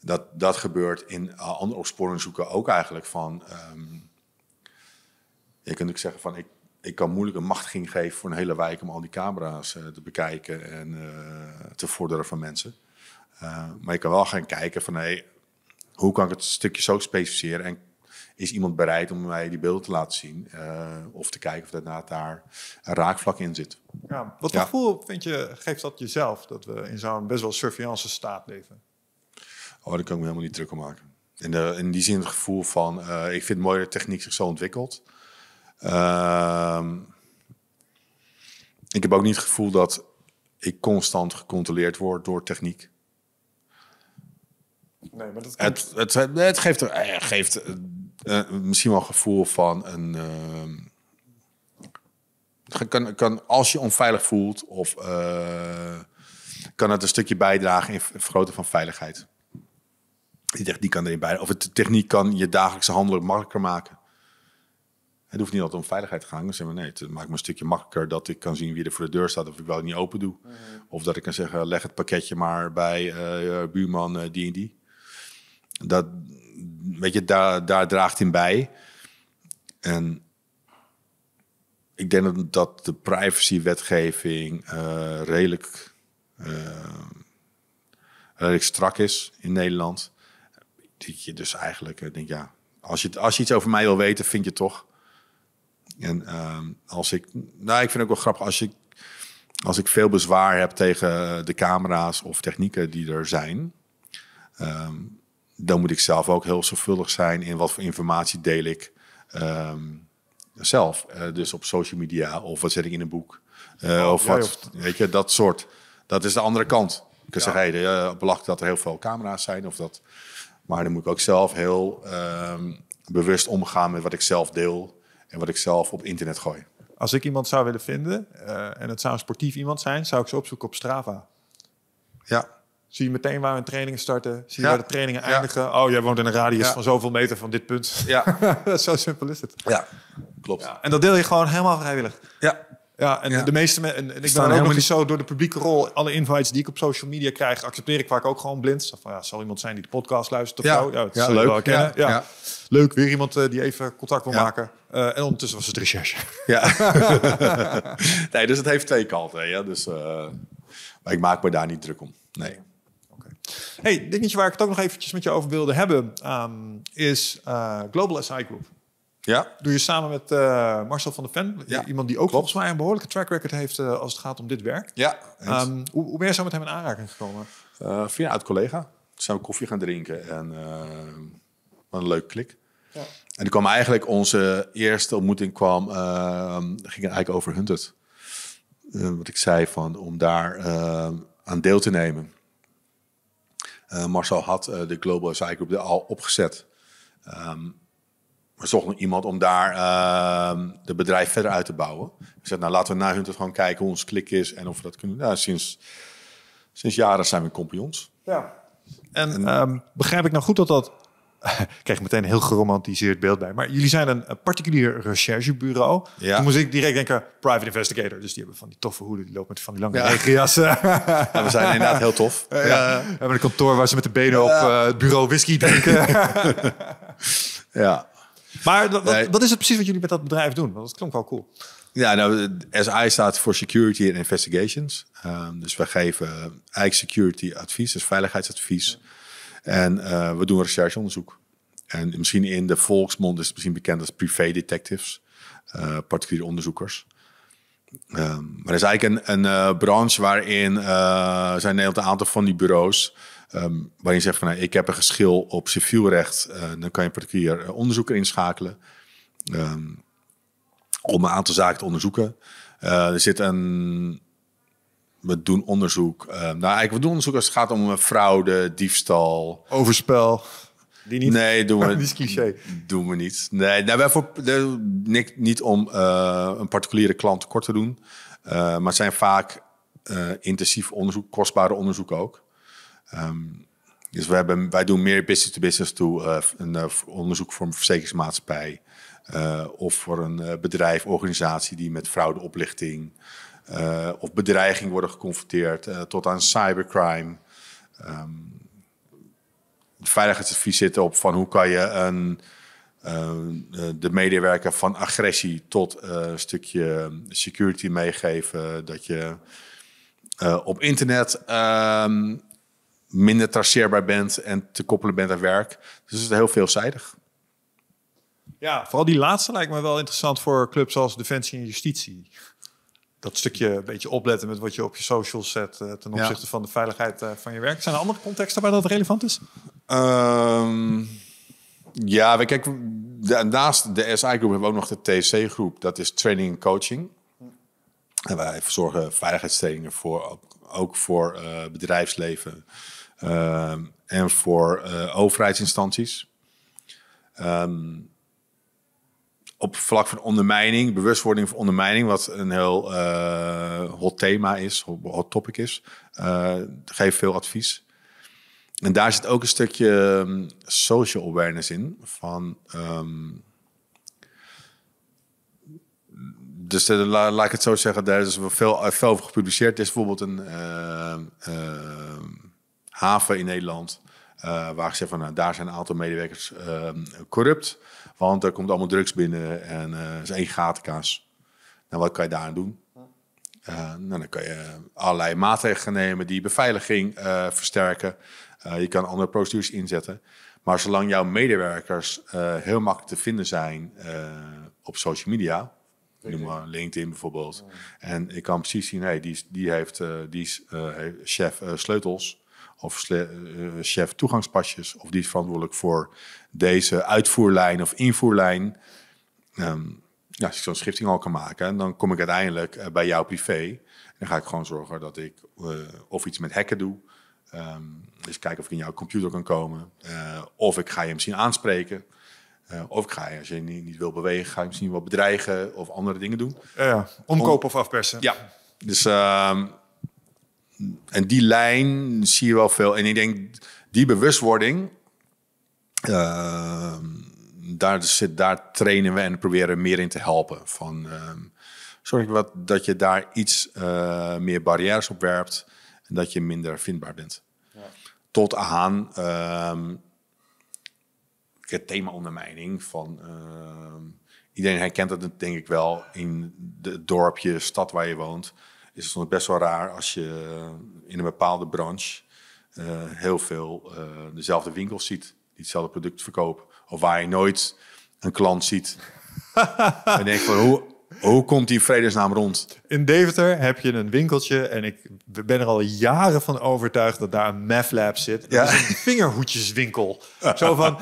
Dat, dat gebeurt in andere opsporingszoeken ook eigenlijk van... Ehm, je kunt ook zeggen van... ik ik kan moeilijk een machtiging geven voor een hele wijk om al die camera's eh, te bekijken en eh, te vorderen van mensen. Eh, maar ik kan wel gaan kijken van hey, hoe kan ik het stukje zo specificeren en is iemand bereid om mij die beelden te laten zien of te kijken of dat daar een raakvlak in zit.
Ja, wat gevoel vind je, geeft dat jezelf dat we in zo'n best wel surveillance staat leven?
Oh, daar kan ik me helemaal niet druk om maken. In, de, in die zin het gevoel van, ik vind het mooi dat de techniek zich zo ontwikkelt. Ehm, ik heb ook niet het gevoel dat ik constant gecontroleerd word door techniek.
Nee, maar het, het,
geeft, er, eh, eh, eh, misschien wel een gevoel van een. Ehm, kan, kan, als je onveilig voelt, of kan het een stukje bijdragen in vergroten van veiligheid. Die techniek kan erin bij. Of de techniek kan je dagelijkse handelen makkelijker maken. Het hoeft niet altijd om veiligheid te gaan. Dan zeg maar, nee, het maakt me een stukje makkelijker dat ik kan zien wie er voor de deur staat of ik wel niet open doe. Mhm. Of dat ik kan zeggen, leg het pakketje maar bij eh, eh, buurman uh, die en die. Dat, weet je, daar, daar draagt in bij. En ik denk dat, de privacywetgeving uh, redelijk, redelijk strak is in Nederland. Dat je dus eigenlijk denk, ja, als je, als je iets over mij wil weten, vind je toch. En ehm, als ik, nou, ik vind het ook wel grappig als ik, als ik veel bezwaar heb tegen de camera's of technieken die er zijn, ehm, dan moet ik zelf ook heel zorgvuldig zijn in wat voor informatie deel ik ehm, zelf. Eh, dus op social media of wat zet ik in een boek. Eh, oh, of wat, weet je, dat soort. Dat is de andere kant. Ik kan ja. zeggen, hey, belachelijk eh, dat er heel veel camera's zijn of dat. Maar dan moet ik ook zelf heel bewust omgaan met wat ik zelf deel en wat ik zelf op internet gooi. Als ik iemand zou willen vinden
eh, en het zou een sportief iemand zijn, zou ik ze opzoeken op Strava. Ja. Zie je meteen waar hun trainingen starten, zie je waar de trainingen eindigen. Oh, jij woont in een radius van zoveel meter van dit punt. Ja. <laughs> Zo simpel is het. Ja, klopt. En dat deel je gewoon helemaal vrijwillig. Ja, ja, en de meeste mensen. En, ik ben ook nog niet zo door de publieke rol. Alle invites die ik op social media krijg, accepteer ik vaak ook gewoon blind. Van, ja, zal iemand zijn die de podcast luistert of ja. Ja, dat ja, leuk. ja. Leuk, weer iemand eh, die even contact wil maken. Eh, en ondertussen was het recherche. Ja. <laughs> <laughs> nee, dus het heeft twee
kanten. Ja. Dus, eh, maar ik maak me daar niet druk om.
Nee. Okay. Hey, dingetje waar ik het ook nog eventjes met je over wilde hebben, ehm, is Global SI Group. Ja. Doe je samen met eh, Marcel van der Ven. Iemand die ook Klopt. volgens mij een behoorlijke track record heeft eh, als het gaat om dit werk.
Ja. Ehm,
hoe, hoe, ben je zo met hem in aanraking gekomen?
Eh, via uit collega. Zijn we koffie gaan drinken en wat een leuk klik. Ja. En toen kwam eigenlijk onze eerste ontmoeting kwam, ging eigenlijk over Hunted. wat ik zei van om daar aan deel te nemen. Marcel had de Global SI Group al opgezet. Ehm, maar zocht iemand om daar het ehm, bedrijf verder uit te bouwen. We nou laten we naar hun te gaan kijken hoe ons
klik is en of we dat kunnen. Nou, sinds, sinds jaren zijn we compagnons. Ja. En, ehm, begrijp ik nou goed dat dat... <laughs> ik kreeg meteen een heel geromantiseerd beeld bij. Maar jullie zijn een, particulier recherchebureau. Ja. Toen moest ik direct denken, private investigator. Dus die hebben van die toffe hoeden, die lopen met van die lange ja. regenjassen. <laughs> we zijn inderdaad heel tof. <laughs> Ja. We hebben een kantoor waar ze met de benen op eh, het bureau whisky drinken. ja, maar wat, wat is het precies wat jullie met dat bedrijf doen? Want dat klonk wel cool.
Ja, nou, SI staat voor Security and Investigations. Ehm, dus we geven eigen security advies, dus veiligheidsadvies. En eh, we doen rechercheonderzoek. En misschien in de volksmond is het misschien bekend als privé detectives, uh, particuliere onderzoekers. Ehm, maar er is eigenlijk een, een eh, branche waarin zijn een aantal van die bureaus Ehm, waarin je zegt van nou, ik heb een geschil op civielrecht, uh, eh, dan kan je particulier eh, onderzoeker inschakelen um, ehm, om een aantal zaken te onderzoeken. Eh, er zit een, we doen onderzoek, nou eigenlijk we doen onderzoek als het gaat om fraude, diefstal. Overspel. Die niet? Nee, doen we, <laughs> die cliché. Doen we niet. Nee, nou, wij voor, niet, niet om een particuliere klant tekort te doen, maar het zijn vaak intensief onderzoek, kostbare onderzoek ook. Ehm, dus we hebben, wij doen meer business-to-business toe, eh, een eh, onderzoek voor een verzekeringsmaatschappij. Eh, of voor een bedrijf, organisatie die met fraude, oplichting of bedreiging worden geconfronteerd, tot aan cybercrime. Um, veiligheidsadvies zitten op van hoe kan je een, de medewerker van agressie tot een stukje security meegeven. Dat je op internet ehm, minder traceerbaar bent en te koppelen bent aan werk. Dus het is heel veelzijdig.
Ja, vooral die laatste lijkt me wel interessant voor clubs als Defensie en Justitie. Dat stukje een beetje opletten met wat je op je social zet eh, ten opzichte van de veiligheid eh, van je werk. Zijn er andere contexten waar dat relevant is?
Ehm, ja, we kijken. Naast de SI-groep hebben we ook nog de TC-groep. Dat is training en coaching. En wij verzorgen veiligheidstrainingen voor, ook voor eh, bedrijfsleven, Ehm, en voor uh, overheidsinstanties. Ehm, op vlak van ondermijning, bewustwording van ondermijning, wat een heel eh, hot thema is, hot topic is, uh, geef veel advies. En daar zit ook een stukje ehm, social awareness in. Van, dus laat ik het zo zeggen, daar is veel, veel over gepubliceerd. Er is bijvoorbeeld een haven in Nederland. Eh, waar ik zeg van, nou, daar zijn een aantal medewerkers ehm, corrupt. Want er komt allemaal drugs binnen en uh, is één gatenkaas. Nou, wat kan je daaraan doen? Eh, nou, dan kan je allerlei maatregelen gaan nemen die beveiliging versterken. je kan andere procedures inzetten. Maar zolang jouw medewerkers heel makkelijk te vinden zijn op social media, noem maar LinkedIn bijvoorbeeld. En ik kan precies zien, hey, die, die heeft, die is, chef sleutels of eh, chef toegangspasjes, of die is verantwoordelijk voor deze uitvoerlijn of invoerlijn. Ehm, ja, als ik zo'n schifting al kan maken, en dan kom ik uiteindelijk eh, bij jou privé. Dan ga ik gewoon zorgen dat ik eh, of iets met hacken doe. Ehm, dus kijken of ik in jouw computer kan komen. of ik ga je misschien aanspreken. of ik ga je, als je niet, wil bewegen, ga je misschien wat bedreigen of andere dingen doen.
Ja, omkopen of afpersen. Ja,
dus ehm, en die lijn zie je wel veel. En ik denk, die bewustwording, ehm, daar, zit, daar trainen we en proberen meer in te helpen. Van, ehm, zorg wat, dat je daar iets eh, meer barrières op werpt en dat je minder vindbaar bent. Ja. Tot aan ehm, het thema ondermijning van iedereen herkent het denk ik wel in het dorpje, stad waar je woont is het soms best wel raar als je eh, in een bepaalde branche eh, heel veel eh, dezelfde winkels ziet die hetzelfde product verkopen. Of waar je nooit een klant ziet.
<laughs> en denk van hoe, hoe komt die vredesnaam rond? In Deventer heb je een winkeltje en ik ben er al jaren van overtuigd dat daar een maflap lab zit. Dat ja. is een vingerhoedjeswinkel. <laughs> Zo van,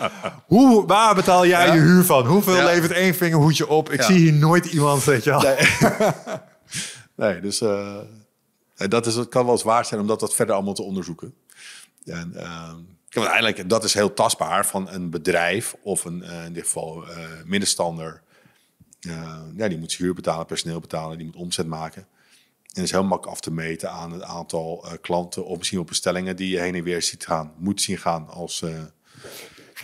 hoe, waar betaal jij je huur van? Hoeveel levert één vingerhoedje op? Ik zie hier nooit iemand, weet je wel. <laughs>
Nee, dus uh, dat, is, het kan wel eens waard zijn om dat, verder allemaal te onderzoeken. En, uh, dat is heel tastbaar van een bedrijf of een, eh, in dit geval eh, middenstander. ja, die moet huur betalen, personeel betalen, die moet omzet maken. En is heel makkelijk af te meten aan het aantal klanten of misschien op bestellingen die je heen en weer ziet gaan, moet zien gaan als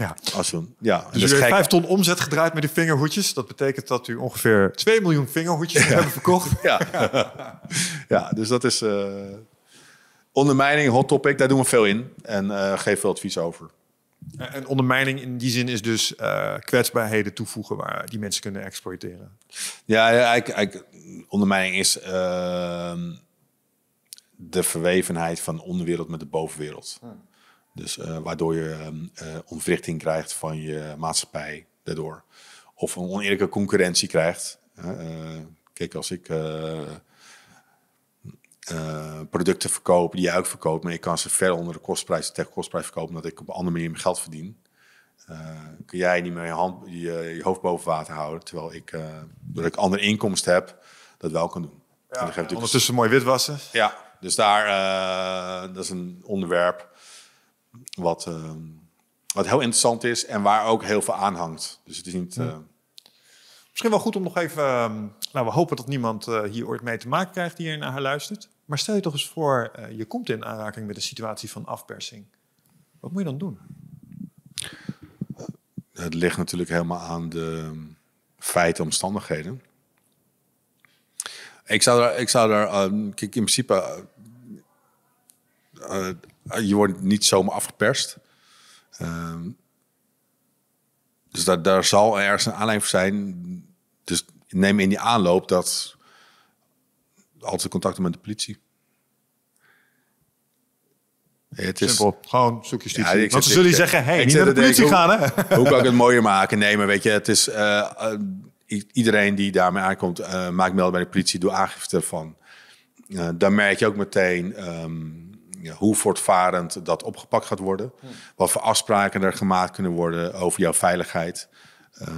ja. Als een, ja. Dus je u heeft
ton omzet gedraaid met die vingerhoedjes. Dat betekent dat u ongeveer 2 miljoen vingerhoedjes ja. hebt verkocht. <laughs> Ja.
ja. dus dat is eh, ondermijning, hot topic. Daar doen we veel in en eh, geef geven veel advies over.
En ondermijning in die zin is dus eh, kwetsbaarheden toevoegen waar die mensen kunnen exploiteren.
Ja, eigenlijk, eigenlijk ondermijning is ehm, de verwevenheid van onderwereld met de bovenwereld. Hmm. Dus eh, waardoor je ehm, eh, ontwrichting krijgt van je maatschappij daardoor. Of een oneerlijke concurrentie krijgt. Eh, kijk, als ik producten verkoop die jij ook verkoopt, maar ik kan ze ver onder de kostprijs tegen kostprijs verkopen, omdat ik op een andere manier mijn geld verdien. kun jij niet meer je, je, hoofd boven water houden, terwijl ik, doordat ik andere inkomsten heb, dat wel kan doen. Ja, geeft ja, ondertussen mooi witwassen. Ja, dus daar, dat is een onderwerp wat, ehm, wat heel interessant is en waar ook heel veel aan hangt. Dus het is niet. Eh,
misschien wel goed om nog even. Ehm, nou, we hopen dat niemand eh, hier ooit mee te maken krijgt die hier naar haar luistert. Maar stel je toch eens voor, eh, je komt in aanraking met een situatie van afpersing. Wat moet je dan doen?
Het ligt natuurlijk helemaal aan de ehm, feiten, omstandigheden. Ik zou daar, ik zou daar kijk, in principe eh, je wordt niet zomaar afgeperst. Um, dus daar, daar zal ergens een aanleiding voor zijn. Dus neem in die aanloop dat altijd contacten met de politie. Het is, Simpel, gewoon zoek je ja, Want ze zeggen, hey, niet naar de politie gaan, hè? Hoe kan ik het <laughs> mooier maken? Nee, maar weet je, het is... Uh, iedereen die daarmee aankomt, uh, maakt melding bij de politie, doe aangifte ervan. Uh, dan merk je ook meteen... Um, hoe voortvarend dat opgepakt gaat worden. Wat voor afspraken er gemaakt kunnen worden over jouw veiligheid. Ehm,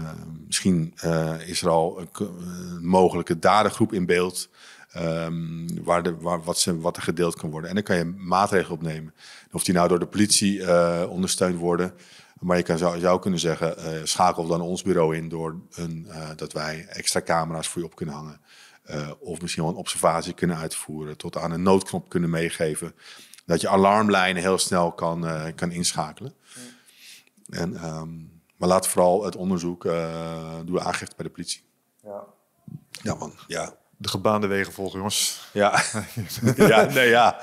misschien eh, is er al een, mogelijke dadengroep in beeld. Ehm, waar de, waar, wat, wat er gedeeld kan worden. En dan kan je maatregelen opnemen. Of die nou door de politie eh, ondersteund worden. Maar je kan, zou, zou kunnen zeggen, eh, schakel dan ons bureau in door een, dat wij extra camera's voor je op kunnen hangen. of misschien wel een observatie kunnen uitvoeren. Tot aan een noodknop kunnen meegeven dat je alarmlijnen heel snel kan, eh, kan inschakelen. En, ehm, maar laat vooral het onderzoek, uh, aangifte bij de politie. Ja, ja man, ja. De gebaande wegen volgen, jongens. Ja,
<laughs> ja, nee, ja.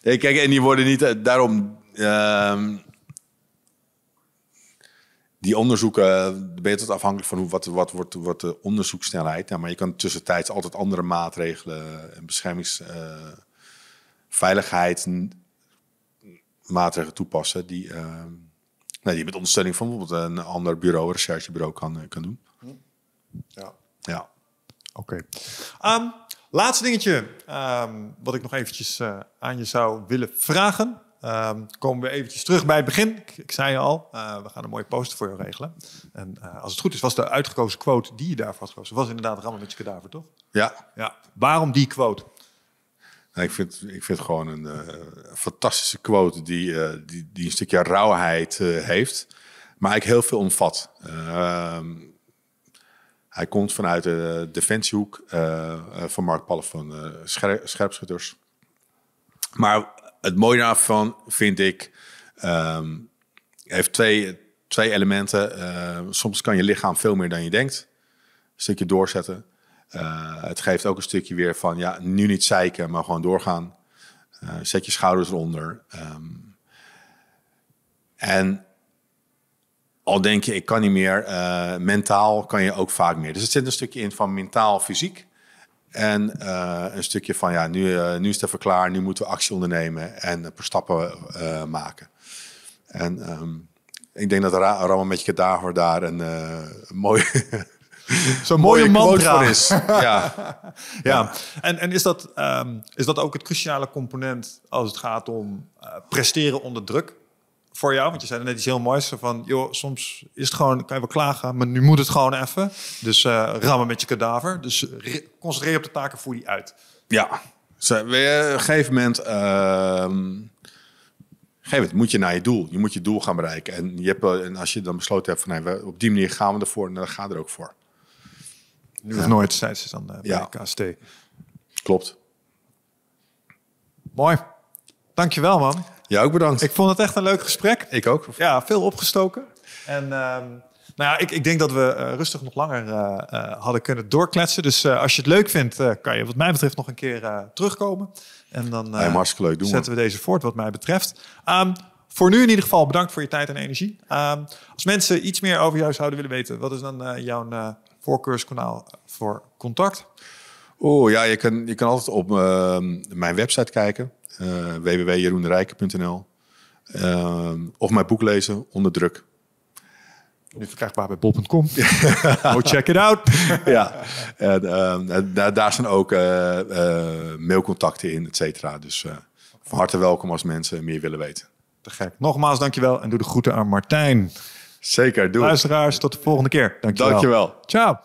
kijk, en die worden niet, eh, daarom... Ehm, die onderzoeken, ben je tot afhankelijk van hoe, wat, wat, wordt, wordt de onderzoeksnelheid. Ja, maar je kan tussentijds altijd andere maatregelen en beschermingsveiligheid maatregelen toepassen die, ehm, nou, die met ondersteuning van bijvoorbeeld een ander bureau, een recherchebureau kan, eh, kan doen.
Ja. ja. Oké. Ehm, laatste dingetje ehm, wat ik nog eventjes eh, aan je zou willen vragen. komen we eventjes terug bij het begin. Ik, ik zei al, eh, we gaan een mooie poster voor je regelen. En als het goed is, was de uitgekozen quote die je daarvoor had gekozen, was inderdaad Ramanuj Kadaver, toch? Ja. ja. Waarom die quote?
Nou, ik, vind, ik vind gewoon een eh, fantastische quote die, eh, die, die, een stukje rauwheid eh, heeft, maar eigenlijk heel veel omvat. Ehm, hij komt vanuit de defensiehoek van Mark Pallen van scherpschutters. Maar het mooie daarvan vind ik, um, heeft twee, twee elementen. Ehm, soms kan je lichaam veel meer dan je denkt. Een stukje doorzetten. Eh, het geeft ook een stukje weer van, ja, nu niet zeiken, maar gewoon doorgaan. Eh, zet je schouders eronder. Ehm, en al denk je, ik kan niet meer, eh, mentaal kan je ook vaak meer. Dus het zit een stukje in van mentaal, fysiek. En een stukje van, ja, nu, nu is het even klaar, nu moeten we actie ondernemen en stappen maken. En ehm, ik denk dat Ramon met je daar voor daar een, <laughs> mooi.
<laughs> Zo'n mooie, man mantra. is. <laughs> Ja. ja. En, en is, dat, ehm, is dat ook het cruciale component als het gaat om eh, presteren onder druk? voor jou? Want je zei net iets heel moois van, joh, soms is het gewoon, kan je wel klagen, maar nu moet het gewoon even. Dus uh, rammen met je kadaver. Dus concentreer op de taken, voer die uit. Ja, we,
eh, op een gegeven moment, uh, ehm, Geef moet je naar je doel. Je moet je doel gaan bereiken. En, je hebt, en als je dan besloten hebt van, nee, op die manier gaan we ervoor, dan ga er ook voor.
Nu nooit, zei ze dan eh, bij de KST. Klopt. Mooi. Dankjewel, man. Ja, ook bedankt. Ik vond het echt een leuk gesprek. Ik ook. Ja, veel opgestoken. En ehm, nou ja, ik, ik denk dat we eh, rustig nog langer eh, hadden kunnen doorkletsen. Dus als je het leuk vindt, kan je wat mij betreft nog een keer terugkomen. En dan zetten we. deze voort wat mij betreft. Ehm, voor nu in ieder geval bedankt voor je tijd en energie. Ehm, als mensen iets meer over jou zouden willen weten, wat is dan jouw voorkeurskanaal voor contact?
Oh ja, je kan, je kan altijd op ehm, mijn website kijken, uh, of mijn boek lezen, onder druk. Nu verkrijgbaar bij bol.com. oh, check it out. <laughs> ja, en, ehm, daar zijn ook eh, eh, mailcontacten
in, et cetera. Dus van harte welkom als mensen meer willen weten. Te gek. Nogmaals, dankjewel en doe de groeten aan Martijn. Zeker, doe Luisteraars, tot de volgende keer. Dankjewel. Dankjewel. Ciao.